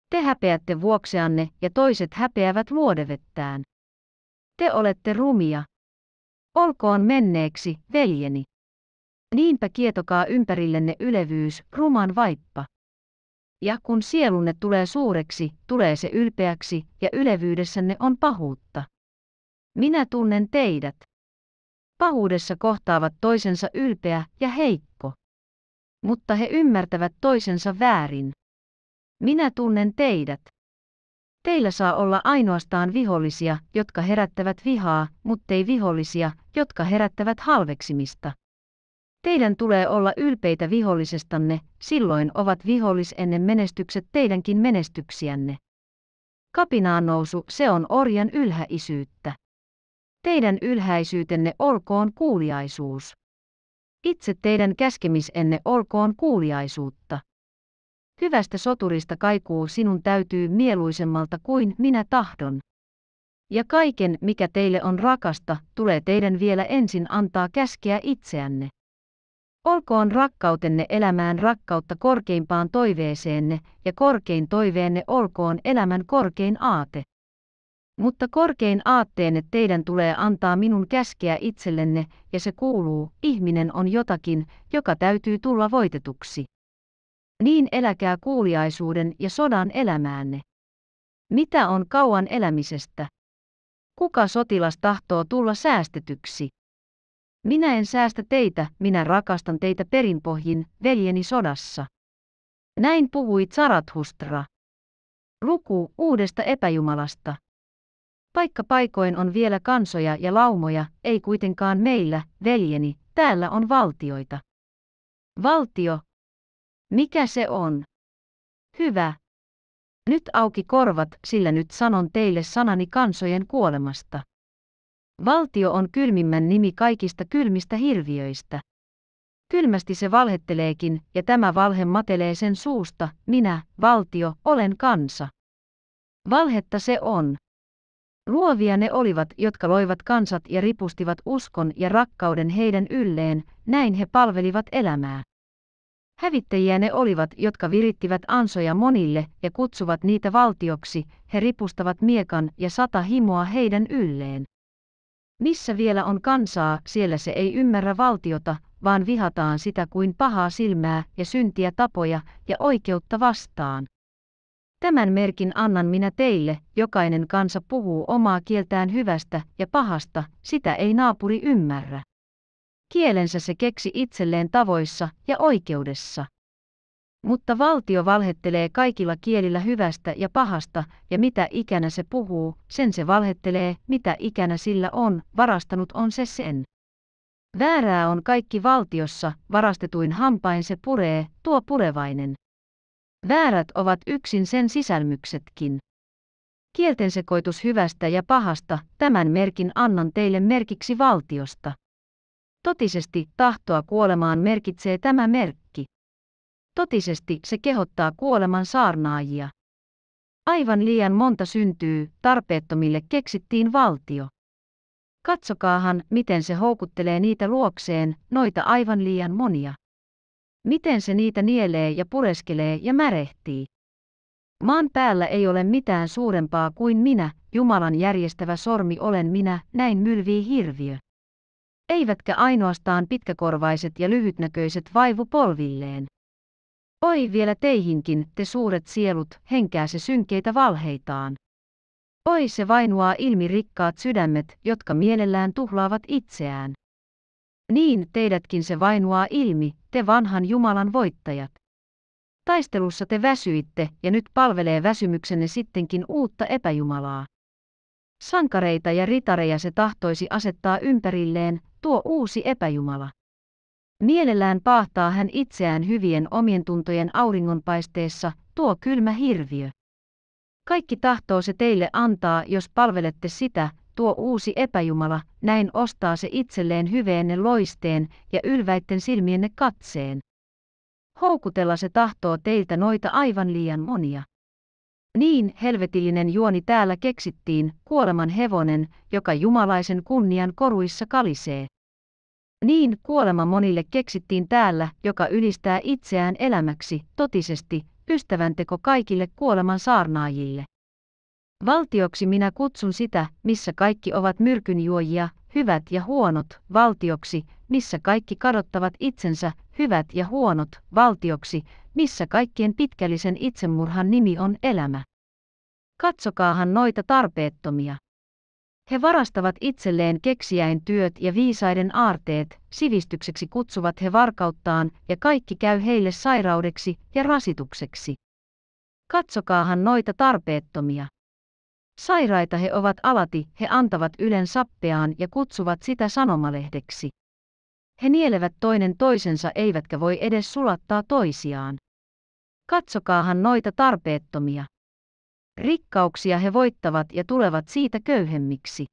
Te häpeätte vuokseanne ja toiset häpeävät vuodevettään. Te olette rumia. Olkoon menneeksi, veljeni. Niinpä kietokaa ympärillenne ylevyys, ruman vaippa. Ja kun sielunne tulee suureksi, tulee se ylpeäksi, ja ylevyydessänne on pahuutta. Minä tunnen teidät pahuudessa kohtaavat toisensa ylpeä ja heikko. Mutta he ymmärtävät toisensa väärin. Minä tunnen teidät. Teillä saa olla ainoastaan vihollisia, jotka herättävät vihaa, muttei vihollisia, jotka herättävät halveksimista. Teidän tulee olla ylpeitä vihollisestanne, silloin ovat ennen menestykset teidänkin menestyksiänne. Kapinaan nousu, se on orjan ylhäisyyttä teidän ylhäisyytenne olkoon kuuliaisuus. Itse teidän käskemisenne olkoon kuuliaisuutta. Hyvästä soturista kaikuu sinun täytyy mieluisemmalta kuin minä tahdon. Ja kaiken, mikä teille on rakasta, tulee teidän vielä ensin antaa käskeä itseänne. Olkoon rakkautenne elämään rakkautta korkeimpaan toiveeseenne, ja korkein toiveenne olkoon elämän korkein aate. Mutta korkein aatteenne teidän tulee antaa minun käskeä itsellenne, ja se kuuluu, ihminen on jotakin, joka täytyy tulla voitetuksi. Niin eläkää kuuliaisuuden ja sodan elämäänne. Mitä on kauan elämisestä? Kuka sotilas tahtoo tulla säästetyksi? Minä en säästä teitä, minä rakastan teitä perinpohjin, veljeni sodassa. Näin puhui Zarathustra. Luku uudesta epäjumalasta. Paikka paikoin on vielä kansoja ja laumoja, ei kuitenkaan meillä, veljeni, täällä on valtioita. Valtio. Mikä se on? Hyvä. Nyt auki korvat, sillä nyt sanon teille sanani kansojen kuolemasta. Valtio on kylmimmän nimi kaikista kylmistä hirviöistä. Kylmästi se valhetteleekin, ja tämä valhe matelee sen suusta, minä, valtio, olen kansa. Valhetta se on. Luovia ne olivat, jotka loivat kansat ja ripustivat uskon ja rakkauden heidän ylleen, näin he palvelivat elämää. Hävittäjiä ne olivat, jotka virittivät ansoja monille ja kutsuvat niitä valtioksi, he ripustavat miekan ja sata himoa heidän ylleen. Missä vielä on kansaa, siellä se ei ymmärrä valtiota, vaan vihataan sitä kuin pahaa silmää ja syntiä tapoja ja oikeutta vastaan. Tämän merkin annan minä teille, jokainen kansa puhuu omaa kieltään hyvästä ja pahasta, sitä ei naapuri ymmärrä. Kielensä se keksi itselleen tavoissa ja oikeudessa. Mutta valtio valhettelee kaikilla kielillä hyvästä ja pahasta, ja mitä ikänä se puhuu, sen se valhettelee, mitä ikänä sillä on, varastanut on se sen. Väärää on kaikki valtiossa, varastetuin hampain se puree, tuo purevainen. Väärät ovat yksin sen sisälmyksetkin. Kieltensekoitus hyvästä ja pahasta, tämän merkin annan teille merkiksi valtiosta. Totisesti tahtoa kuolemaan merkitsee tämä merkki. Totisesti se kehottaa kuoleman saarnaajia. Aivan liian monta syntyy, tarpeettomille keksittiin valtio. Katsokaahan, miten se houkuttelee niitä luokseen, noita aivan liian monia. Miten se niitä nielee ja pureskelee ja märehtii? Maan päällä ei ole mitään suurempaa kuin minä, Jumalan järjestävä sormi olen minä, näin mylvii hirviö. Eivätkä ainoastaan pitkäkorvaiset ja lyhytnäköiset vaivu polvilleen. Oi vielä teihinkin, te suuret sielut, henkää se synkeitä valheitaan. Oi se vainuaa ilmi rikkaat sydämet, jotka mielellään tuhlaavat itseään. Niin teidätkin se vainuaa ilmi, te vanhan Jumalan voittajat. Taistelussa te väsyitte ja nyt palvelee väsymyksenne sittenkin uutta epäjumalaa. Sankareita ja ritareja se tahtoisi asettaa ympärilleen, tuo uusi epäjumala. Mielellään paahtaa hän itseään hyvien omien tuntojen auringonpaisteessa, tuo kylmä hirviö. Kaikki tahtoo se teille antaa, jos palvelette sitä, tuo uusi epäjumala, näin ostaa se itselleen hyveenne loisteen ja ylväitten silmienne katseen. Houkutella se tahtoo teiltä noita aivan liian monia. Niin helvetillinen juoni täällä keksittiin, kuoleman hevonen, joka jumalaisen kunnian koruissa kalisee. Niin kuolema monille keksittiin täällä, joka ylistää itseään elämäksi, totisesti, ystävänteko kaikille kuoleman saarnaajille. Valtioksi minä kutsun sitä, missä kaikki ovat myrkynjuojia, hyvät ja huonot, valtioksi, missä kaikki kadottavat itsensä, hyvät ja huonot, valtioksi, missä kaikkien pitkällisen itsemurhan nimi on elämä. Katsokaahan noita tarpeettomia. He varastavat itselleen keksiäin työt ja viisaiden aarteet, sivistykseksi kutsuvat he varkauttaan, ja kaikki käy heille sairaudeksi ja rasitukseksi. Katsokaahan noita tarpeettomia. Sairaita he ovat alati, he antavat ylen sappeaan ja kutsuvat sitä sanomalehdeksi. He nielevät toinen toisensa eivätkä voi edes sulattaa toisiaan. Katsokaahan noita tarpeettomia. Rikkauksia he voittavat ja tulevat siitä köyhemmiksi.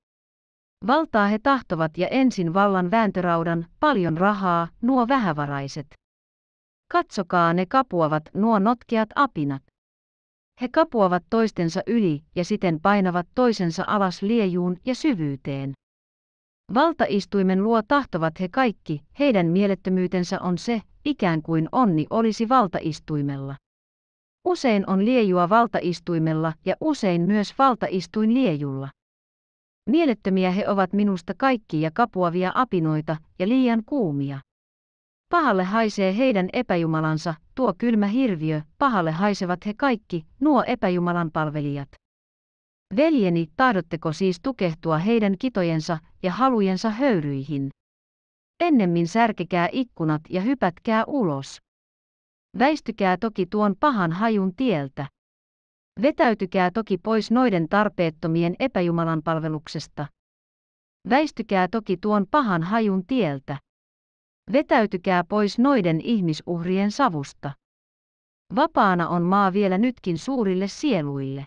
Valtaa he tahtovat ja ensin vallan vääntöraudan, paljon rahaa, nuo vähävaraiset. Katsokaa ne kapuavat nuo notkeat apinat. He kapuavat toistensa yli ja siten painavat toisensa alas liejuun ja syvyyteen. Valtaistuimen luo tahtovat he kaikki, heidän mielettömyytensä on se, ikään kuin onni olisi valtaistuimella. Usein on liejua valtaistuimella ja usein myös valtaistuin liejulla. Mielettömiä he ovat minusta kaikki ja kapuavia apinoita ja liian kuumia. Pahalle haisee heidän epäjumalansa, tuo kylmä hirviö, pahalle haisevat he kaikki, nuo epäjumalan palvelijat. Veljeni, tahdotteko siis tukehtua heidän kitojensa ja halujensa höyryihin? Ennemmin särkekää ikkunat ja hypätkää ulos. Väistykää toki tuon pahan hajun tieltä. Vetäytykää toki pois noiden tarpeettomien epäjumalan palveluksesta. Väistykää toki tuon pahan hajun tieltä. Vetäytykää pois noiden ihmisuhrien savusta. Vapaana on maa vielä nytkin suurille sieluille.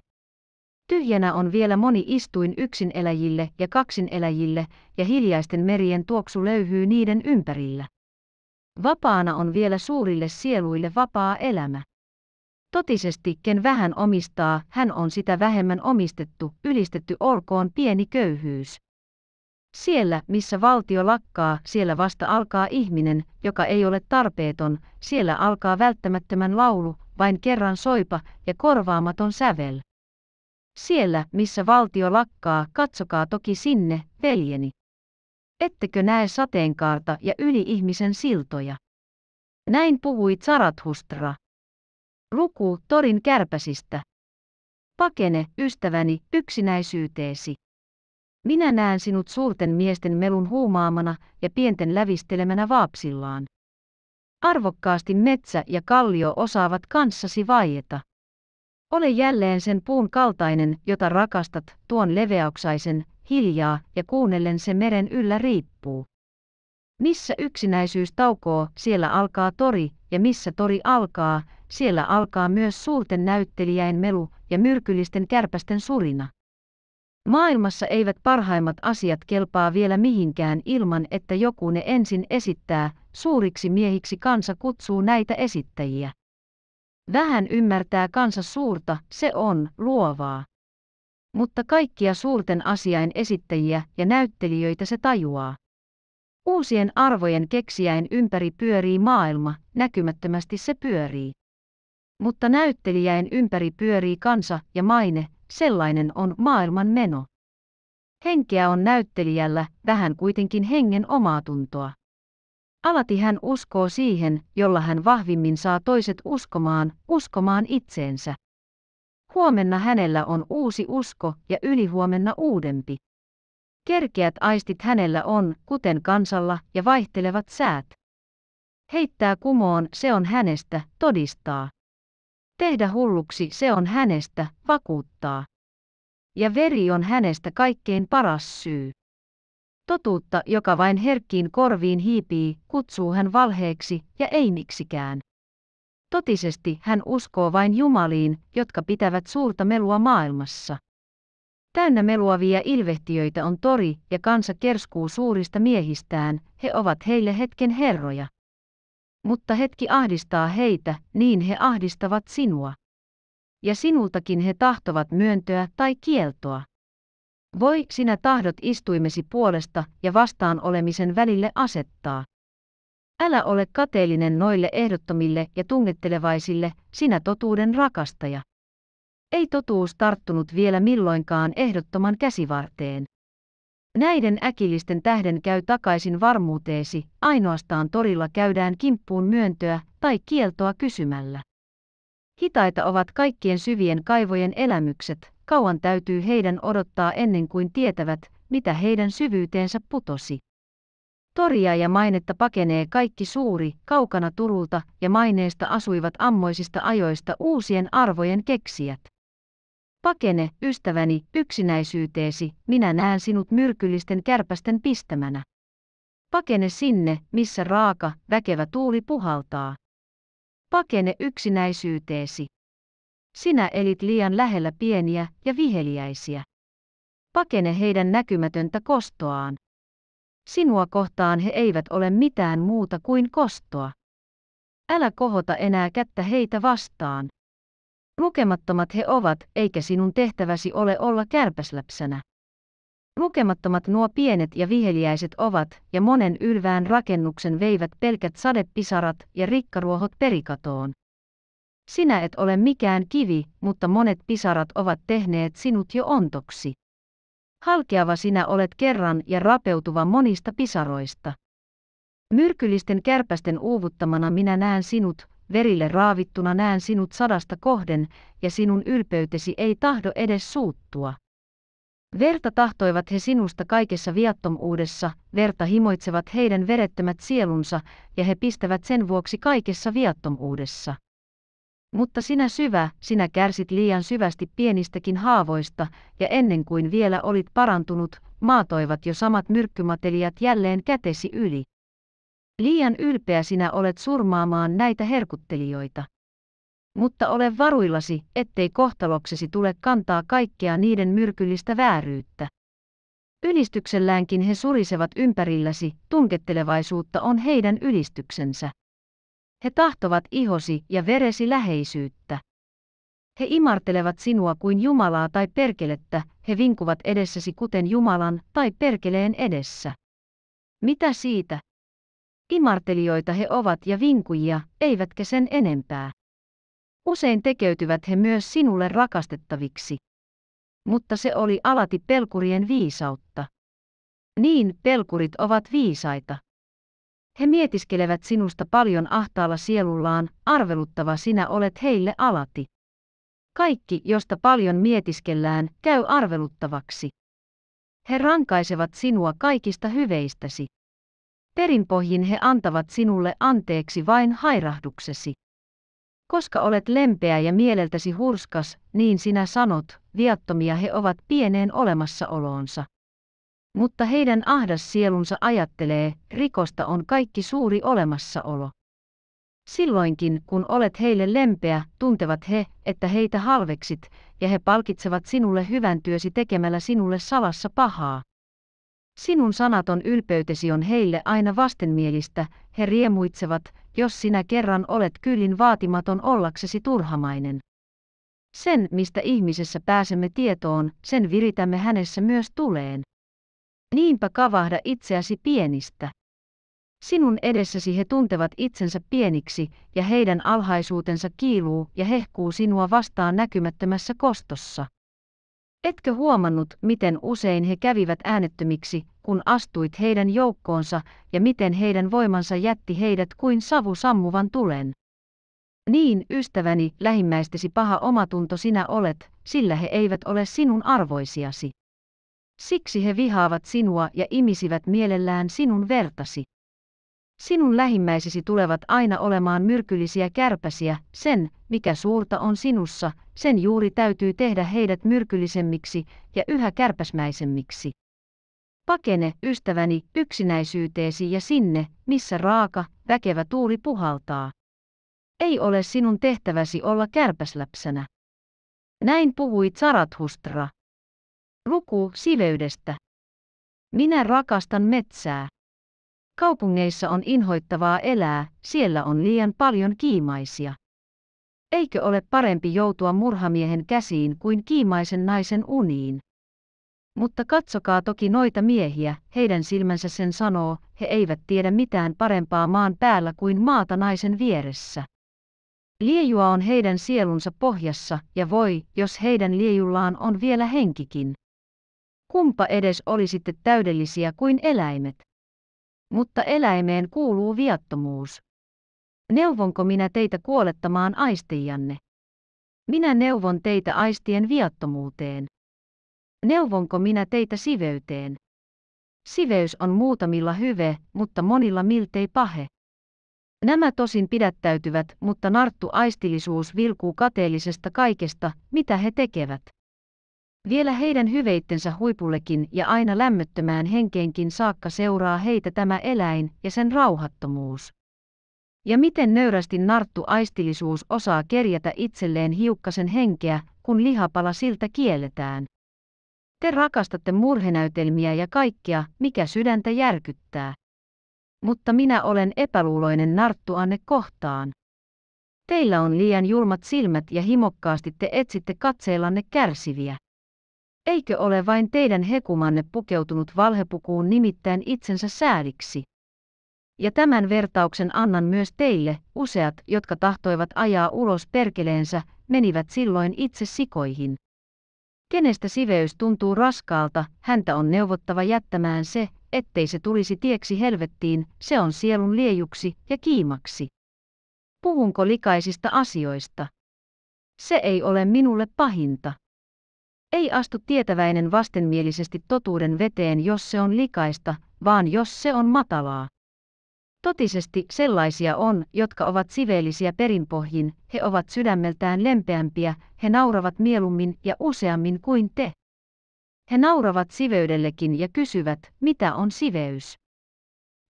Tyhjänä on vielä moni istuin yksin eläjille ja kaksin eläjille, ja hiljaisten merien tuoksu löyhyy niiden ympärillä. Vapaana on vielä suurille sieluille vapaa elämä. Totisesti, ken vähän omistaa, hän on sitä vähemmän omistettu, ylistetty olkoon pieni köyhyys. Siellä, missä valtio lakkaa, siellä vasta alkaa ihminen, joka ei ole tarpeeton, siellä alkaa välttämättömän laulu, vain kerran soipa ja korvaamaton sävel. Siellä, missä valtio lakkaa, katsokaa toki sinne, veljeni. Ettekö näe sateenkaarta ja yli-ihmisen siltoja? Näin puhui Zarathustra. Luku torin kärpäsistä. Pakene, ystäväni, yksinäisyyteesi. Minä näen sinut suurten miesten melun huumaamana ja pienten lävistelemänä vaapsillaan. Arvokkaasti metsä ja kallio osaavat kanssasi vaieta. Ole jälleen sen puun kaltainen, jota rakastat, tuon leveauksaisen, hiljaa ja kuunnellen se meren yllä riippuu. Missä yksinäisyys taukoo, siellä alkaa tori, ja missä tori alkaa, siellä alkaa myös suurten näyttelijäin melu ja myrkyllisten kärpästen surina. Maailmassa eivät parhaimmat asiat kelpaa vielä mihinkään ilman, että joku ne ensin esittää, suuriksi miehiksi kansa kutsuu näitä esittäjiä. Vähän ymmärtää kansa suurta, se on, luovaa. Mutta kaikkia suurten asiain esittäjiä ja näyttelijöitä se tajuaa. Uusien arvojen keksijäin ympäri pyörii maailma, näkymättömästi se pyörii. Mutta näyttelijäin ympäri pyörii kansa ja maine, sellainen on maailman meno. Henkeä on näyttelijällä, vähän kuitenkin hengen omaa tuntoa. Alati hän uskoo siihen, jolla hän vahvimmin saa toiset uskomaan, uskomaan itseensä. Huomenna hänellä on uusi usko ja ylihuomenna uudempi. Kerkeät aistit hänellä on, kuten kansalla, ja vaihtelevat säät. Heittää kumoon, se on hänestä, todistaa. Tehdä hulluksi se on hänestä, vakuuttaa. Ja veri on hänestä kaikkein paras syy. Totuutta, joka vain herkkiin korviin hiipii, kutsuu hän valheeksi ja ei miksikään. Totisesti hän uskoo vain jumaliin, jotka pitävät suurta melua maailmassa. Täynnä meluavia ilvehtiöitä on tori ja kansa kerskuu suurista miehistään, he ovat heille hetken herroja mutta hetki ahdistaa heitä, niin he ahdistavat sinua. Ja sinultakin he tahtovat myöntöä tai kieltoa. Voi sinä tahdot istuimesi puolesta ja vastaan olemisen välille asettaa. Älä ole kateellinen noille ehdottomille ja tungettelevaisille, sinä totuuden rakastaja. Ei totuus tarttunut vielä milloinkaan ehdottoman käsivarteen. Näiden äkillisten tähden käy takaisin varmuuteesi, ainoastaan torilla käydään kimppuun myöntöä tai kieltoa kysymällä. Hitaita ovat kaikkien syvien kaivojen elämykset, kauan täytyy heidän odottaa ennen kuin tietävät, mitä heidän syvyyteensä putosi. Toria ja mainetta pakenee kaikki suuri, kaukana Turulta ja maineesta asuivat ammoisista ajoista uusien arvojen keksijät. Pakene, ystäväni, yksinäisyyteesi, minä näen sinut myrkyllisten kärpästen pistämänä. Pakene sinne, missä raaka, väkevä tuuli puhaltaa. Pakene yksinäisyyteesi. Sinä elit liian lähellä pieniä ja viheliäisiä. Pakene heidän näkymätöntä kostoaan. Sinua kohtaan he eivät ole mitään muuta kuin kostoa. Älä kohota enää kättä heitä vastaan. Lukemattomat he ovat, eikä sinun tehtäväsi ole olla kärpäsläpsänä. Lukemattomat nuo pienet ja viheliäiset ovat, ja monen ylvään rakennuksen veivät pelkät sadepisarat ja rikkaruohot perikatoon. Sinä et ole mikään kivi, mutta monet pisarat ovat tehneet sinut jo ontoksi. Halkeava sinä olet kerran ja rapeutuva monista pisaroista. Myrkyllisten kärpästen uuvuttamana minä näen sinut, verille raavittuna näen sinut sadasta kohden, ja sinun ylpeytesi ei tahdo edes suuttua. Verta tahtoivat he sinusta kaikessa viattomuudessa, verta himoitsevat heidän verettömät sielunsa, ja he pistävät sen vuoksi kaikessa viattomuudessa. Mutta sinä syvä, sinä kärsit liian syvästi pienistäkin haavoista, ja ennen kuin vielä olit parantunut, maatoivat jo samat myrkkymateliat jälleen kätesi yli. Liian ylpeä sinä olet surmaamaan näitä herkuttelijoita. Mutta ole varuillasi, ettei kohtaloksesi tule kantaa kaikkea niiden myrkyllistä vääryyttä. Ylistykselläänkin he surisevat ympärilläsi, tunkettelevaisuutta on heidän ylistyksensä. He tahtovat ihosi ja veresi läheisyyttä. He imartelevat sinua kuin Jumalaa tai perkelettä, he vinkuvat edessäsi kuten Jumalan tai perkeleen edessä. Mitä siitä? Imartelijoita he ovat ja vinkujia, eivätkä sen enempää. Usein tekeytyvät he myös sinulle rakastettaviksi. Mutta se oli alati pelkurien viisautta. Niin, pelkurit ovat viisaita. He mietiskelevät sinusta paljon ahtaalla sielullaan, arveluttava sinä olet heille alati. Kaikki, josta paljon mietiskellään, käy arveluttavaksi. He rankaisevat sinua kaikista hyveistäsi. Perinpohjin he antavat sinulle anteeksi vain hairahduksesi. Koska olet lempeä ja mieleltäsi hurskas, niin sinä sanot, viattomia he ovat pieneen olemassaoloonsa. Mutta heidän ahdas sielunsa ajattelee, rikosta on kaikki suuri olemassaolo. Silloinkin, kun olet heille lempeä, tuntevat he, että heitä halveksit, ja he palkitsevat sinulle hyvän työsi tekemällä sinulle salassa pahaa. Sinun sanaton ylpeytesi on heille aina vastenmielistä, he riemuitsevat, jos sinä kerran olet kyllin vaatimaton ollaksesi turhamainen. Sen, mistä ihmisessä pääsemme tietoon, sen viritämme hänessä myös tuleen. Niinpä kavahda itseäsi pienistä. Sinun edessäsi he tuntevat itsensä pieniksi, ja heidän alhaisuutensa kiiluu ja hehkuu sinua vastaan näkymättömässä kostossa. Etkö huomannut, miten usein he kävivät äänettömiksi, kun astuit heidän joukkoonsa, ja miten heidän voimansa jätti heidät kuin savu sammuvan tulen? Niin, ystäväni, lähimmäistesi paha omatunto sinä olet, sillä he eivät ole sinun arvoisiasi. Siksi he vihaavat sinua ja imisivät mielellään sinun vertasi. Sinun lähimmäisesi tulevat aina olemaan myrkyllisiä kärpäsiä, sen, mikä suurta on sinussa, sen juuri täytyy tehdä heidät myrkyllisemmiksi ja yhä kärpäsmäisemmiksi. Pakene, ystäväni, yksinäisyyteesi ja sinne, missä raaka, väkevä tuuli puhaltaa. Ei ole sinun tehtäväsi olla kärpäsläpsänä. Näin puhui Zarathustra. Luku siveydestä. Minä rakastan metsää. Kaupungeissa on inhoittavaa elää, siellä on liian paljon kiimaisia. Eikö ole parempi joutua murhamiehen käsiin kuin kiimaisen naisen uniin? Mutta katsokaa toki noita miehiä, heidän silmänsä sen sanoo, he eivät tiedä mitään parempaa maan päällä kuin maata naisen vieressä. Liejua on heidän sielunsa pohjassa, ja voi, jos heidän liejullaan on vielä henkikin. Kumpa edes olisitte täydellisiä kuin eläimet? Mutta eläimeen kuuluu viattomuus. Neuvonko minä teitä kuolettamaan aistijanne? Minä neuvon teitä aistien viattomuuteen. Neuvonko minä teitä siveyteen? Siveys on muutamilla hyve, mutta monilla miltei pahe. Nämä tosin pidättäytyvät, mutta narttu aistillisuus vilkuu kateellisesta kaikesta, mitä he tekevät. Vielä heidän hyveittensä huipullekin ja aina lämmöttömään henkeenkin saakka seuraa heitä tämä eläin ja sen rauhattomuus. Ja miten nöyrästi narttu aistillisuus osaa kerjätä itselleen hiukkasen henkeä, kun lihapala siltä kielletään. Te rakastatte murhenäytelmiä ja kaikkea, mikä sydäntä järkyttää. Mutta minä olen epäluuloinen narttuanne kohtaan. Teillä on liian julmat silmät ja himokkaasti te etsitte katseellanne kärsiviä. Eikö ole vain teidän hekumanne pukeutunut valhepukuun nimittäin itsensä sääliksi? Ja tämän vertauksen annan myös teille, useat, jotka tahtoivat ajaa ulos perkeleensä, menivät silloin itse sikoihin. Kenestä siveys tuntuu raskaalta, häntä on neuvottava jättämään se, ettei se tulisi tieksi helvettiin, se on sielun liejuksi ja kiimaksi. Puhunko likaisista asioista? Se ei ole minulle pahinta. Ei astu tietäväinen vastenmielisesti totuuden veteen, jos se on likaista, vaan jos se on matalaa. Totisesti sellaisia on, jotka ovat siveellisiä perinpohjin, he ovat sydämeltään lempeämpiä, he nauravat mielummin ja useammin kuin te. He nauravat siveydellekin ja kysyvät, mitä on siveys.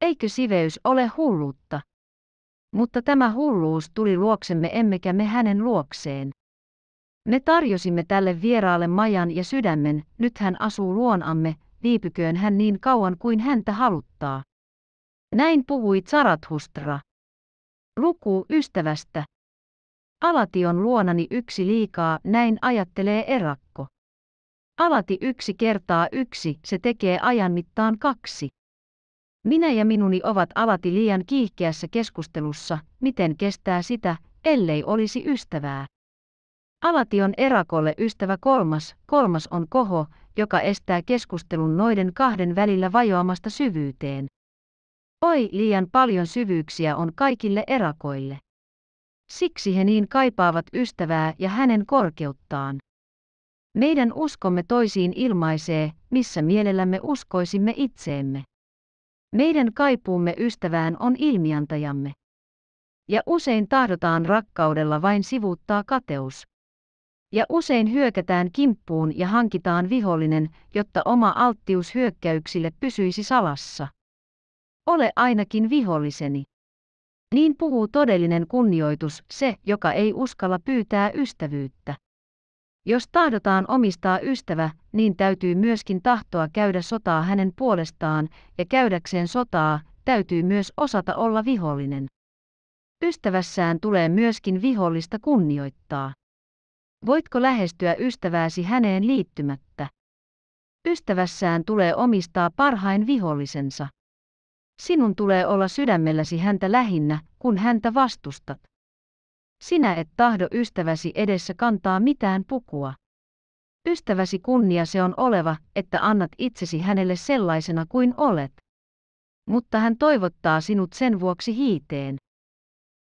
Eikö siveys ole hulluutta? Mutta tämä hulluus tuli luoksemme emmekä me hänen luokseen. Me tarjosimme tälle vieraalle majan ja sydämen, nyt hän asuu luonamme, viipyköön hän niin kauan kuin häntä haluttaa. Näin puhui Zarathustra. Luku ystävästä. Alati on luonani yksi liikaa, näin ajattelee erakko. Alati yksi kertaa yksi, se tekee ajan mittaan kaksi. Minä ja minuni ovat alati liian kiihkeässä keskustelussa, miten kestää sitä, ellei olisi ystävää on erakolle ystävä kolmas, kolmas on koho, joka estää keskustelun noiden kahden välillä vajoamasta syvyyteen. Oi, liian paljon syvyyksiä on kaikille erakoille. Siksi he niin kaipaavat ystävää ja hänen korkeuttaan. Meidän uskomme toisiin ilmaisee, missä mielellämme uskoisimme itseemme. Meidän kaipuumme ystävään on ilmiantajamme. Ja usein tahdotaan rakkaudella vain sivuuttaa kateus ja usein hyökätään kimppuun ja hankitaan vihollinen, jotta oma alttius hyökkäyksille pysyisi salassa. Ole ainakin viholliseni. Niin puhuu todellinen kunnioitus, se, joka ei uskalla pyytää ystävyyttä. Jos tahdotaan omistaa ystävä, niin täytyy myöskin tahtoa käydä sotaa hänen puolestaan, ja käydäkseen sotaa, täytyy myös osata olla vihollinen. Ystävässään tulee myöskin vihollista kunnioittaa. Voitko lähestyä ystävääsi häneen liittymättä? Ystävässään tulee omistaa parhain vihollisensa. Sinun tulee olla sydämelläsi häntä lähinnä, kun häntä vastustat. Sinä et tahdo ystäväsi edessä kantaa mitään pukua. Ystäväsi kunnia se on oleva, että annat itsesi hänelle sellaisena kuin olet. Mutta hän toivottaa sinut sen vuoksi hiiteen.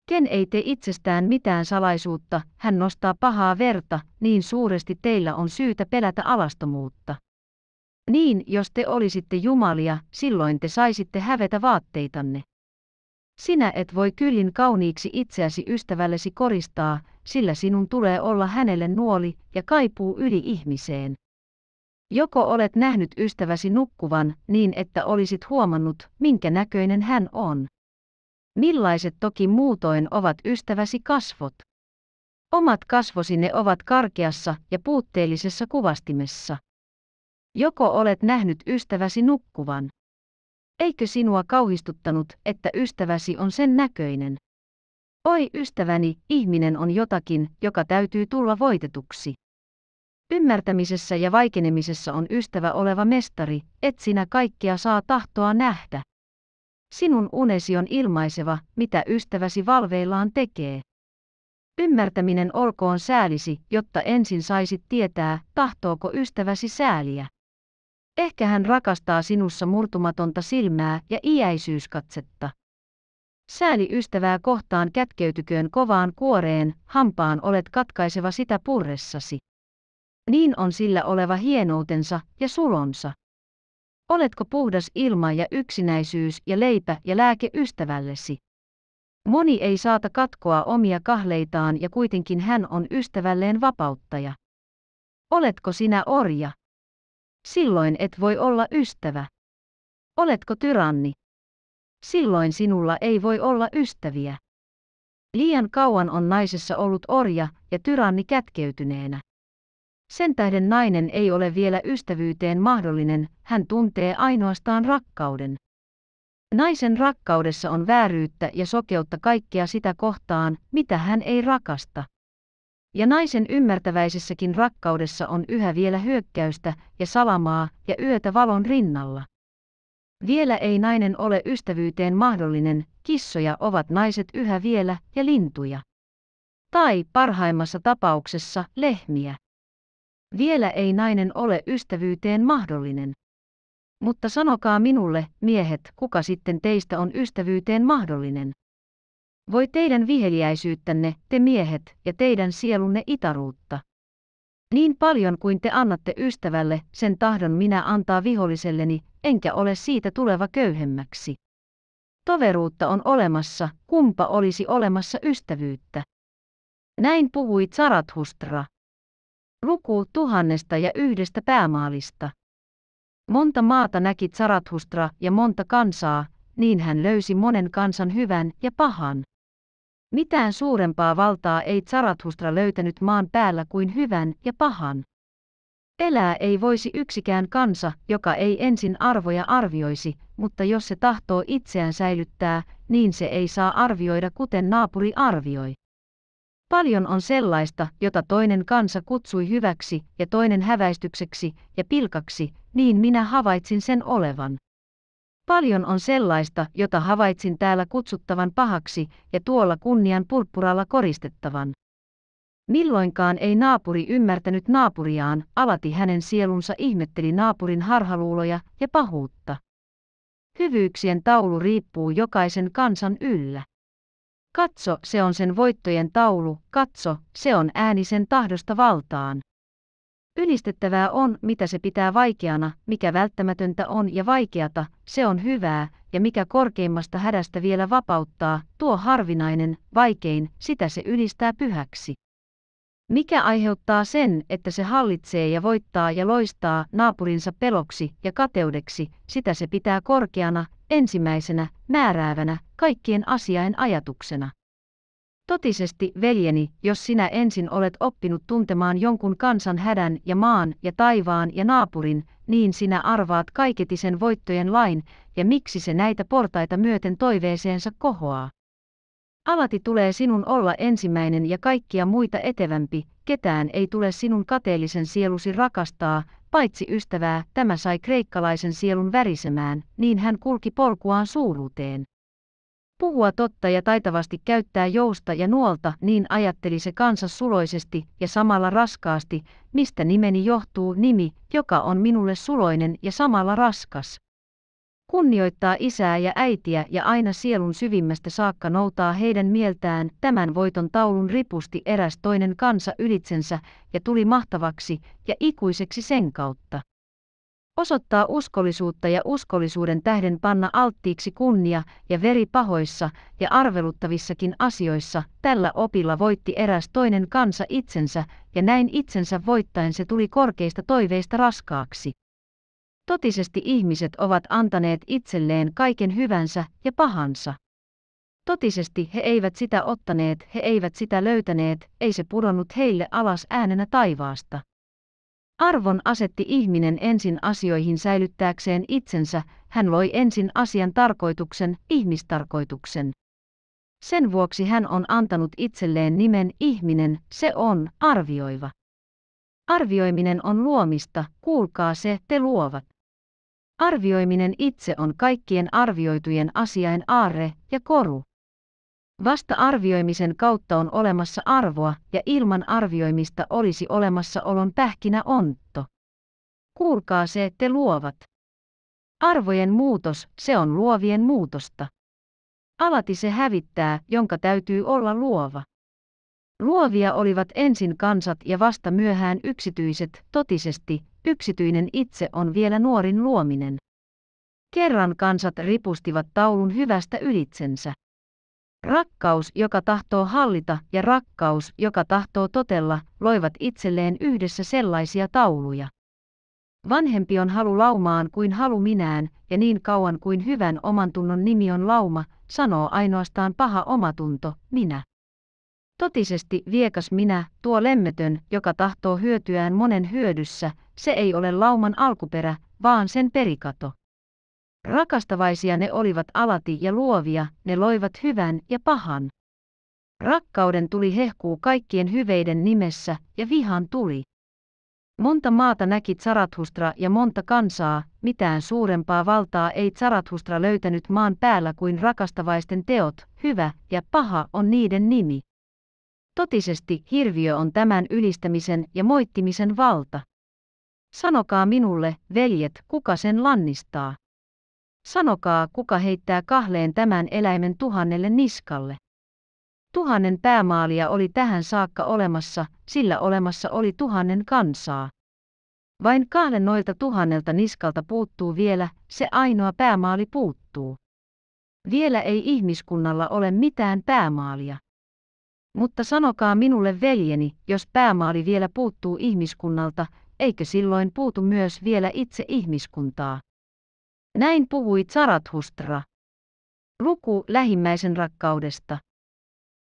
Ken ei tee itsestään mitään salaisuutta, hän nostaa pahaa verta, niin suuresti teillä on syytä pelätä alastomuutta. Niin, jos te olisitte jumalia, silloin te saisitte hävetä vaatteitanne. Sinä et voi kyllin kauniiksi itseäsi ystävällesi koristaa, sillä sinun tulee olla hänelle nuoli ja kaipuu yli ihmiseen. Joko olet nähnyt ystäväsi nukkuvan niin, että olisit huomannut, minkä näköinen hän on millaiset toki muutoin ovat ystäväsi kasvot. Omat kasvosinne ovat karkeassa ja puutteellisessa kuvastimessa. Joko olet nähnyt ystäväsi nukkuvan? Eikö sinua kauhistuttanut, että ystäväsi on sen näköinen? Oi ystäväni, ihminen on jotakin, joka täytyy tulla voitetuksi. Ymmärtämisessä ja vaikenemisessa on ystävä oleva mestari, et sinä kaikkea saa tahtoa nähdä. Sinun unesi on ilmaiseva, mitä ystäväsi valveillaan tekee. Ymmärtäminen olkoon säälisi, jotta ensin saisit tietää, tahtooko ystäväsi sääliä. Ehkä hän rakastaa sinussa murtumatonta silmää ja iäisyyskatsetta. Sääli ystävää kohtaan kätkeytyköön kovaan kuoreen, hampaan olet katkaiseva sitä purressasi. Niin on sillä oleva hienoutensa ja sulonsa. Oletko puhdas ilma ja yksinäisyys ja leipä ja lääke ystävällesi? Moni ei saata katkoa omia kahleitaan ja kuitenkin hän on ystävälleen vapauttaja. Oletko sinä orja? Silloin et voi olla ystävä. Oletko tyranni? Silloin sinulla ei voi olla ystäviä. Liian kauan on naisessa ollut orja ja tyranni kätkeytyneenä. Sen tähden nainen ei ole vielä ystävyyteen mahdollinen, hän tuntee ainoastaan rakkauden. Naisen rakkaudessa on vääryyttä ja sokeutta kaikkea sitä kohtaan, mitä hän ei rakasta. Ja naisen ymmärtäväisessäkin rakkaudessa on yhä vielä hyökkäystä ja salamaa ja yötä valon rinnalla. Vielä ei nainen ole ystävyyteen mahdollinen, kissoja ovat naiset yhä vielä ja lintuja. Tai parhaimmassa tapauksessa lehmiä. Vielä ei nainen ole ystävyyteen mahdollinen. Mutta sanokaa minulle, miehet, kuka sitten teistä on ystävyyteen mahdollinen? Voi teidän viheliäisyyttänne, te miehet, ja teidän sielunne itaruutta. Niin paljon kuin te annatte ystävälle, sen tahdon minä antaa viholliselleni, enkä ole siitä tuleva köyhemmäksi. Toveruutta on olemassa, kumpa olisi olemassa ystävyyttä. Näin puhui Zarathustra. Luku tuhannesta ja yhdestä päämaalista. Monta maata näki Zarathustra ja monta kansaa, niin hän löysi monen kansan hyvän ja pahan. Mitään suurempaa valtaa ei Zarathustra löytänyt maan päällä kuin hyvän ja pahan. Elää ei voisi yksikään kansa, joka ei ensin arvoja arvioisi, mutta jos se tahtoo itseään säilyttää, niin se ei saa arvioida kuten naapuri arvioi. Paljon on sellaista, jota toinen kansa kutsui hyväksi ja toinen häväistykseksi ja pilkaksi, niin minä havaitsin sen olevan. Paljon on sellaista, jota havaitsin täällä kutsuttavan pahaksi ja tuolla kunnian purppuralla koristettavan. Milloinkaan ei naapuri ymmärtänyt naapuriaan, alati hänen sielunsa ihmetteli naapurin harhaluuloja ja pahuutta. Hyvyyksien taulu riippuu jokaisen kansan yllä. Katso, se on sen voittojen taulu, katso, se on ääni sen tahdosta valtaan. Ylistettävää on, mitä se pitää vaikeana, mikä välttämätöntä on ja vaikeata, se on hyvää, ja mikä korkeimmasta hädästä vielä vapauttaa, tuo harvinainen, vaikein, sitä se ylistää pyhäksi. Mikä aiheuttaa sen, että se hallitsee ja voittaa ja loistaa naapurinsa peloksi ja kateudeksi, sitä se pitää korkeana, ensimmäisenä, määräävänä, kaikkien asiain ajatuksena. Totisesti, veljeni, jos sinä ensin olet oppinut tuntemaan jonkun kansan hädän ja maan ja taivaan ja naapurin, niin sinä arvaat kaiketisen voittojen lain, ja miksi se näitä portaita myöten toiveeseensa kohoaa. Alati tulee sinun olla ensimmäinen ja kaikkia muita etevämpi, ketään ei tule sinun kateellisen sielusi rakastaa, paitsi ystävää, tämä sai kreikkalaisen sielun värisemään, niin hän kulki polkuaan suuruuteen. Puhua totta ja taitavasti käyttää jousta ja nuolta, niin ajatteli se kansa suloisesti ja samalla raskaasti, mistä nimeni johtuu nimi, joka on minulle suloinen ja samalla raskas. Kunnioittaa isää ja äitiä ja aina sielun syvimmästä saakka noutaa heidän mieltään, tämän voiton taulun ripusti eräs toinen kansa ylitsensä ja tuli mahtavaksi ja ikuiseksi sen kautta. Osoittaa uskollisuutta ja uskollisuuden tähden panna alttiiksi kunnia ja veri pahoissa ja arveluttavissakin asioissa, tällä opilla voitti eräs toinen kansa itsensä, ja näin itsensä voittaen se tuli korkeista toiveista raskaaksi. Totisesti ihmiset ovat antaneet itselleen kaiken hyvänsä ja pahansa. Totisesti he eivät sitä ottaneet, he eivät sitä löytäneet, ei se pudonnut heille alas äänenä taivaasta. Arvon asetti ihminen ensin asioihin säilyttääkseen itsensä, hän loi ensin asian tarkoituksen, ihmistarkoituksen. Sen vuoksi hän on antanut itselleen nimen ihminen, se on arvioiva. Arvioiminen on luomista, kuulkaa se te luovat. Arvioiminen itse on kaikkien arvioitujen asiain aarre ja koru. Vasta arvioimisen kautta on olemassa arvoa ja ilman arvioimista olisi olemassa olon pähkinä ontto. Kuulkaa se te luovat. Arvojen muutos, se on luovien muutosta. Alati se hävittää, jonka täytyy olla luova. Luovia olivat ensin kansat ja vasta myöhään yksityiset, totisesti, Yksityinen itse on vielä nuorin luominen. Kerran kansat ripustivat taulun hyvästä ylitsensä. Rakkaus, joka tahtoo hallita ja rakkaus, joka tahtoo totella, loivat itselleen yhdessä sellaisia tauluja. Vanhempi on halu laumaan kuin halu minään, ja niin kauan kuin hyvän omantunnon nimi on lauma, sanoo ainoastaan paha omatunto, minä. Totisesti viekas minä, tuo lemmetön, joka tahtoo hyötyään monen hyödyssä, se ei ole lauman alkuperä, vaan sen perikato. Rakastavaisia ne olivat alati ja luovia, ne loivat hyvän ja pahan. Rakkauden tuli hehkuu kaikkien hyveiden nimessä, ja vihan tuli. Monta maata näki Zarathustra ja monta kansaa, mitään suurempaa valtaa ei Zarathustra löytänyt maan päällä kuin rakastavaisten teot, hyvä ja paha on niiden nimi. Totisesti hirviö on tämän ylistämisen ja moittimisen valta. Sanokaa minulle, veljet, kuka sen lannistaa. Sanokaa, kuka heittää kahleen tämän eläimen tuhannelle niskalle. Tuhannen päämaalia oli tähän saakka olemassa, sillä olemassa oli tuhannen kansaa. Vain kahden noilta tuhannelta niskalta puuttuu vielä, se ainoa päämaali puuttuu. Vielä ei ihmiskunnalla ole mitään päämaalia. Mutta sanokaa minulle veljeni, jos päämaali vielä puuttuu ihmiskunnalta, eikö silloin puutu myös vielä itse ihmiskuntaa? Näin puhui Zarathustra. Luku lähimmäisen rakkaudesta.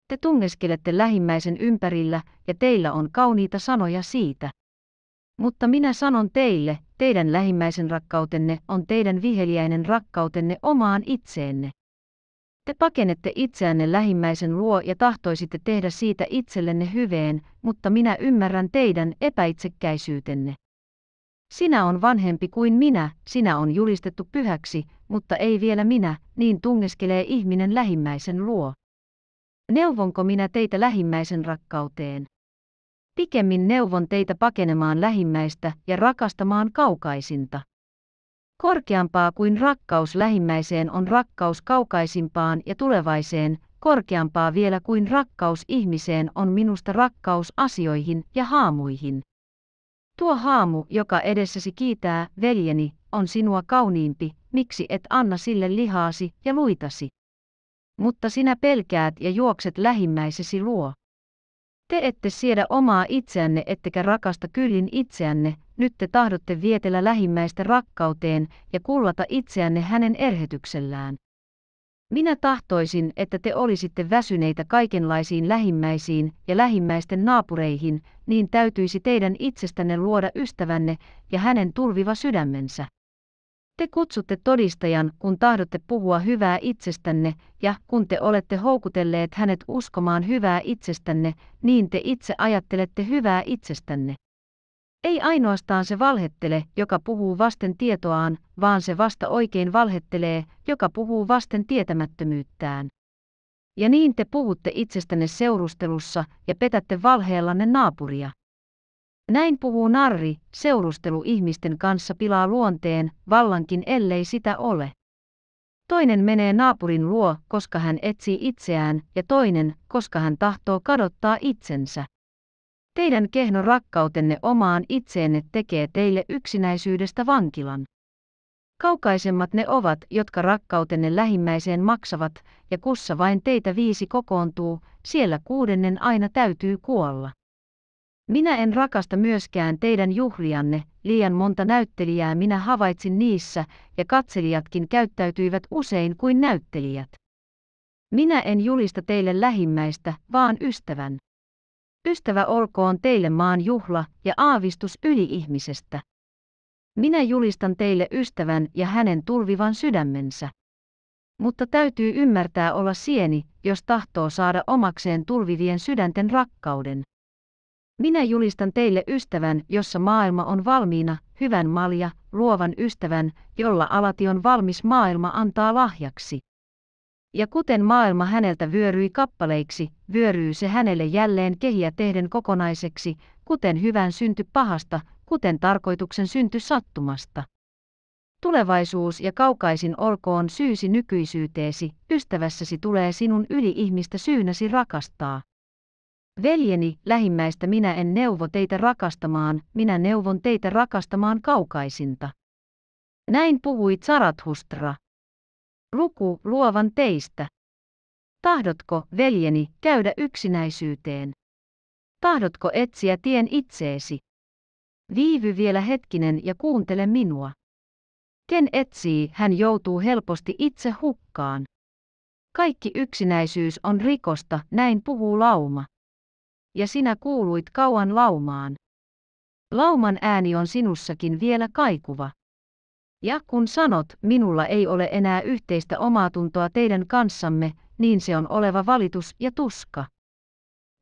Te tungeskelette lähimmäisen ympärillä ja teillä on kauniita sanoja siitä. Mutta minä sanon teille, teidän lähimmäisen rakkautenne on teidän viheliäinen rakkautenne omaan itseenne. Te pakenette itseänne lähimmäisen luo ja tahtoisitte tehdä siitä itsellenne hyveen, mutta minä ymmärrän teidän epäitsekkäisyytenne. Sinä on vanhempi kuin minä, sinä on julistettu pyhäksi, mutta ei vielä minä, niin tungeskelee ihminen lähimmäisen luo. Neuvonko minä teitä lähimmäisen rakkauteen? Pikemmin neuvon teitä pakenemaan lähimmäistä ja rakastamaan kaukaisinta. Korkeampaa kuin rakkaus lähimmäiseen on rakkaus kaukaisimpaan ja tulevaiseen, korkeampaa vielä kuin rakkaus ihmiseen on minusta rakkaus asioihin ja haamuihin. Tuo haamu, joka edessäsi kiitää, veljeni, on sinua kauniimpi, miksi et anna sille lihaasi ja luitasi? Mutta sinä pelkäät ja juokset lähimmäisesi luo. Te ette siedä omaa itseänne ettekä rakasta kyllin itseänne, nyt te tahdotte vietellä lähimmäistä rakkauteen ja kullata itseänne hänen erhetyksellään. Minä tahtoisin, että te olisitte väsyneitä kaikenlaisiin lähimmäisiin ja lähimmäisten naapureihin, niin täytyisi teidän itsestänne luoda ystävänne ja hänen turviva sydämensä. Te kutsutte todistajan, kun tahdotte puhua hyvää itsestänne, ja kun te olette houkutelleet hänet uskomaan hyvää itsestänne, niin te itse ajattelette hyvää itsestänne. Ei ainoastaan se valhettele, joka puhuu vasten tietoaan, vaan se vasta oikein valhettelee, joka puhuu vasten tietämättömyyttään. Ja niin te puhutte itsestänne seurustelussa ja petätte valheellanne naapuria. Näin puhuu narri, seurustelu ihmisten kanssa pilaa luonteen, vallankin ellei sitä ole. Toinen menee naapurin luo, koska hän etsii itseään, ja toinen, koska hän tahtoo kadottaa itsensä. Teidän kehno rakkautenne omaan itseenne tekee teille yksinäisyydestä vankilan. Kaukaisemmat ne ovat, jotka rakkautenne lähimmäiseen maksavat, ja kussa vain teitä viisi kokoontuu, siellä kuudennen aina täytyy kuolla. Minä en rakasta myöskään teidän juhlianne, liian monta näyttelijää minä havaitsin niissä, ja katselijatkin käyttäytyivät usein kuin näyttelijät. Minä en julista teille lähimmäistä, vaan ystävän. Ystävä olkoon teille maan juhla ja aavistus yli ihmisestä. Minä julistan teille ystävän ja hänen tulvivan sydämensä. Mutta täytyy ymmärtää olla sieni, jos tahtoo saada omakseen tulvivien sydänten rakkauden. Minä julistan teille ystävän, jossa maailma on valmiina, hyvän malja, luovan ystävän, jolla alati on valmis maailma antaa lahjaksi. Ja kuten maailma häneltä vyöryi kappaleiksi, vyöryy se hänelle jälleen kehiä tehden kokonaiseksi, kuten hyvän synty pahasta, kuten tarkoituksen synty sattumasta. Tulevaisuus ja kaukaisin olkoon syysi nykyisyyteesi, ystävässäsi tulee sinun yli ihmistä syynäsi rakastaa. Veljeni, lähimmäistä minä en neuvo teitä rakastamaan, minä neuvon teitä rakastamaan kaukaisinta. Näin puhui Zarathustra. Luku luovan teistä. Tahdotko, veljeni, käydä yksinäisyyteen? Tahdotko etsiä tien itseesi? Viivy vielä hetkinen ja kuuntele minua. Ken etsii, hän joutuu helposti itse hukkaan. Kaikki yksinäisyys on rikosta, näin puhuu lauma ja sinä kuuluit kauan laumaan. Lauman ääni on sinussakin vielä kaikuva. Ja kun sanot, minulla ei ole enää yhteistä omaatuntoa teidän kanssamme, niin se on oleva valitus ja tuska.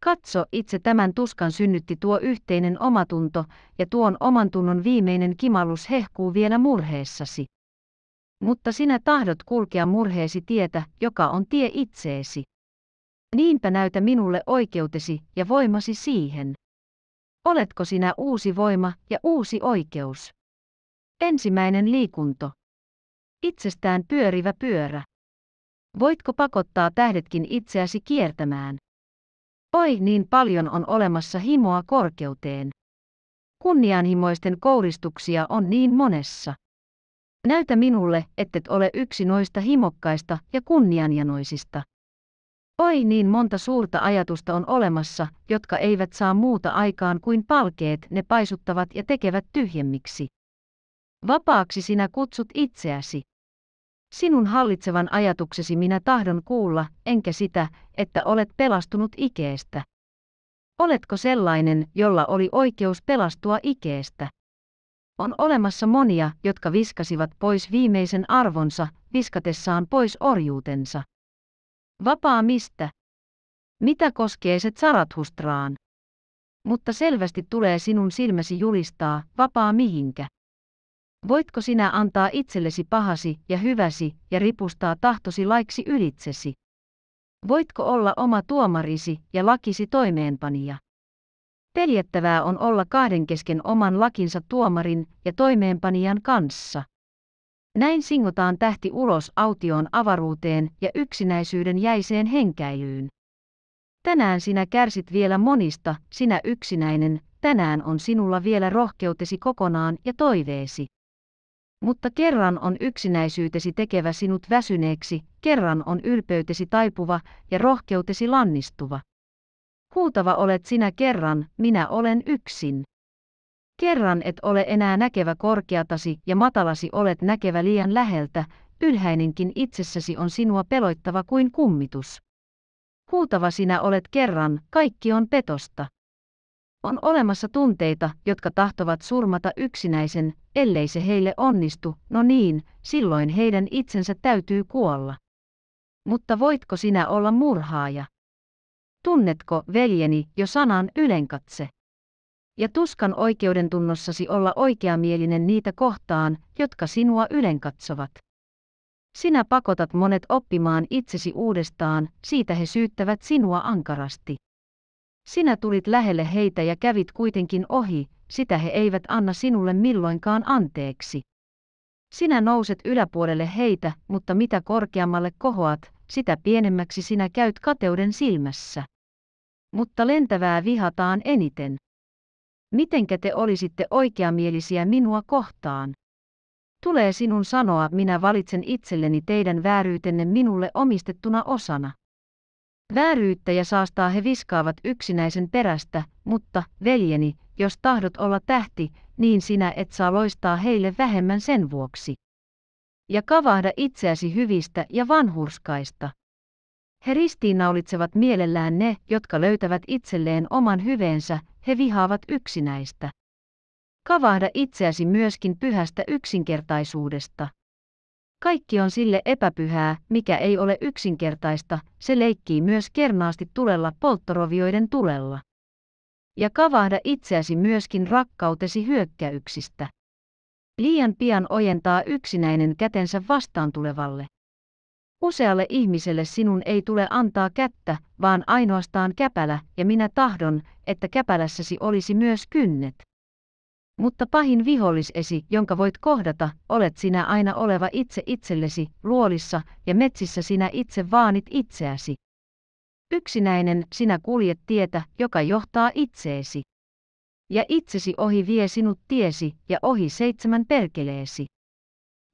Katso, itse tämän tuskan synnytti tuo yhteinen omatunto, ja tuon omantunnon viimeinen kimallus hehkuu vielä murheessasi. Mutta sinä tahdot kulkea murheesi tietä, joka on tie itseesi. Niinpä näytä minulle oikeutesi ja voimasi siihen. Oletko sinä uusi voima ja uusi oikeus? Ensimmäinen liikunto. Itsestään pyörivä pyörä. Voitko pakottaa tähdetkin itseäsi kiertämään? Oi, niin paljon on olemassa himoa korkeuteen. Kunnianhimoisten kouristuksia on niin monessa. Näytä minulle, ettet ole yksi noista himokkaista ja kunnianjanoisista. Oi niin monta suurta ajatusta on olemassa, jotka eivät saa muuta aikaan kuin palkeet ne paisuttavat ja tekevät tyhjemmiksi. Vapaaksi sinä kutsut itseäsi. Sinun hallitsevan ajatuksesi minä tahdon kuulla, enkä sitä, että olet pelastunut ikeestä. Oletko sellainen, jolla oli oikeus pelastua ikeestä? On olemassa monia, jotka viskasivat pois viimeisen arvonsa, viskatessaan pois orjuutensa. Vapaa mistä? Mitä se Sarathustraan? Mutta selvästi tulee sinun silmäsi julistaa, vapaa mihinkä. Voitko sinä antaa itsellesi pahasi ja hyväsi ja ripustaa tahtosi laiksi ylitsesi? Voitko olla oma tuomarisi ja lakisi toimeenpanija? Peljättävää on olla kahden kesken oman lakinsa tuomarin ja toimeenpanijan kanssa. Näin singotaan tähti ulos aution avaruuteen ja yksinäisyyden jäiseen henkäilyyn. Tänään sinä kärsit vielä monista, sinä yksinäinen, tänään on sinulla vielä rohkeutesi kokonaan ja toiveesi. Mutta kerran on yksinäisyytesi tekevä sinut väsyneeksi, kerran on ylpeytesi taipuva ja rohkeutesi lannistuva. Huutava olet sinä kerran, minä olen yksin. Kerran et ole enää näkevä korkeatasi ja matalasi olet näkevä liian läheltä, ylhäinenkin itsessäsi on sinua peloittava kuin kummitus. Huutava sinä olet kerran, kaikki on petosta. On olemassa tunteita, jotka tahtovat surmata yksinäisen, ellei se heille onnistu, no niin, silloin heidän itsensä täytyy kuolla. Mutta voitko sinä olla murhaaja? Tunnetko, veljeni, jo sanan ylenkatse? ja tuskan oikeudentunnossasi olla oikeamielinen niitä kohtaan, jotka sinua ylenkatsovat. Sinä pakotat monet oppimaan itsesi uudestaan, siitä he syyttävät sinua ankarasti. Sinä tulit lähelle heitä ja kävit kuitenkin ohi, sitä he eivät anna sinulle milloinkaan anteeksi. Sinä nouset yläpuolelle heitä, mutta mitä korkeammalle kohoat, sitä pienemmäksi sinä käyt kateuden silmässä. Mutta lentävää vihataan eniten. Mitenkä te olisitte oikeamielisiä minua kohtaan? Tulee sinun sanoa, minä valitsen itselleni teidän vääryytenne minulle omistettuna osana. Vääryyttä ja saastaa he viskaavat yksinäisen perästä, mutta, veljeni, jos tahdot olla tähti, niin sinä et saa loistaa heille vähemmän sen vuoksi. Ja kavahda itseäsi hyvistä ja vanhurskaista. He ristiinnaulitsevat mielellään ne, jotka löytävät itselleen oman hyveensä, he vihaavat yksinäistä. Kavahda itseäsi myöskin pyhästä yksinkertaisuudesta. Kaikki on sille epäpyhää, mikä ei ole yksinkertaista, se leikkii myös kernaasti tulella polttorovioiden tulella. Ja kavahda itseäsi myöskin rakkautesi hyökkäyksistä. Liian pian ojentaa yksinäinen kätensä tulevalle. Usealle ihmiselle sinun ei tule antaa kättä, vaan ainoastaan käpälä, ja minä tahdon, että käpälässäsi olisi myös kynnet. Mutta pahin vihollisesi, jonka voit kohdata, olet sinä aina oleva itse itsellesi, luolissa ja metsissä sinä itse vaanit itseäsi. Yksinäinen sinä kuljet tietä, joka johtaa itseesi. Ja itsesi ohi vie sinut tiesi, ja ohi seitsemän perkeleesi.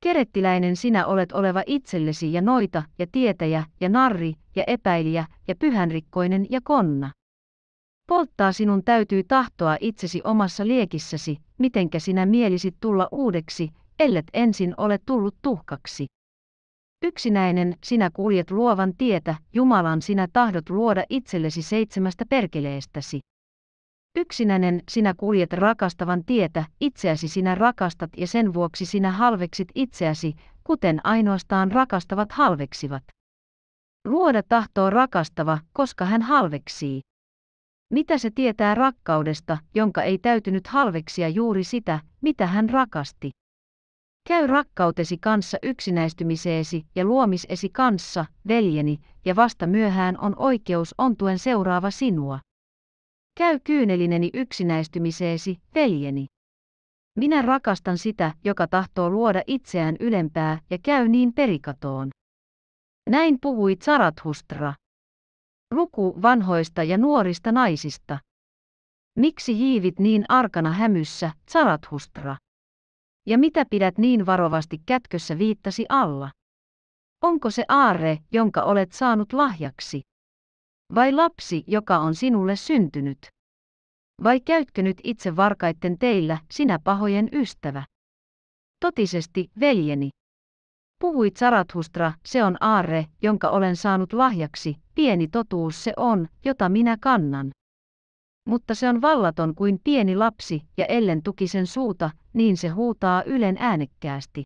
Kerettiläinen sinä olet oleva itsellesi ja noita ja tietäjä ja narri ja epäilijä ja pyhänrikkoinen ja konna. Polttaa sinun täytyy tahtoa itsesi omassa liekissäsi, mitenkä sinä mielisit tulla uudeksi, ellet ensin ole tullut tuhkaksi. Yksinäinen sinä kuljet luovan tietä, Jumalan sinä tahdot luoda itsellesi seitsemästä perkeleestäsi. Yksinäinen sinä kuljet rakastavan tietä, itseäsi sinä rakastat ja sen vuoksi sinä halveksit itseäsi, kuten ainoastaan rakastavat halveksivat. Luoda tahtoo rakastava, koska hän halveksii. Mitä se tietää rakkaudesta, jonka ei täytynyt halveksia juuri sitä, mitä hän rakasti? Käy rakkautesi kanssa yksinäistymiseesi ja luomisesi kanssa, veljeni, ja vasta myöhään on oikeus ontuen seuraava sinua. Käy kyynelineni yksinäistymiseesi, veljeni. Minä rakastan sitä, joka tahtoo luoda itseään ylempää ja käy niin perikatoon. Näin puhui Zarathustra. Luku vanhoista ja nuorista naisista. Miksi hiivit niin arkana hämyssä, Zarathustra? Ja mitä pidät niin varovasti kätkössä viittasi alla? Onko se aarre, jonka olet saanut lahjaksi? Vai lapsi, joka on sinulle syntynyt? Vai käytkö nyt itse varkaitten teillä, sinä pahojen ystävä? Totisesti, veljeni. Puhuit Sarathustra, se on aarre, jonka olen saanut lahjaksi, pieni totuus se on, jota minä kannan. Mutta se on vallaton kuin pieni lapsi, ja ellen tuki sen suuta, niin se huutaa ylen äänekkäästi.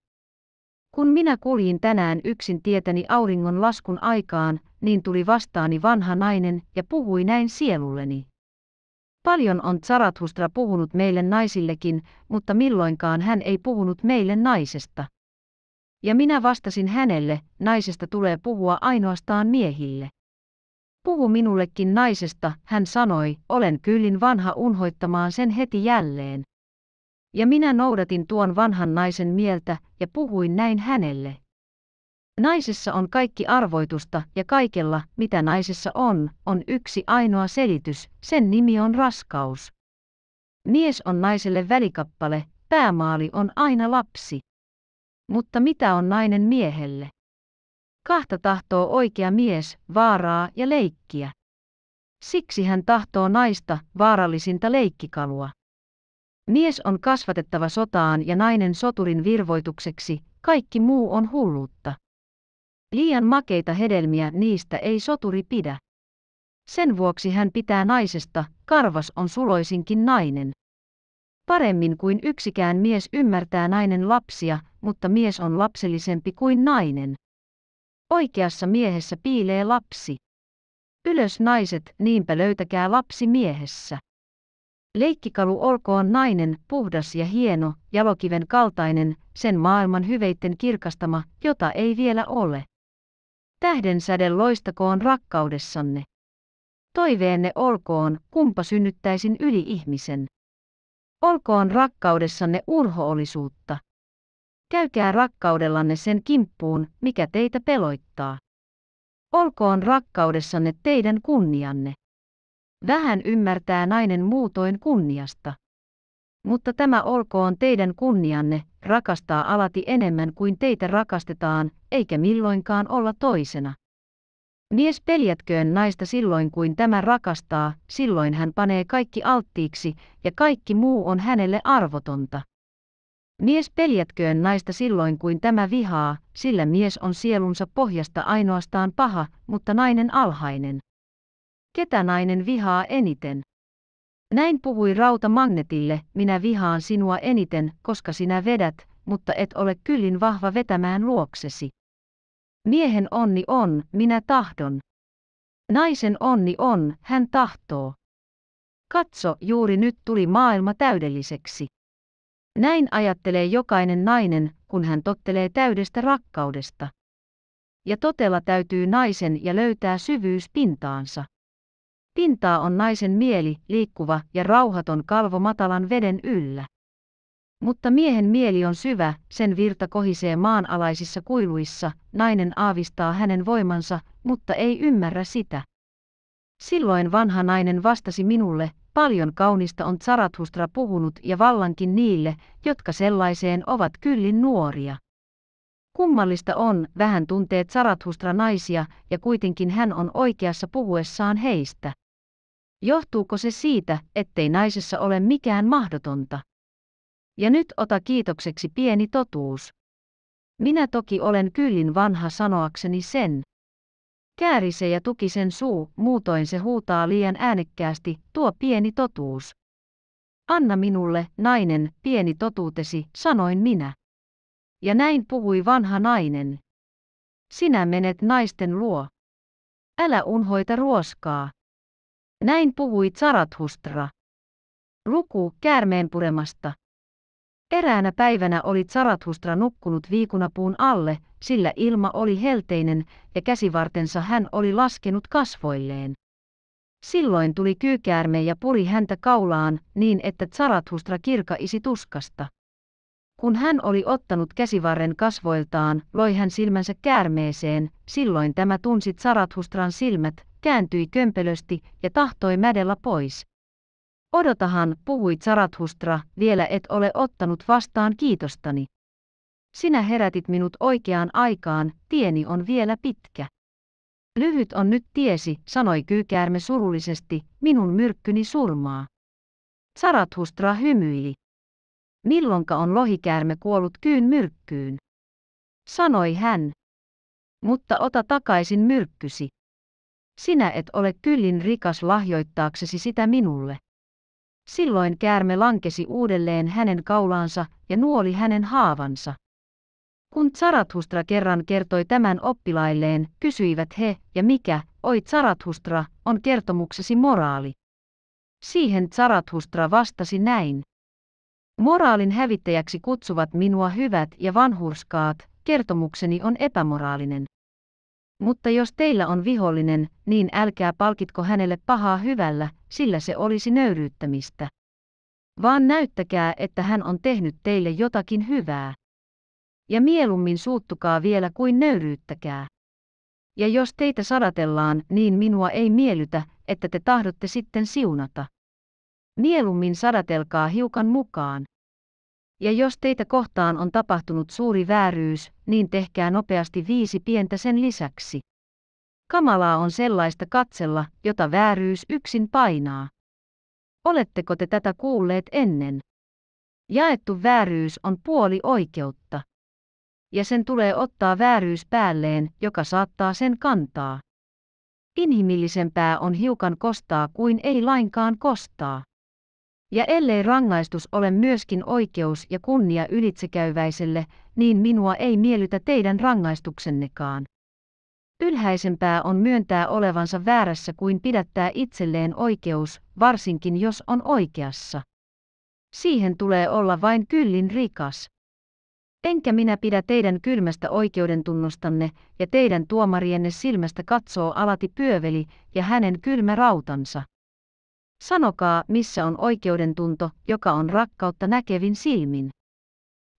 Kun minä kuljin tänään yksin tietäni auringon laskun aikaan, niin tuli vastaani vanha nainen ja puhui näin sielulleni. Paljon on Zarathustra puhunut meille naisillekin, mutta milloinkaan hän ei puhunut meille naisesta. Ja minä vastasin hänelle, naisesta tulee puhua ainoastaan miehille. Puhu minullekin naisesta, hän sanoi, olen kyllin vanha unhoittamaan sen heti jälleen. Ja minä noudatin tuon vanhan naisen mieltä ja puhuin näin hänelle. Naisissa on kaikki arvoitusta ja kaikella, mitä naisissa on, on yksi ainoa selitys, sen nimi on raskaus. Mies on naiselle välikappale, päämaali on aina lapsi. Mutta mitä on nainen miehelle? Kahta tahtoo oikea mies, vaaraa ja leikkiä. Siksi hän tahtoo naista, vaarallisinta leikkikalua. Mies on kasvatettava sotaan ja nainen soturin virvoitukseksi, kaikki muu on hulluutta. Liian makeita hedelmiä niistä ei soturi pidä. Sen vuoksi hän pitää naisesta, karvas on suloisinkin nainen. Paremmin kuin yksikään mies ymmärtää nainen lapsia, mutta mies on lapsellisempi kuin nainen. Oikeassa miehessä piilee lapsi. Ylös naiset, niinpä löytäkää lapsi miehessä. Leikkikalu olkoon nainen, puhdas ja hieno, jalokiven kaltainen, sen maailman hyveitten kirkastama, jota ei vielä ole. Tähden säde loistakoon rakkaudessanne. Toiveenne olkoon, kumpa synnyttäisin yli ihmisen. Olkoon rakkaudessanne urhoollisuutta. Käykää rakkaudellanne sen kimppuun, mikä teitä peloittaa. Olkoon rakkaudessanne teidän kunnianne. Vähän ymmärtää nainen muutoin kunniasta. Mutta tämä olkoon teidän kunnianne, rakastaa alati enemmän kuin teitä rakastetaan, eikä milloinkaan olla toisena. Mies peljätköön naista silloin kuin tämä rakastaa, silloin hän panee kaikki alttiiksi, ja kaikki muu on hänelle arvotonta. Mies peljätköön naista silloin kuin tämä vihaa, sillä mies on sielunsa pohjasta ainoastaan paha, mutta nainen alhainen. Ketä nainen vihaa eniten? Näin puhui Rauta Magnetille, minä vihaan sinua eniten, koska sinä vedät, mutta et ole kyllin vahva vetämään luoksesi. Miehen onni on, minä tahdon. Naisen onni on, hän tahtoo. Katso, juuri nyt tuli maailma täydelliseksi. Näin ajattelee jokainen nainen, kun hän tottelee täydestä rakkaudesta. Ja totella täytyy naisen ja löytää syvyys pintaansa. Pintaa on naisen mieli, liikkuva ja rauhaton kalvo matalan veden yllä. Mutta miehen mieli on syvä, sen virta kohisee maanalaisissa kuiluissa, nainen aavistaa hänen voimansa, mutta ei ymmärrä sitä. Silloin vanha nainen vastasi minulle, paljon kaunista on Zarathustra puhunut ja vallankin niille, jotka sellaiseen ovat kyllin nuoria. Kummallista on, vähän tuntee Zarathustra naisia, ja kuitenkin hän on oikeassa puhuessaan heistä. Johtuuko se siitä, ettei naisessa ole mikään mahdotonta? Ja nyt ota kiitokseksi pieni totuus. Minä toki olen kyllin vanha sanoakseni sen. Kääri se ja tuki sen suu, muutoin se huutaa liian äänekkäästi, tuo pieni totuus. Anna minulle, nainen, pieni totuutesi, sanoin minä. Ja näin puhui vanha nainen. Sinä menet naisten luo. Älä unhoita ruoskaa. Näin puhui Zarathustra. Luku puremasta. Eräänä päivänä oli Zarathustra nukkunut viikunapuun alle, sillä ilma oli helteinen ja käsivartensa hän oli laskenut kasvoilleen. Silloin tuli kyykäärme ja puri häntä kaulaan niin, että Zarathustra kirkaisi tuskasta. Kun hän oli ottanut käsivarren kasvoiltaan, loi hän silmänsä käärmeeseen, silloin tämä tunsi Zarathustran silmät, kääntyi kömpelösti ja tahtoi mädellä pois. Odotahan, puhui Zarathustra, vielä et ole ottanut vastaan kiitostani. Sinä herätit minut oikeaan aikaan, tieni on vielä pitkä. Lyhyt on nyt tiesi, sanoi kyykäärme surullisesti, minun myrkkyni surmaa. Zarathustra hymyili. Milloinka on lohikäärme kuollut kyyn myrkkyyn? Sanoi hän. Mutta ota takaisin myrkkysi. Sinä et ole kyllin rikas lahjoittaaksesi sitä minulle. Silloin käärme lankesi uudelleen hänen kaulaansa ja nuoli hänen haavansa. Kun Zarathustra kerran kertoi tämän oppilailleen, kysyivät he, ja mikä, oi Zarathustra, on kertomuksesi moraali? Siihen Zarathustra vastasi näin. Moraalin hävittäjäksi kutsuvat minua hyvät ja vanhurskaat, kertomukseni on epämoraalinen. Mutta jos teillä on vihollinen, niin älkää palkitko hänelle pahaa hyvällä, sillä se olisi nöyryyttämistä. Vaan näyttäkää, että hän on tehnyt teille jotakin hyvää. Ja mieluummin suuttukaa vielä kuin nöyryyttäkää. Ja jos teitä sadatellaan, niin minua ei miellytä, että te tahdotte sitten siunata. Mieluummin sadatelkaa hiukan mukaan. Ja jos teitä kohtaan on tapahtunut suuri vääryys, niin tehkää nopeasti viisi pientä sen lisäksi. Kamalaa on sellaista katsella, jota vääryys yksin painaa. Oletteko te tätä kuulleet ennen? Jaettu vääryys on puoli oikeutta. Ja sen tulee ottaa vääryys päälleen, joka saattaa sen kantaa. Inhimillisempää on hiukan kostaa kuin ei lainkaan kostaa. Ja ellei rangaistus ole myöskin oikeus ja kunnia ylitsekäyväiselle, niin minua ei miellytä teidän rangaistuksennekaan. Ylhäisempää on myöntää olevansa väärässä kuin pidättää itselleen oikeus, varsinkin jos on oikeassa. Siihen tulee olla vain kyllin rikas. Enkä minä pidä teidän kylmästä oikeudentunnostanne, ja teidän tuomarienne silmästä katsoo alati pyöveli, ja hänen kylmä rautansa. Sanokaa, missä on oikeudentunto, joka on rakkautta näkevin silmin.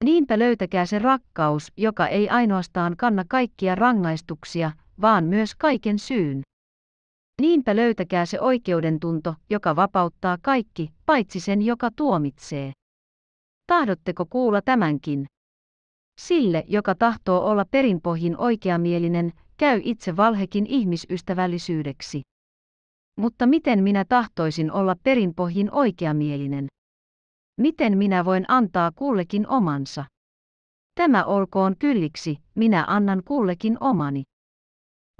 Niinpä löytäkää se rakkaus, joka ei ainoastaan kanna kaikkia rangaistuksia, vaan myös kaiken syyn. Niinpä löytäkää se oikeudentunto, joka vapauttaa kaikki, paitsi sen, joka tuomitsee. Tahdotteko kuulla tämänkin? Sille, joka tahtoo olla perinpohjin oikeamielinen, käy itse valhekin ihmisystävällisyydeksi. Mutta miten minä tahtoisin olla perinpohjin oikeamielinen? Miten minä voin antaa kullekin omansa? Tämä olkoon kylliksi, minä annan kullekin omani.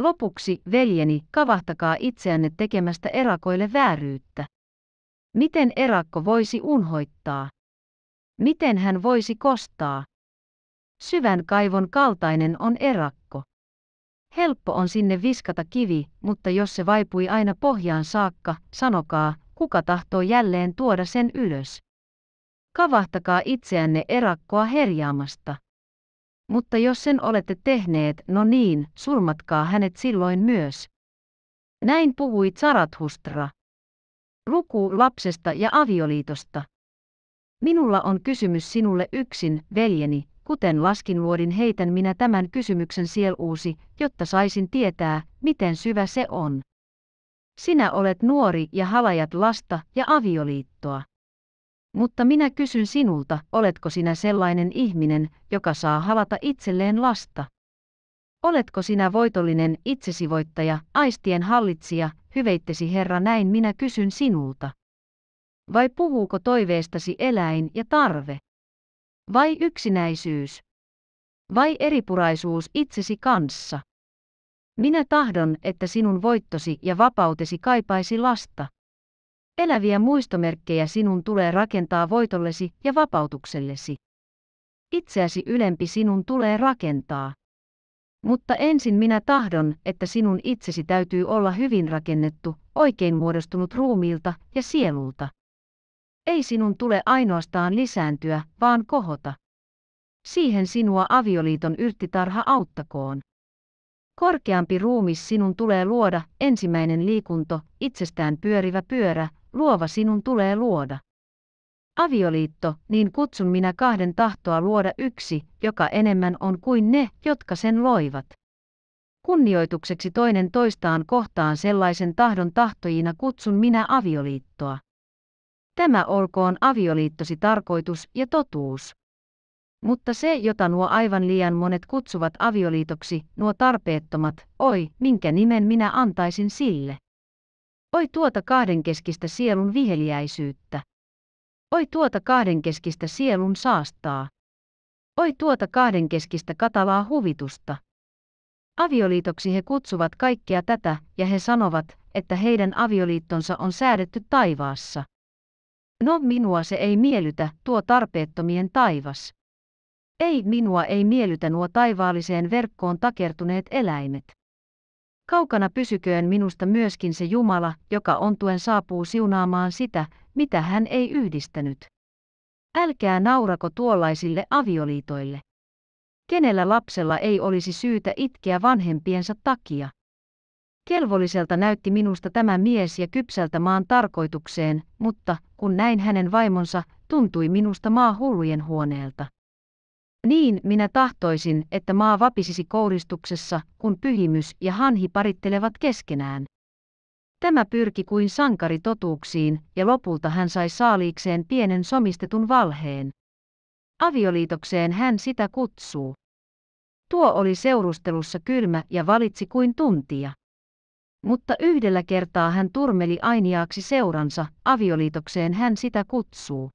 Lopuksi, veljeni, kavahtakaa itseänne tekemästä erakoille vääryyttä. Miten erakko voisi unhoittaa? Miten hän voisi kostaa? Syvän kaivon kaltainen on erakko. Helppo on sinne viskata kivi, mutta jos se vaipui aina pohjaan saakka, sanokaa, kuka tahtoo jälleen tuoda sen ylös. Kavahtakaa itseänne erakkoa herjaamasta. Mutta jos sen olette tehneet, no niin, surmatkaa hänet silloin myös. Näin puhui Zarathustra. Luku lapsesta ja avioliitosta. Minulla on kysymys sinulle yksin, veljeni, Kuten laskinvuodin heitän minä tämän kysymyksen sieluusi, jotta saisin tietää, miten syvä se on. Sinä olet nuori ja halajat lasta ja avioliittoa. Mutta minä kysyn sinulta, oletko sinä sellainen ihminen, joka saa halata itselleen lasta? Oletko sinä voitollinen itsesivoittaja, aistien hallitsija, hyveittesi Herra näin minä kysyn sinulta? Vai puhuuko toiveestasi eläin ja tarve? Vai yksinäisyys? Vai eripuraisuus itsesi kanssa? Minä tahdon, että sinun voittosi ja vapautesi kaipaisi lasta. Eläviä muistomerkkejä sinun tulee rakentaa voitollesi ja vapautuksellesi. Itseäsi ylempi sinun tulee rakentaa. Mutta ensin minä tahdon, että sinun itsesi täytyy olla hyvin rakennettu, oikein muodostunut ruumiilta ja sielulta. Ei sinun tule ainoastaan lisääntyä, vaan kohota. Siihen sinua avioliiton yrttitarha auttakoon. Korkeampi ruumis sinun tulee luoda, ensimmäinen liikunto, itsestään pyörivä pyörä, luova sinun tulee luoda. Avioliitto, niin kutsun minä kahden tahtoa luoda yksi, joka enemmän on kuin ne, jotka sen loivat. Kunnioitukseksi toinen toistaan kohtaan sellaisen tahdon tahtojina kutsun minä avioliittoa. Tämä olkoon avioliittosi tarkoitus ja totuus. Mutta se, jota nuo aivan liian monet kutsuvat avioliitoksi, nuo tarpeettomat, oi, minkä nimen minä antaisin sille. Oi tuota kahdenkeskistä sielun viheliäisyyttä. Oi tuota kahdenkeskistä sielun saastaa. Oi tuota kahdenkeskistä katalaa huvitusta. Avioliitoksi he kutsuvat kaikkea tätä, ja he sanovat, että heidän avioliittonsa on säädetty taivaassa. No minua se ei miellytä, tuo tarpeettomien taivas. Ei minua ei miellytä nuo taivaalliseen verkkoon takertuneet eläimet. Kaukana pysyköön minusta myöskin se Jumala, joka ontuen saapuu siunaamaan sitä, mitä hän ei yhdistänyt. Älkää naurako tuollaisille avioliitoille. Kenellä lapsella ei olisi syytä itkeä vanhempiensa takia? Kelvolliselta näytti minusta tämä mies ja kypsältä maan tarkoitukseen, mutta, kun näin hänen vaimonsa, tuntui minusta maa hullujen huoneelta. Niin minä tahtoisin, että maa vapisisi kouristuksessa, kun pyhimys ja hanhi parittelevat keskenään. Tämä pyrki kuin sankari totuuksiin, ja lopulta hän sai saaliikseen pienen somistetun valheen. Avioliitokseen hän sitä kutsuu. Tuo oli seurustelussa kylmä ja valitsi kuin tuntia. Mutta yhdellä kertaa hän turmeli ainiaaksi seuransa, avioliitokseen hän sitä kutsuu.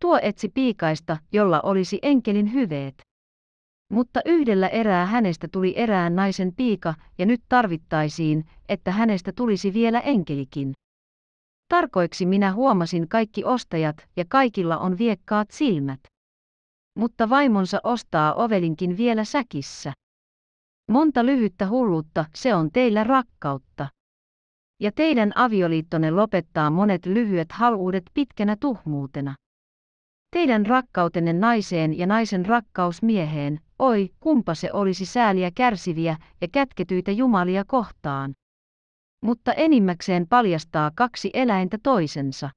Tuo etsi piikaista, jolla olisi enkelin hyveet. Mutta yhdellä erää hänestä tuli erään naisen piika, ja nyt tarvittaisiin, että hänestä tulisi vielä enkelikin. Tarkoiksi minä huomasin kaikki ostajat, ja kaikilla on viekkaat silmät. Mutta vaimonsa ostaa ovelinkin vielä säkissä. Monta lyhyttä hulluutta, se on teillä rakkautta. Ja teidän avioliittonne lopettaa monet lyhyet haluudet pitkänä tuhmuutena. Teidän rakkautenne naiseen ja naisen rakkaus mieheen, oi, kumpa se olisi sääliä kärsiviä ja kätketyitä jumalia kohtaan. Mutta enimmäkseen paljastaa kaksi eläintä toisensa.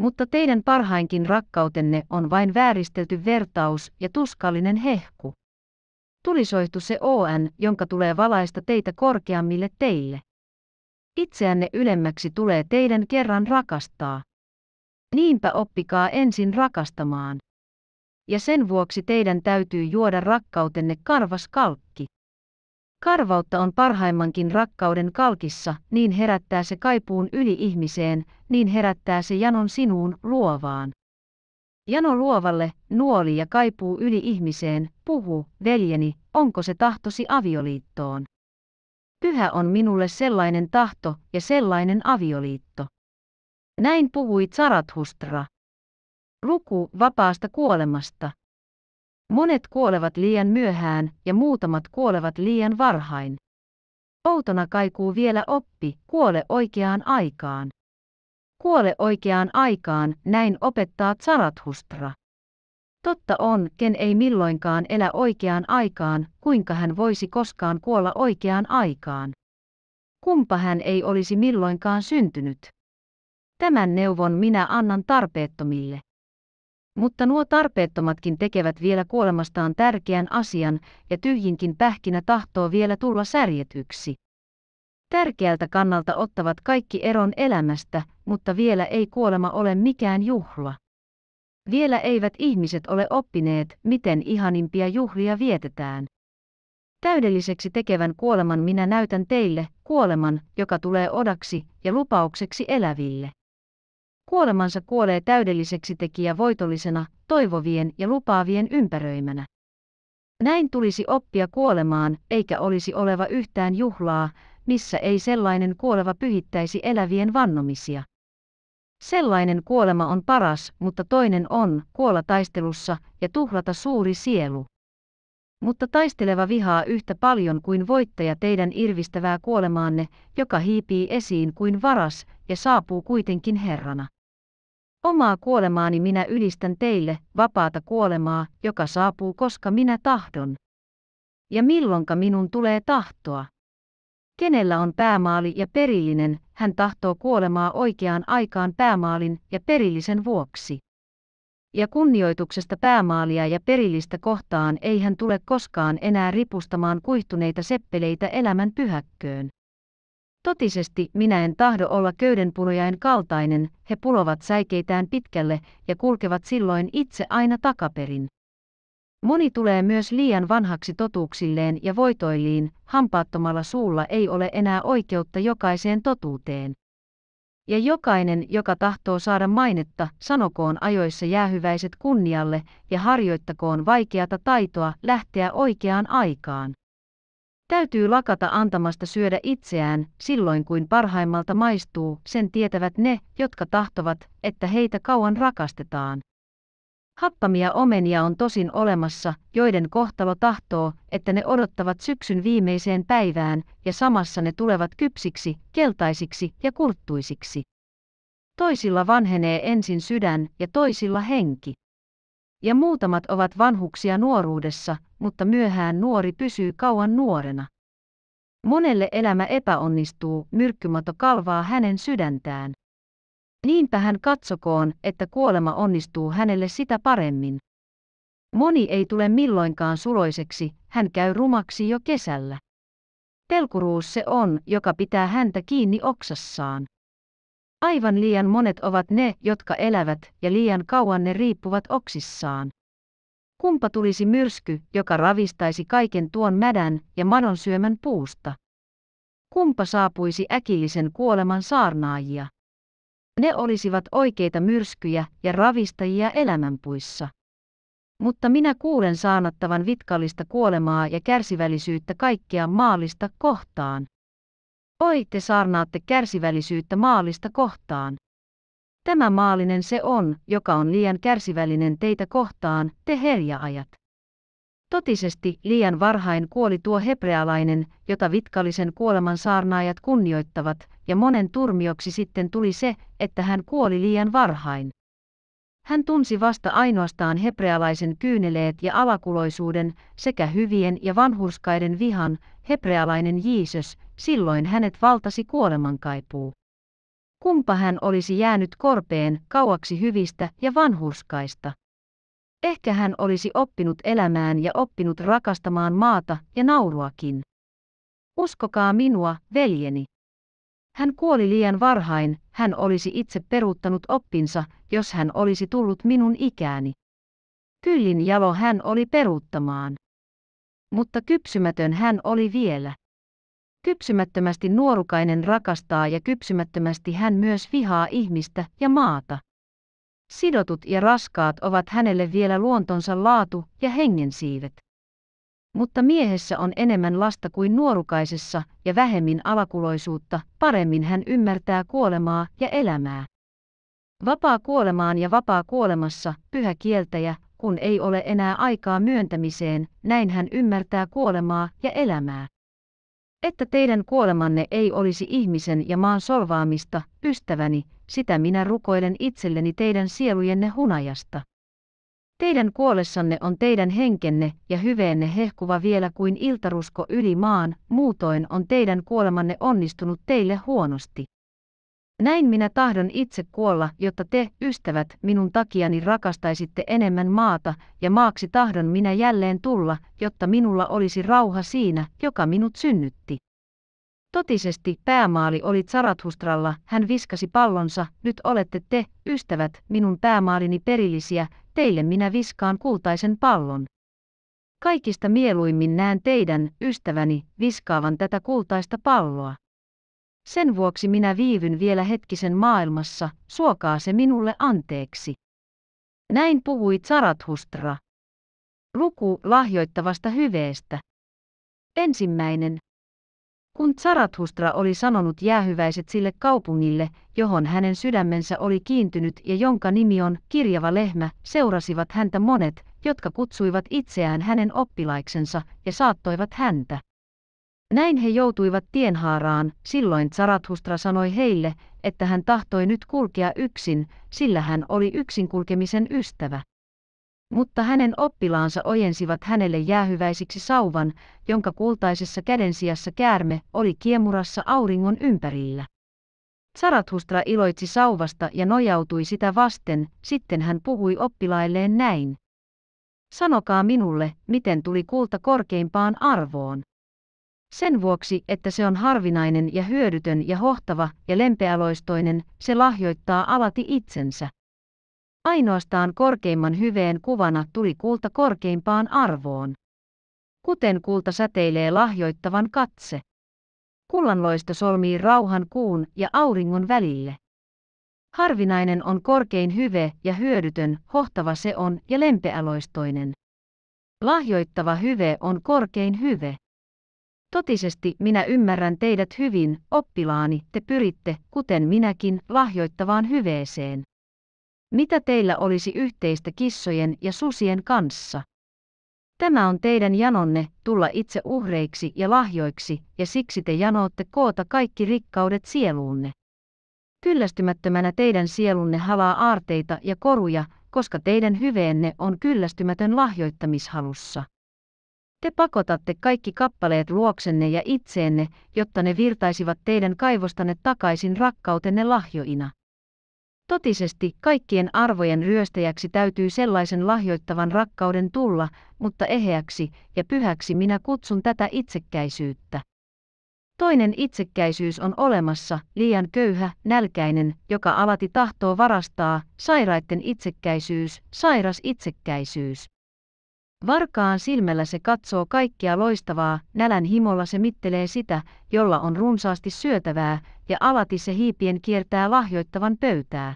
Mutta teidän parhainkin rakkautenne on vain vääristelty vertaus ja tuskallinen hehku tulisoihtu se ON, jonka tulee valaista teitä korkeammille teille. Itseänne ylemmäksi tulee teidän kerran rakastaa. Niinpä oppikaa ensin rakastamaan. Ja sen vuoksi teidän täytyy juoda rakkautenne karvas kalkki. Karvautta on parhaimmankin rakkauden kalkissa, niin herättää se kaipuun yli ihmiseen, niin herättää se janon sinuun luovaan. Jano ruovalle, nuoli ja kaipuu yli ihmiseen, puhu, veljeni, onko se tahtosi avioliittoon? Pyhä on minulle sellainen tahto ja sellainen avioliitto. Näin puhui Zarathustra. Luku vapaasta kuolemasta. Monet kuolevat liian myöhään ja muutamat kuolevat liian varhain. Outona kaikuu vielä oppi, kuole oikeaan aikaan. Kuole oikeaan aikaan, näin opettaa Zarathustra. Totta on, ken ei milloinkaan elä oikeaan aikaan, kuinka hän voisi koskaan kuolla oikeaan aikaan. Kumpa hän ei olisi milloinkaan syntynyt. Tämän neuvon minä annan tarpeettomille. Mutta nuo tarpeettomatkin tekevät vielä kuolemastaan tärkeän asian, ja tyhjinkin pähkinä tahtoo vielä tulla särjetyksi. Tärkeältä kannalta ottavat kaikki eron elämästä, mutta vielä ei kuolema ole mikään juhla. Vielä eivät ihmiset ole oppineet, miten ihanimpia juhlia vietetään. Täydelliseksi tekevän kuoleman minä näytän teille, kuoleman, joka tulee odaksi ja lupaukseksi eläville. Kuolemansa kuolee täydelliseksi tekijä voitollisena, toivovien ja lupaavien ympäröimänä. Näin tulisi oppia kuolemaan, eikä olisi oleva yhtään juhlaa, missä ei sellainen kuoleva pyhittäisi elävien vannomisia. Sellainen kuolema on paras, mutta toinen on kuolla taistelussa ja tuhlata suuri sielu. Mutta taisteleva vihaa yhtä paljon kuin voittaja teidän irvistävää kuolemaanne, joka hiipii esiin kuin varas ja saapuu kuitenkin Herrana. Omaa kuolemaani minä ylistän teille, vapaata kuolemaa, joka saapuu koska minä tahdon. Ja milloinka minun tulee tahtoa? Kenellä on päämaali ja perillinen, hän tahtoo kuolemaa oikeaan aikaan päämaalin ja perillisen vuoksi. Ja kunnioituksesta päämaalia ja perillistä kohtaan ei hän tule koskaan enää ripustamaan kuihtuneita seppeleitä elämän pyhäkköön. Totisesti minä en tahdo olla köydenpunojain kaltainen, he pulovat säikeitään pitkälle ja kulkevat silloin itse aina takaperin. Moni tulee myös liian vanhaksi totuuksilleen ja voitoiliin, hampaattomalla suulla ei ole enää oikeutta jokaiseen totuuteen. Ja jokainen, joka tahtoo saada mainetta, sanokoon ajoissa jäähyväiset kunnialle ja harjoittakoon vaikeata taitoa lähteä oikeaan aikaan. Täytyy lakata antamasta syödä itseään, silloin kuin parhaimmalta maistuu, sen tietävät ne, jotka tahtovat, että heitä kauan rakastetaan. Happamia omenia on tosin olemassa, joiden kohtalo tahtoo, että ne odottavat syksyn viimeiseen päivään, ja samassa ne tulevat kypsiksi, keltaisiksi ja kurttuisiksi. Toisilla vanhenee ensin sydän ja toisilla henki. Ja muutamat ovat vanhuksia nuoruudessa, mutta myöhään nuori pysyy kauan nuorena. Monelle elämä epäonnistuu, myrkkymato kalvaa hänen sydäntään. Niinpä hän katsokoon, että kuolema onnistuu hänelle sitä paremmin. Moni ei tule milloinkaan suloiseksi, hän käy rumaksi jo kesällä. Pelkuruus se on, joka pitää häntä kiinni oksassaan. Aivan liian monet ovat ne, jotka elävät, ja liian kauan ne riippuvat oksissaan. Kumpa tulisi myrsky, joka ravistaisi kaiken tuon mädän ja madon syömän puusta? Kumpa saapuisi äkillisen kuoleman saarnaajia? Ne olisivat oikeita myrskyjä ja ravistajia elämänpuissa. Mutta minä kuulen saanattavan vitkallista kuolemaa ja kärsivällisyyttä kaikkea maallista kohtaan. Oi te saarnaatte kärsivällisyyttä maallista kohtaan. Tämä maallinen se on, joka on liian kärsivällinen teitä kohtaan, te herjaajat. Totisesti liian varhain kuoli tuo hebrealainen, jota vitkallisen kuoleman saarnaajat kunnioittavat, ja monen turmioksi sitten tuli se, että hän kuoli liian varhain. Hän tunsi vasta ainoastaan hebrealaisen kyyneleet ja alakuloisuuden sekä hyvien ja vanhurskaiden vihan, hebrealainen Jeesus, silloin hänet valtasi kuolemankaipuu. Kumpa hän olisi jäänyt korpeen kauaksi hyvistä ja vanhurskaista. Ehkä hän olisi oppinut elämään ja oppinut rakastamaan maata ja nauruakin. Uskokaa minua, veljeni. Hän kuoli liian varhain, hän olisi itse peruuttanut oppinsa, jos hän olisi tullut minun ikääni. Kyllin jalo hän oli peruuttamaan. Mutta kypsymätön hän oli vielä. Kypsymättömästi nuorukainen rakastaa ja kypsymättömästi hän myös vihaa ihmistä ja maata. Sidotut ja raskaat ovat hänelle vielä luontonsa laatu ja hengensiivet mutta miehessä on enemmän lasta kuin nuorukaisessa ja vähemmin alakuloisuutta, paremmin hän ymmärtää kuolemaa ja elämää. Vapaa kuolemaan ja vapaa kuolemassa, pyhä kieltäjä, kun ei ole enää aikaa myöntämiseen, näin hän ymmärtää kuolemaa ja elämää. Että teidän kuolemanne ei olisi ihmisen ja maan solvaamista, ystäväni, sitä minä rukoilen itselleni teidän sielujenne hunajasta. Teidän kuolessanne on teidän henkenne ja hyveenne hehkuva vielä kuin iltarusko yli maan, muutoin on teidän kuolemanne onnistunut teille huonosti. Näin minä tahdon itse kuolla, jotta te, ystävät, minun takiani rakastaisitte enemmän maata, ja maaksi tahdon minä jälleen tulla, jotta minulla olisi rauha siinä, joka minut synnytti. Totisesti päämaali oli Zarathustralla, hän viskasi pallonsa, nyt olette te, ystävät, minun päämaalini perillisiä, teille minä viskaan kultaisen pallon. Kaikista mieluimmin näen teidän, ystäväni, viskaavan tätä kultaista palloa. Sen vuoksi minä viivyn vielä hetkisen maailmassa, suokaa se minulle anteeksi. Näin puhui Zarathustra. Luku lahjoittavasta hyveestä. Ensimmäinen, kun Zarathustra oli sanonut jäähyväiset sille kaupungille, johon hänen sydämensä oli kiintynyt ja jonka nimi on Kirjava lehmä, seurasivat häntä monet, jotka kutsuivat itseään hänen oppilaiksensa ja saattoivat häntä. Näin he joutuivat tienhaaraan, silloin Zarathustra sanoi heille, että hän tahtoi nyt kulkea yksin, sillä hän oli yksinkulkemisen ystävä mutta hänen oppilaansa ojensivat hänelle jäähyväisiksi sauvan, jonka kultaisessa kädensijassa käärme oli kiemurassa auringon ympärillä. Sarathustra iloitsi sauvasta ja nojautui sitä vasten, sitten hän puhui oppilailleen näin. Sanokaa minulle, miten tuli kulta korkeimpaan arvoon. Sen vuoksi, että se on harvinainen ja hyödytön ja hohtava ja lempeäloistoinen, se lahjoittaa alati itsensä. Ainoastaan korkeimman hyveen kuvana tuli kulta korkeimpaan arvoon. Kuten kulta säteilee lahjoittavan katse. Kullanloisto solmii rauhan kuun ja auringon välille. Harvinainen on korkein hyve ja hyödytön, hohtava se on ja lempeäloistoinen. Lahjoittava hyve on korkein hyve. Totisesti minä ymmärrän teidät hyvin, oppilaani, te pyritte, kuten minäkin, lahjoittavaan hyveeseen. Mitä teillä olisi yhteistä kissojen ja susien kanssa? Tämä on teidän janonne tulla itse uhreiksi ja lahjoiksi, ja siksi te janootte koota kaikki rikkaudet sieluunne. Kyllästymättömänä teidän sielunne halaa aarteita ja koruja, koska teidän hyveenne on kyllästymätön lahjoittamishalussa. Te pakotatte kaikki kappaleet luoksenne ja itseenne, jotta ne virtaisivat teidän kaivostanne takaisin rakkautenne lahjoina. Totisesti kaikkien arvojen ryöstäjäksi täytyy sellaisen lahjoittavan rakkauden tulla, mutta eheäksi ja pyhäksi minä kutsun tätä itsekkäisyyttä. Toinen itsekkäisyys on olemassa, liian köyhä, nälkäinen, joka alati tahtoo varastaa, sairaitten itsekkäisyys, sairas itsekkäisyys. Varkaan silmällä se katsoo kaikkia loistavaa, nälän himolla se mittelee sitä, jolla on runsaasti syötävää, ja alati se hiipien kiertää lahjoittavan pöytää.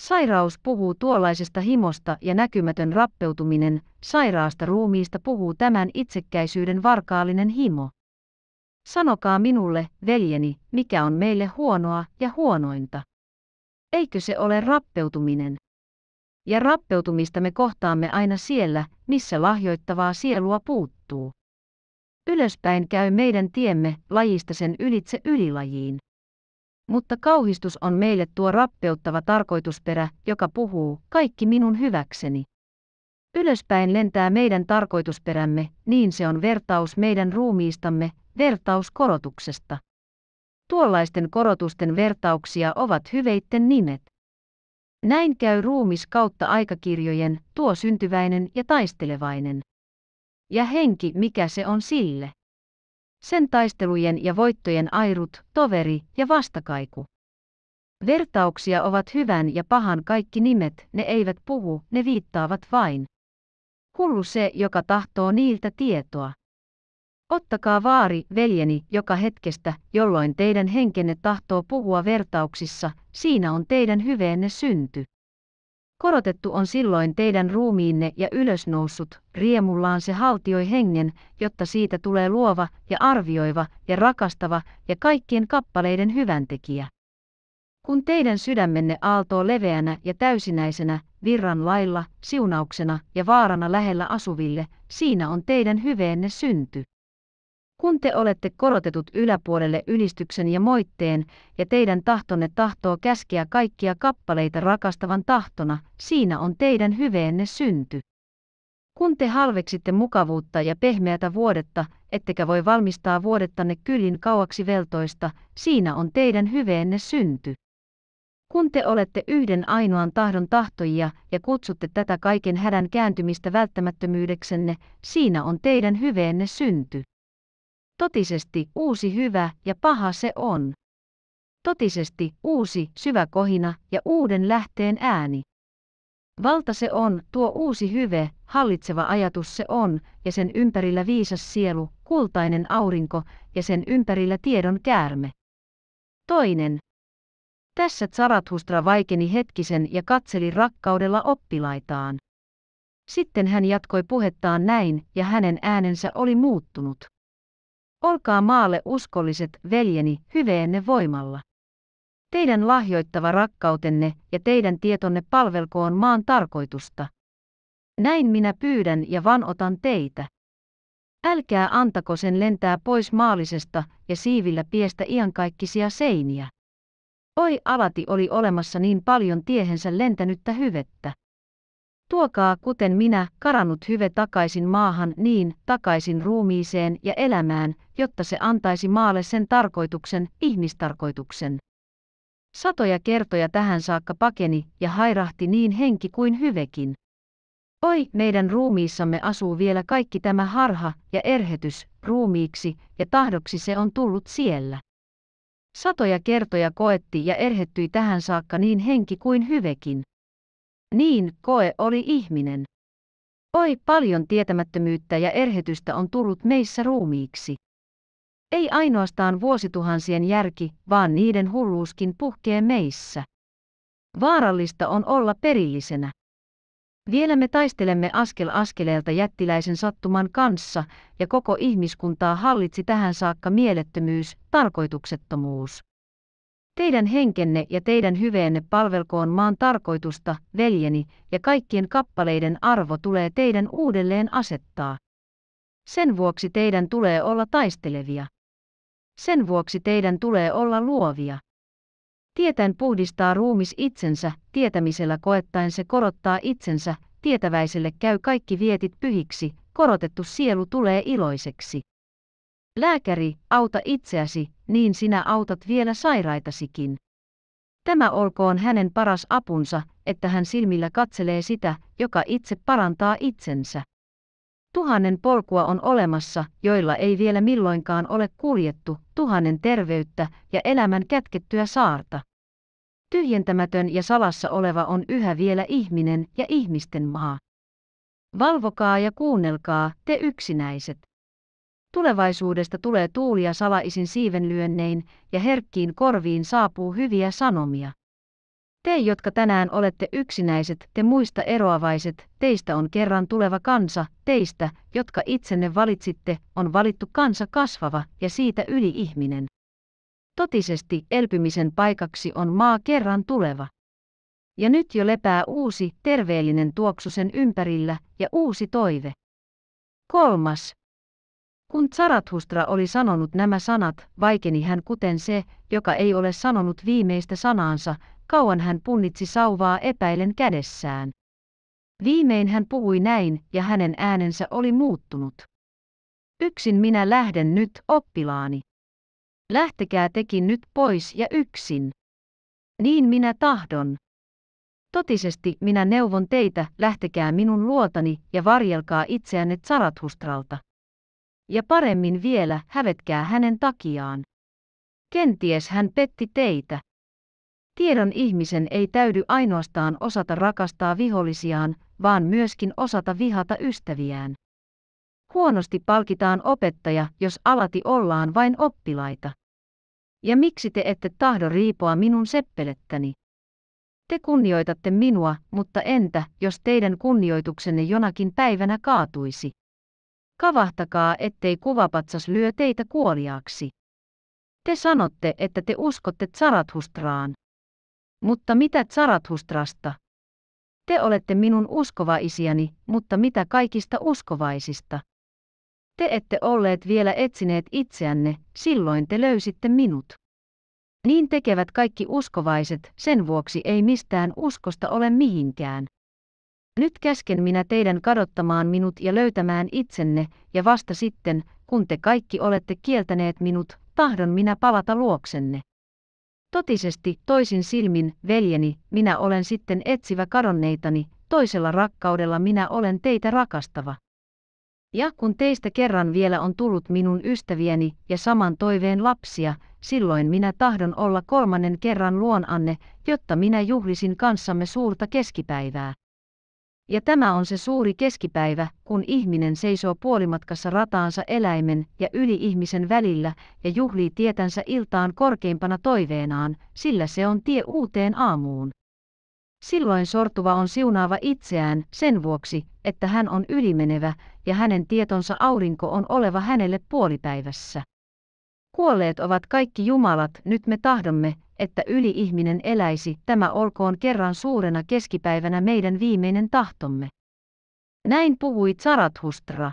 Sairaus puhuu tuollaisesta himosta ja näkymätön rappeutuminen, sairaasta ruumiista puhuu tämän itsekkäisyyden varkaallinen himo. Sanokaa minulle, veljeni, mikä on meille huonoa ja huonointa. Eikö se ole rappeutuminen? Ja rappeutumista me kohtaamme aina siellä, missä lahjoittavaa sielua puuttuu. Ylöspäin käy meidän tiemme lajista sen ylitse ylilajiin. Mutta kauhistus on meille tuo rappeuttava tarkoitusperä, joka puhuu, kaikki minun hyväkseni. Ylöspäin lentää meidän tarkoitusperämme, niin se on vertaus meidän ruumiistamme, vertaus korotuksesta. Tuollaisten korotusten vertauksia ovat hyveitten nimet. Näin käy ruumis kautta aikakirjojen, tuo syntyväinen ja taistelevainen. Ja henki, mikä se on sille sen taistelujen ja voittojen airut, toveri ja vastakaiku. Vertauksia ovat hyvän ja pahan kaikki nimet, ne eivät puhu, ne viittaavat vain. Hullu se, joka tahtoo niiltä tietoa. Ottakaa vaari, veljeni, joka hetkestä, jolloin teidän henkenne tahtoo puhua vertauksissa, siinä on teidän hyveenne synty. Korotettu on silloin teidän ruumiinne ja ylösnoussut, riemullaan se haltioi hengen, jotta siitä tulee luova ja arvioiva ja rakastava ja kaikkien kappaleiden hyväntekijä. Kun teidän sydämenne aaltoo leveänä ja täysinäisenä, virran lailla, siunauksena ja vaarana lähellä asuville, siinä on teidän hyveenne synty kun te olette korotetut yläpuolelle ylistyksen ja moitteen, ja teidän tahtonne tahtoo käskeä kaikkia kappaleita rakastavan tahtona, siinä on teidän hyveenne synty. Kun te halveksitte mukavuutta ja pehmeätä vuodetta, ettekä voi valmistaa vuodettanne kylin kauaksi veltoista, siinä on teidän hyveenne synty. Kun te olette yhden ainoan tahdon tahtojia ja kutsutte tätä kaiken hädän kääntymistä välttämättömyydeksenne, siinä on teidän hyveenne synty. Totisesti uusi hyvä ja paha se on. Totisesti uusi syvä kohina ja uuden lähteen ääni. Valta se on, tuo uusi hyve, hallitseva ajatus se on, ja sen ympärillä viisas sielu, kultainen aurinko, ja sen ympärillä tiedon käärme. Toinen. Tässä Zarathustra vaikeni hetkisen ja katseli rakkaudella oppilaitaan. Sitten hän jatkoi puhettaan näin, ja hänen äänensä oli muuttunut. Olkaa maalle uskolliset, veljeni, hyveenne voimalla. Teidän lahjoittava rakkautenne ja teidän tietonne palvelkoon maan tarkoitusta. Näin minä pyydän ja vanotan teitä. Älkää antako sen lentää pois maalisesta ja siivillä piestä iankaikkisia seiniä. Oi alati oli olemassa niin paljon tiehensä lentänyttä hyvettä. Tuokaa kuten minä, karannut hyve takaisin maahan niin, takaisin ruumiiseen ja elämään, jotta se antaisi maalle sen tarkoituksen, ihmistarkoituksen. Satoja kertoja tähän saakka pakeni ja hairahti niin henki kuin hyvekin. Oi, meidän ruumiissamme asuu vielä kaikki tämä harha ja erhetys ruumiiksi, ja tahdoksi se on tullut siellä. Satoja kertoja koetti ja erhettyi tähän saakka niin henki kuin hyvekin. Niin, koe oli ihminen. Oi paljon tietämättömyyttä ja erhetystä on tullut meissä ruumiiksi. Ei ainoastaan vuosituhansien järki, vaan niiden hulluuskin puhkee meissä. Vaarallista on olla perillisenä. Vielä me taistelemme askel askeleelta jättiläisen sattuman kanssa, ja koko ihmiskuntaa hallitsi tähän saakka mielettömyys, tarkoituksettomuus. Teidän henkenne ja teidän hyveenne palvelkoon maan tarkoitusta, veljeni, ja kaikkien kappaleiden arvo tulee teidän uudelleen asettaa. Sen vuoksi teidän tulee olla taistelevia. Sen vuoksi teidän tulee olla luovia. Tietäen puhdistaa ruumis itsensä, tietämisellä koettaen se korottaa itsensä, tietäväiselle käy kaikki vietit pyhiksi, korotettu sielu tulee iloiseksi. Lääkäri, auta itseäsi, niin sinä autat vielä sairaitasikin. Tämä olkoon hänen paras apunsa, että hän silmillä katselee sitä, joka itse parantaa itsensä. Tuhannen polkua on olemassa, joilla ei vielä milloinkaan ole kuljettu, tuhannen terveyttä ja elämän kätkettyä saarta. Tyhjentämätön ja salassa oleva on yhä vielä ihminen ja ihmisten maa. Valvokaa ja kuunnelkaa, te yksinäiset. Tulevaisuudesta tulee tuulia salaisin siivenlyönnein, ja herkkiin korviin saapuu hyviä sanomia. Te, jotka tänään olette yksinäiset, te muista eroavaiset, teistä on kerran tuleva kansa, teistä, jotka itsenne valitsitte, on valittu kansa kasvava ja siitä yli ihminen. Totisesti elpymisen paikaksi on maa kerran tuleva. Ja nyt jo lepää uusi, terveellinen tuoksu sen ympärillä ja uusi toive. Kolmas. Kun Zarathustra oli sanonut nämä sanat, vaikeni hän kuten se, joka ei ole sanonut viimeistä sanaansa, kauan hän punnitsi sauvaa epäilen kädessään. Viimein hän puhui näin, ja hänen äänensä oli muuttunut. Yksin minä lähden nyt, oppilaani. Lähtekää tekin nyt pois ja yksin. Niin minä tahdon. Totisesti minä neuvon teitä, lähtekää minun luotani ja varjelkaa itseänne Zarathustralta. Ja paremmin vielä, hävetkää hänen takiaan. Kenties hän petti teitä. Tiedon ihmisen ei täydy ainoastaan osata rakastaa vihollisiaan, vaan myöskin osata vihata ystäviään. Huonosti palkitaan opettaja, jos alati ollaan vain oppilaita. Ja miksi te ette tahdo riipoa minun seppelettäni? Te kunnioitatte minua, mutta entä, jos teidän kunnioituksenne jonakin päivänä kaatuisi? Kavahtakaa, ettei kuvapatsas lyö teitä kuoliaaksi. Te sanotte, että te uskotte Tsarathustraan. Mutta mitä Tsarathustrasta? Te olette minun uskovaisiani, mutta mitä kaikista uskovaisista? Te ette olleet vielä etsineet itseänne, silloin te löysitte minut. Niin tekevät kaikki uskovaiset, sen vuoksi ei mistään uskosta ole mihinkään. Nyt käsken minä teidän kadottamaan minut ja löytämään itsenne, ja vasta sitten, kun te kaikki olette kieltäneet minut, tahdon minä palata luoksenne. Totisesti, toisin silmin, veljeni, minä olen sitten etsivä kadonneitani, toisella rakkaudella minä olen teitä rakastava. Ja kun teistä kerran vielä on tullut minun ystävieni ja saman toiveen lapsia, silloin minä tahdon olla kolmannen kerran luonanne, jotta minä juhlisin kanssamme suurta keskipäivää. Ja tämä on se suuri keskipäivä, kun ihminen seisoo puolimatkassa rataansa eläimen ja yli-ihmisen välillä ja juhlii tietänsä iltaan korkeimpana toiveenaan, sillä se on tie uuteen aamuun. Silloin sortuva on siunaava itseään sen vuoksi, että hän on ylimenevä ja hänen tietonsa aurinko on oleva hänelle puolipäivässä. Kuolleet ovat kaikki jumalat, nyt me tahdomme, että yli-ihminen eläisi, tämä olkoon kerran suurena keskipäivänä meidän viimeinen tahtomme. Näin puhui Zarathustra.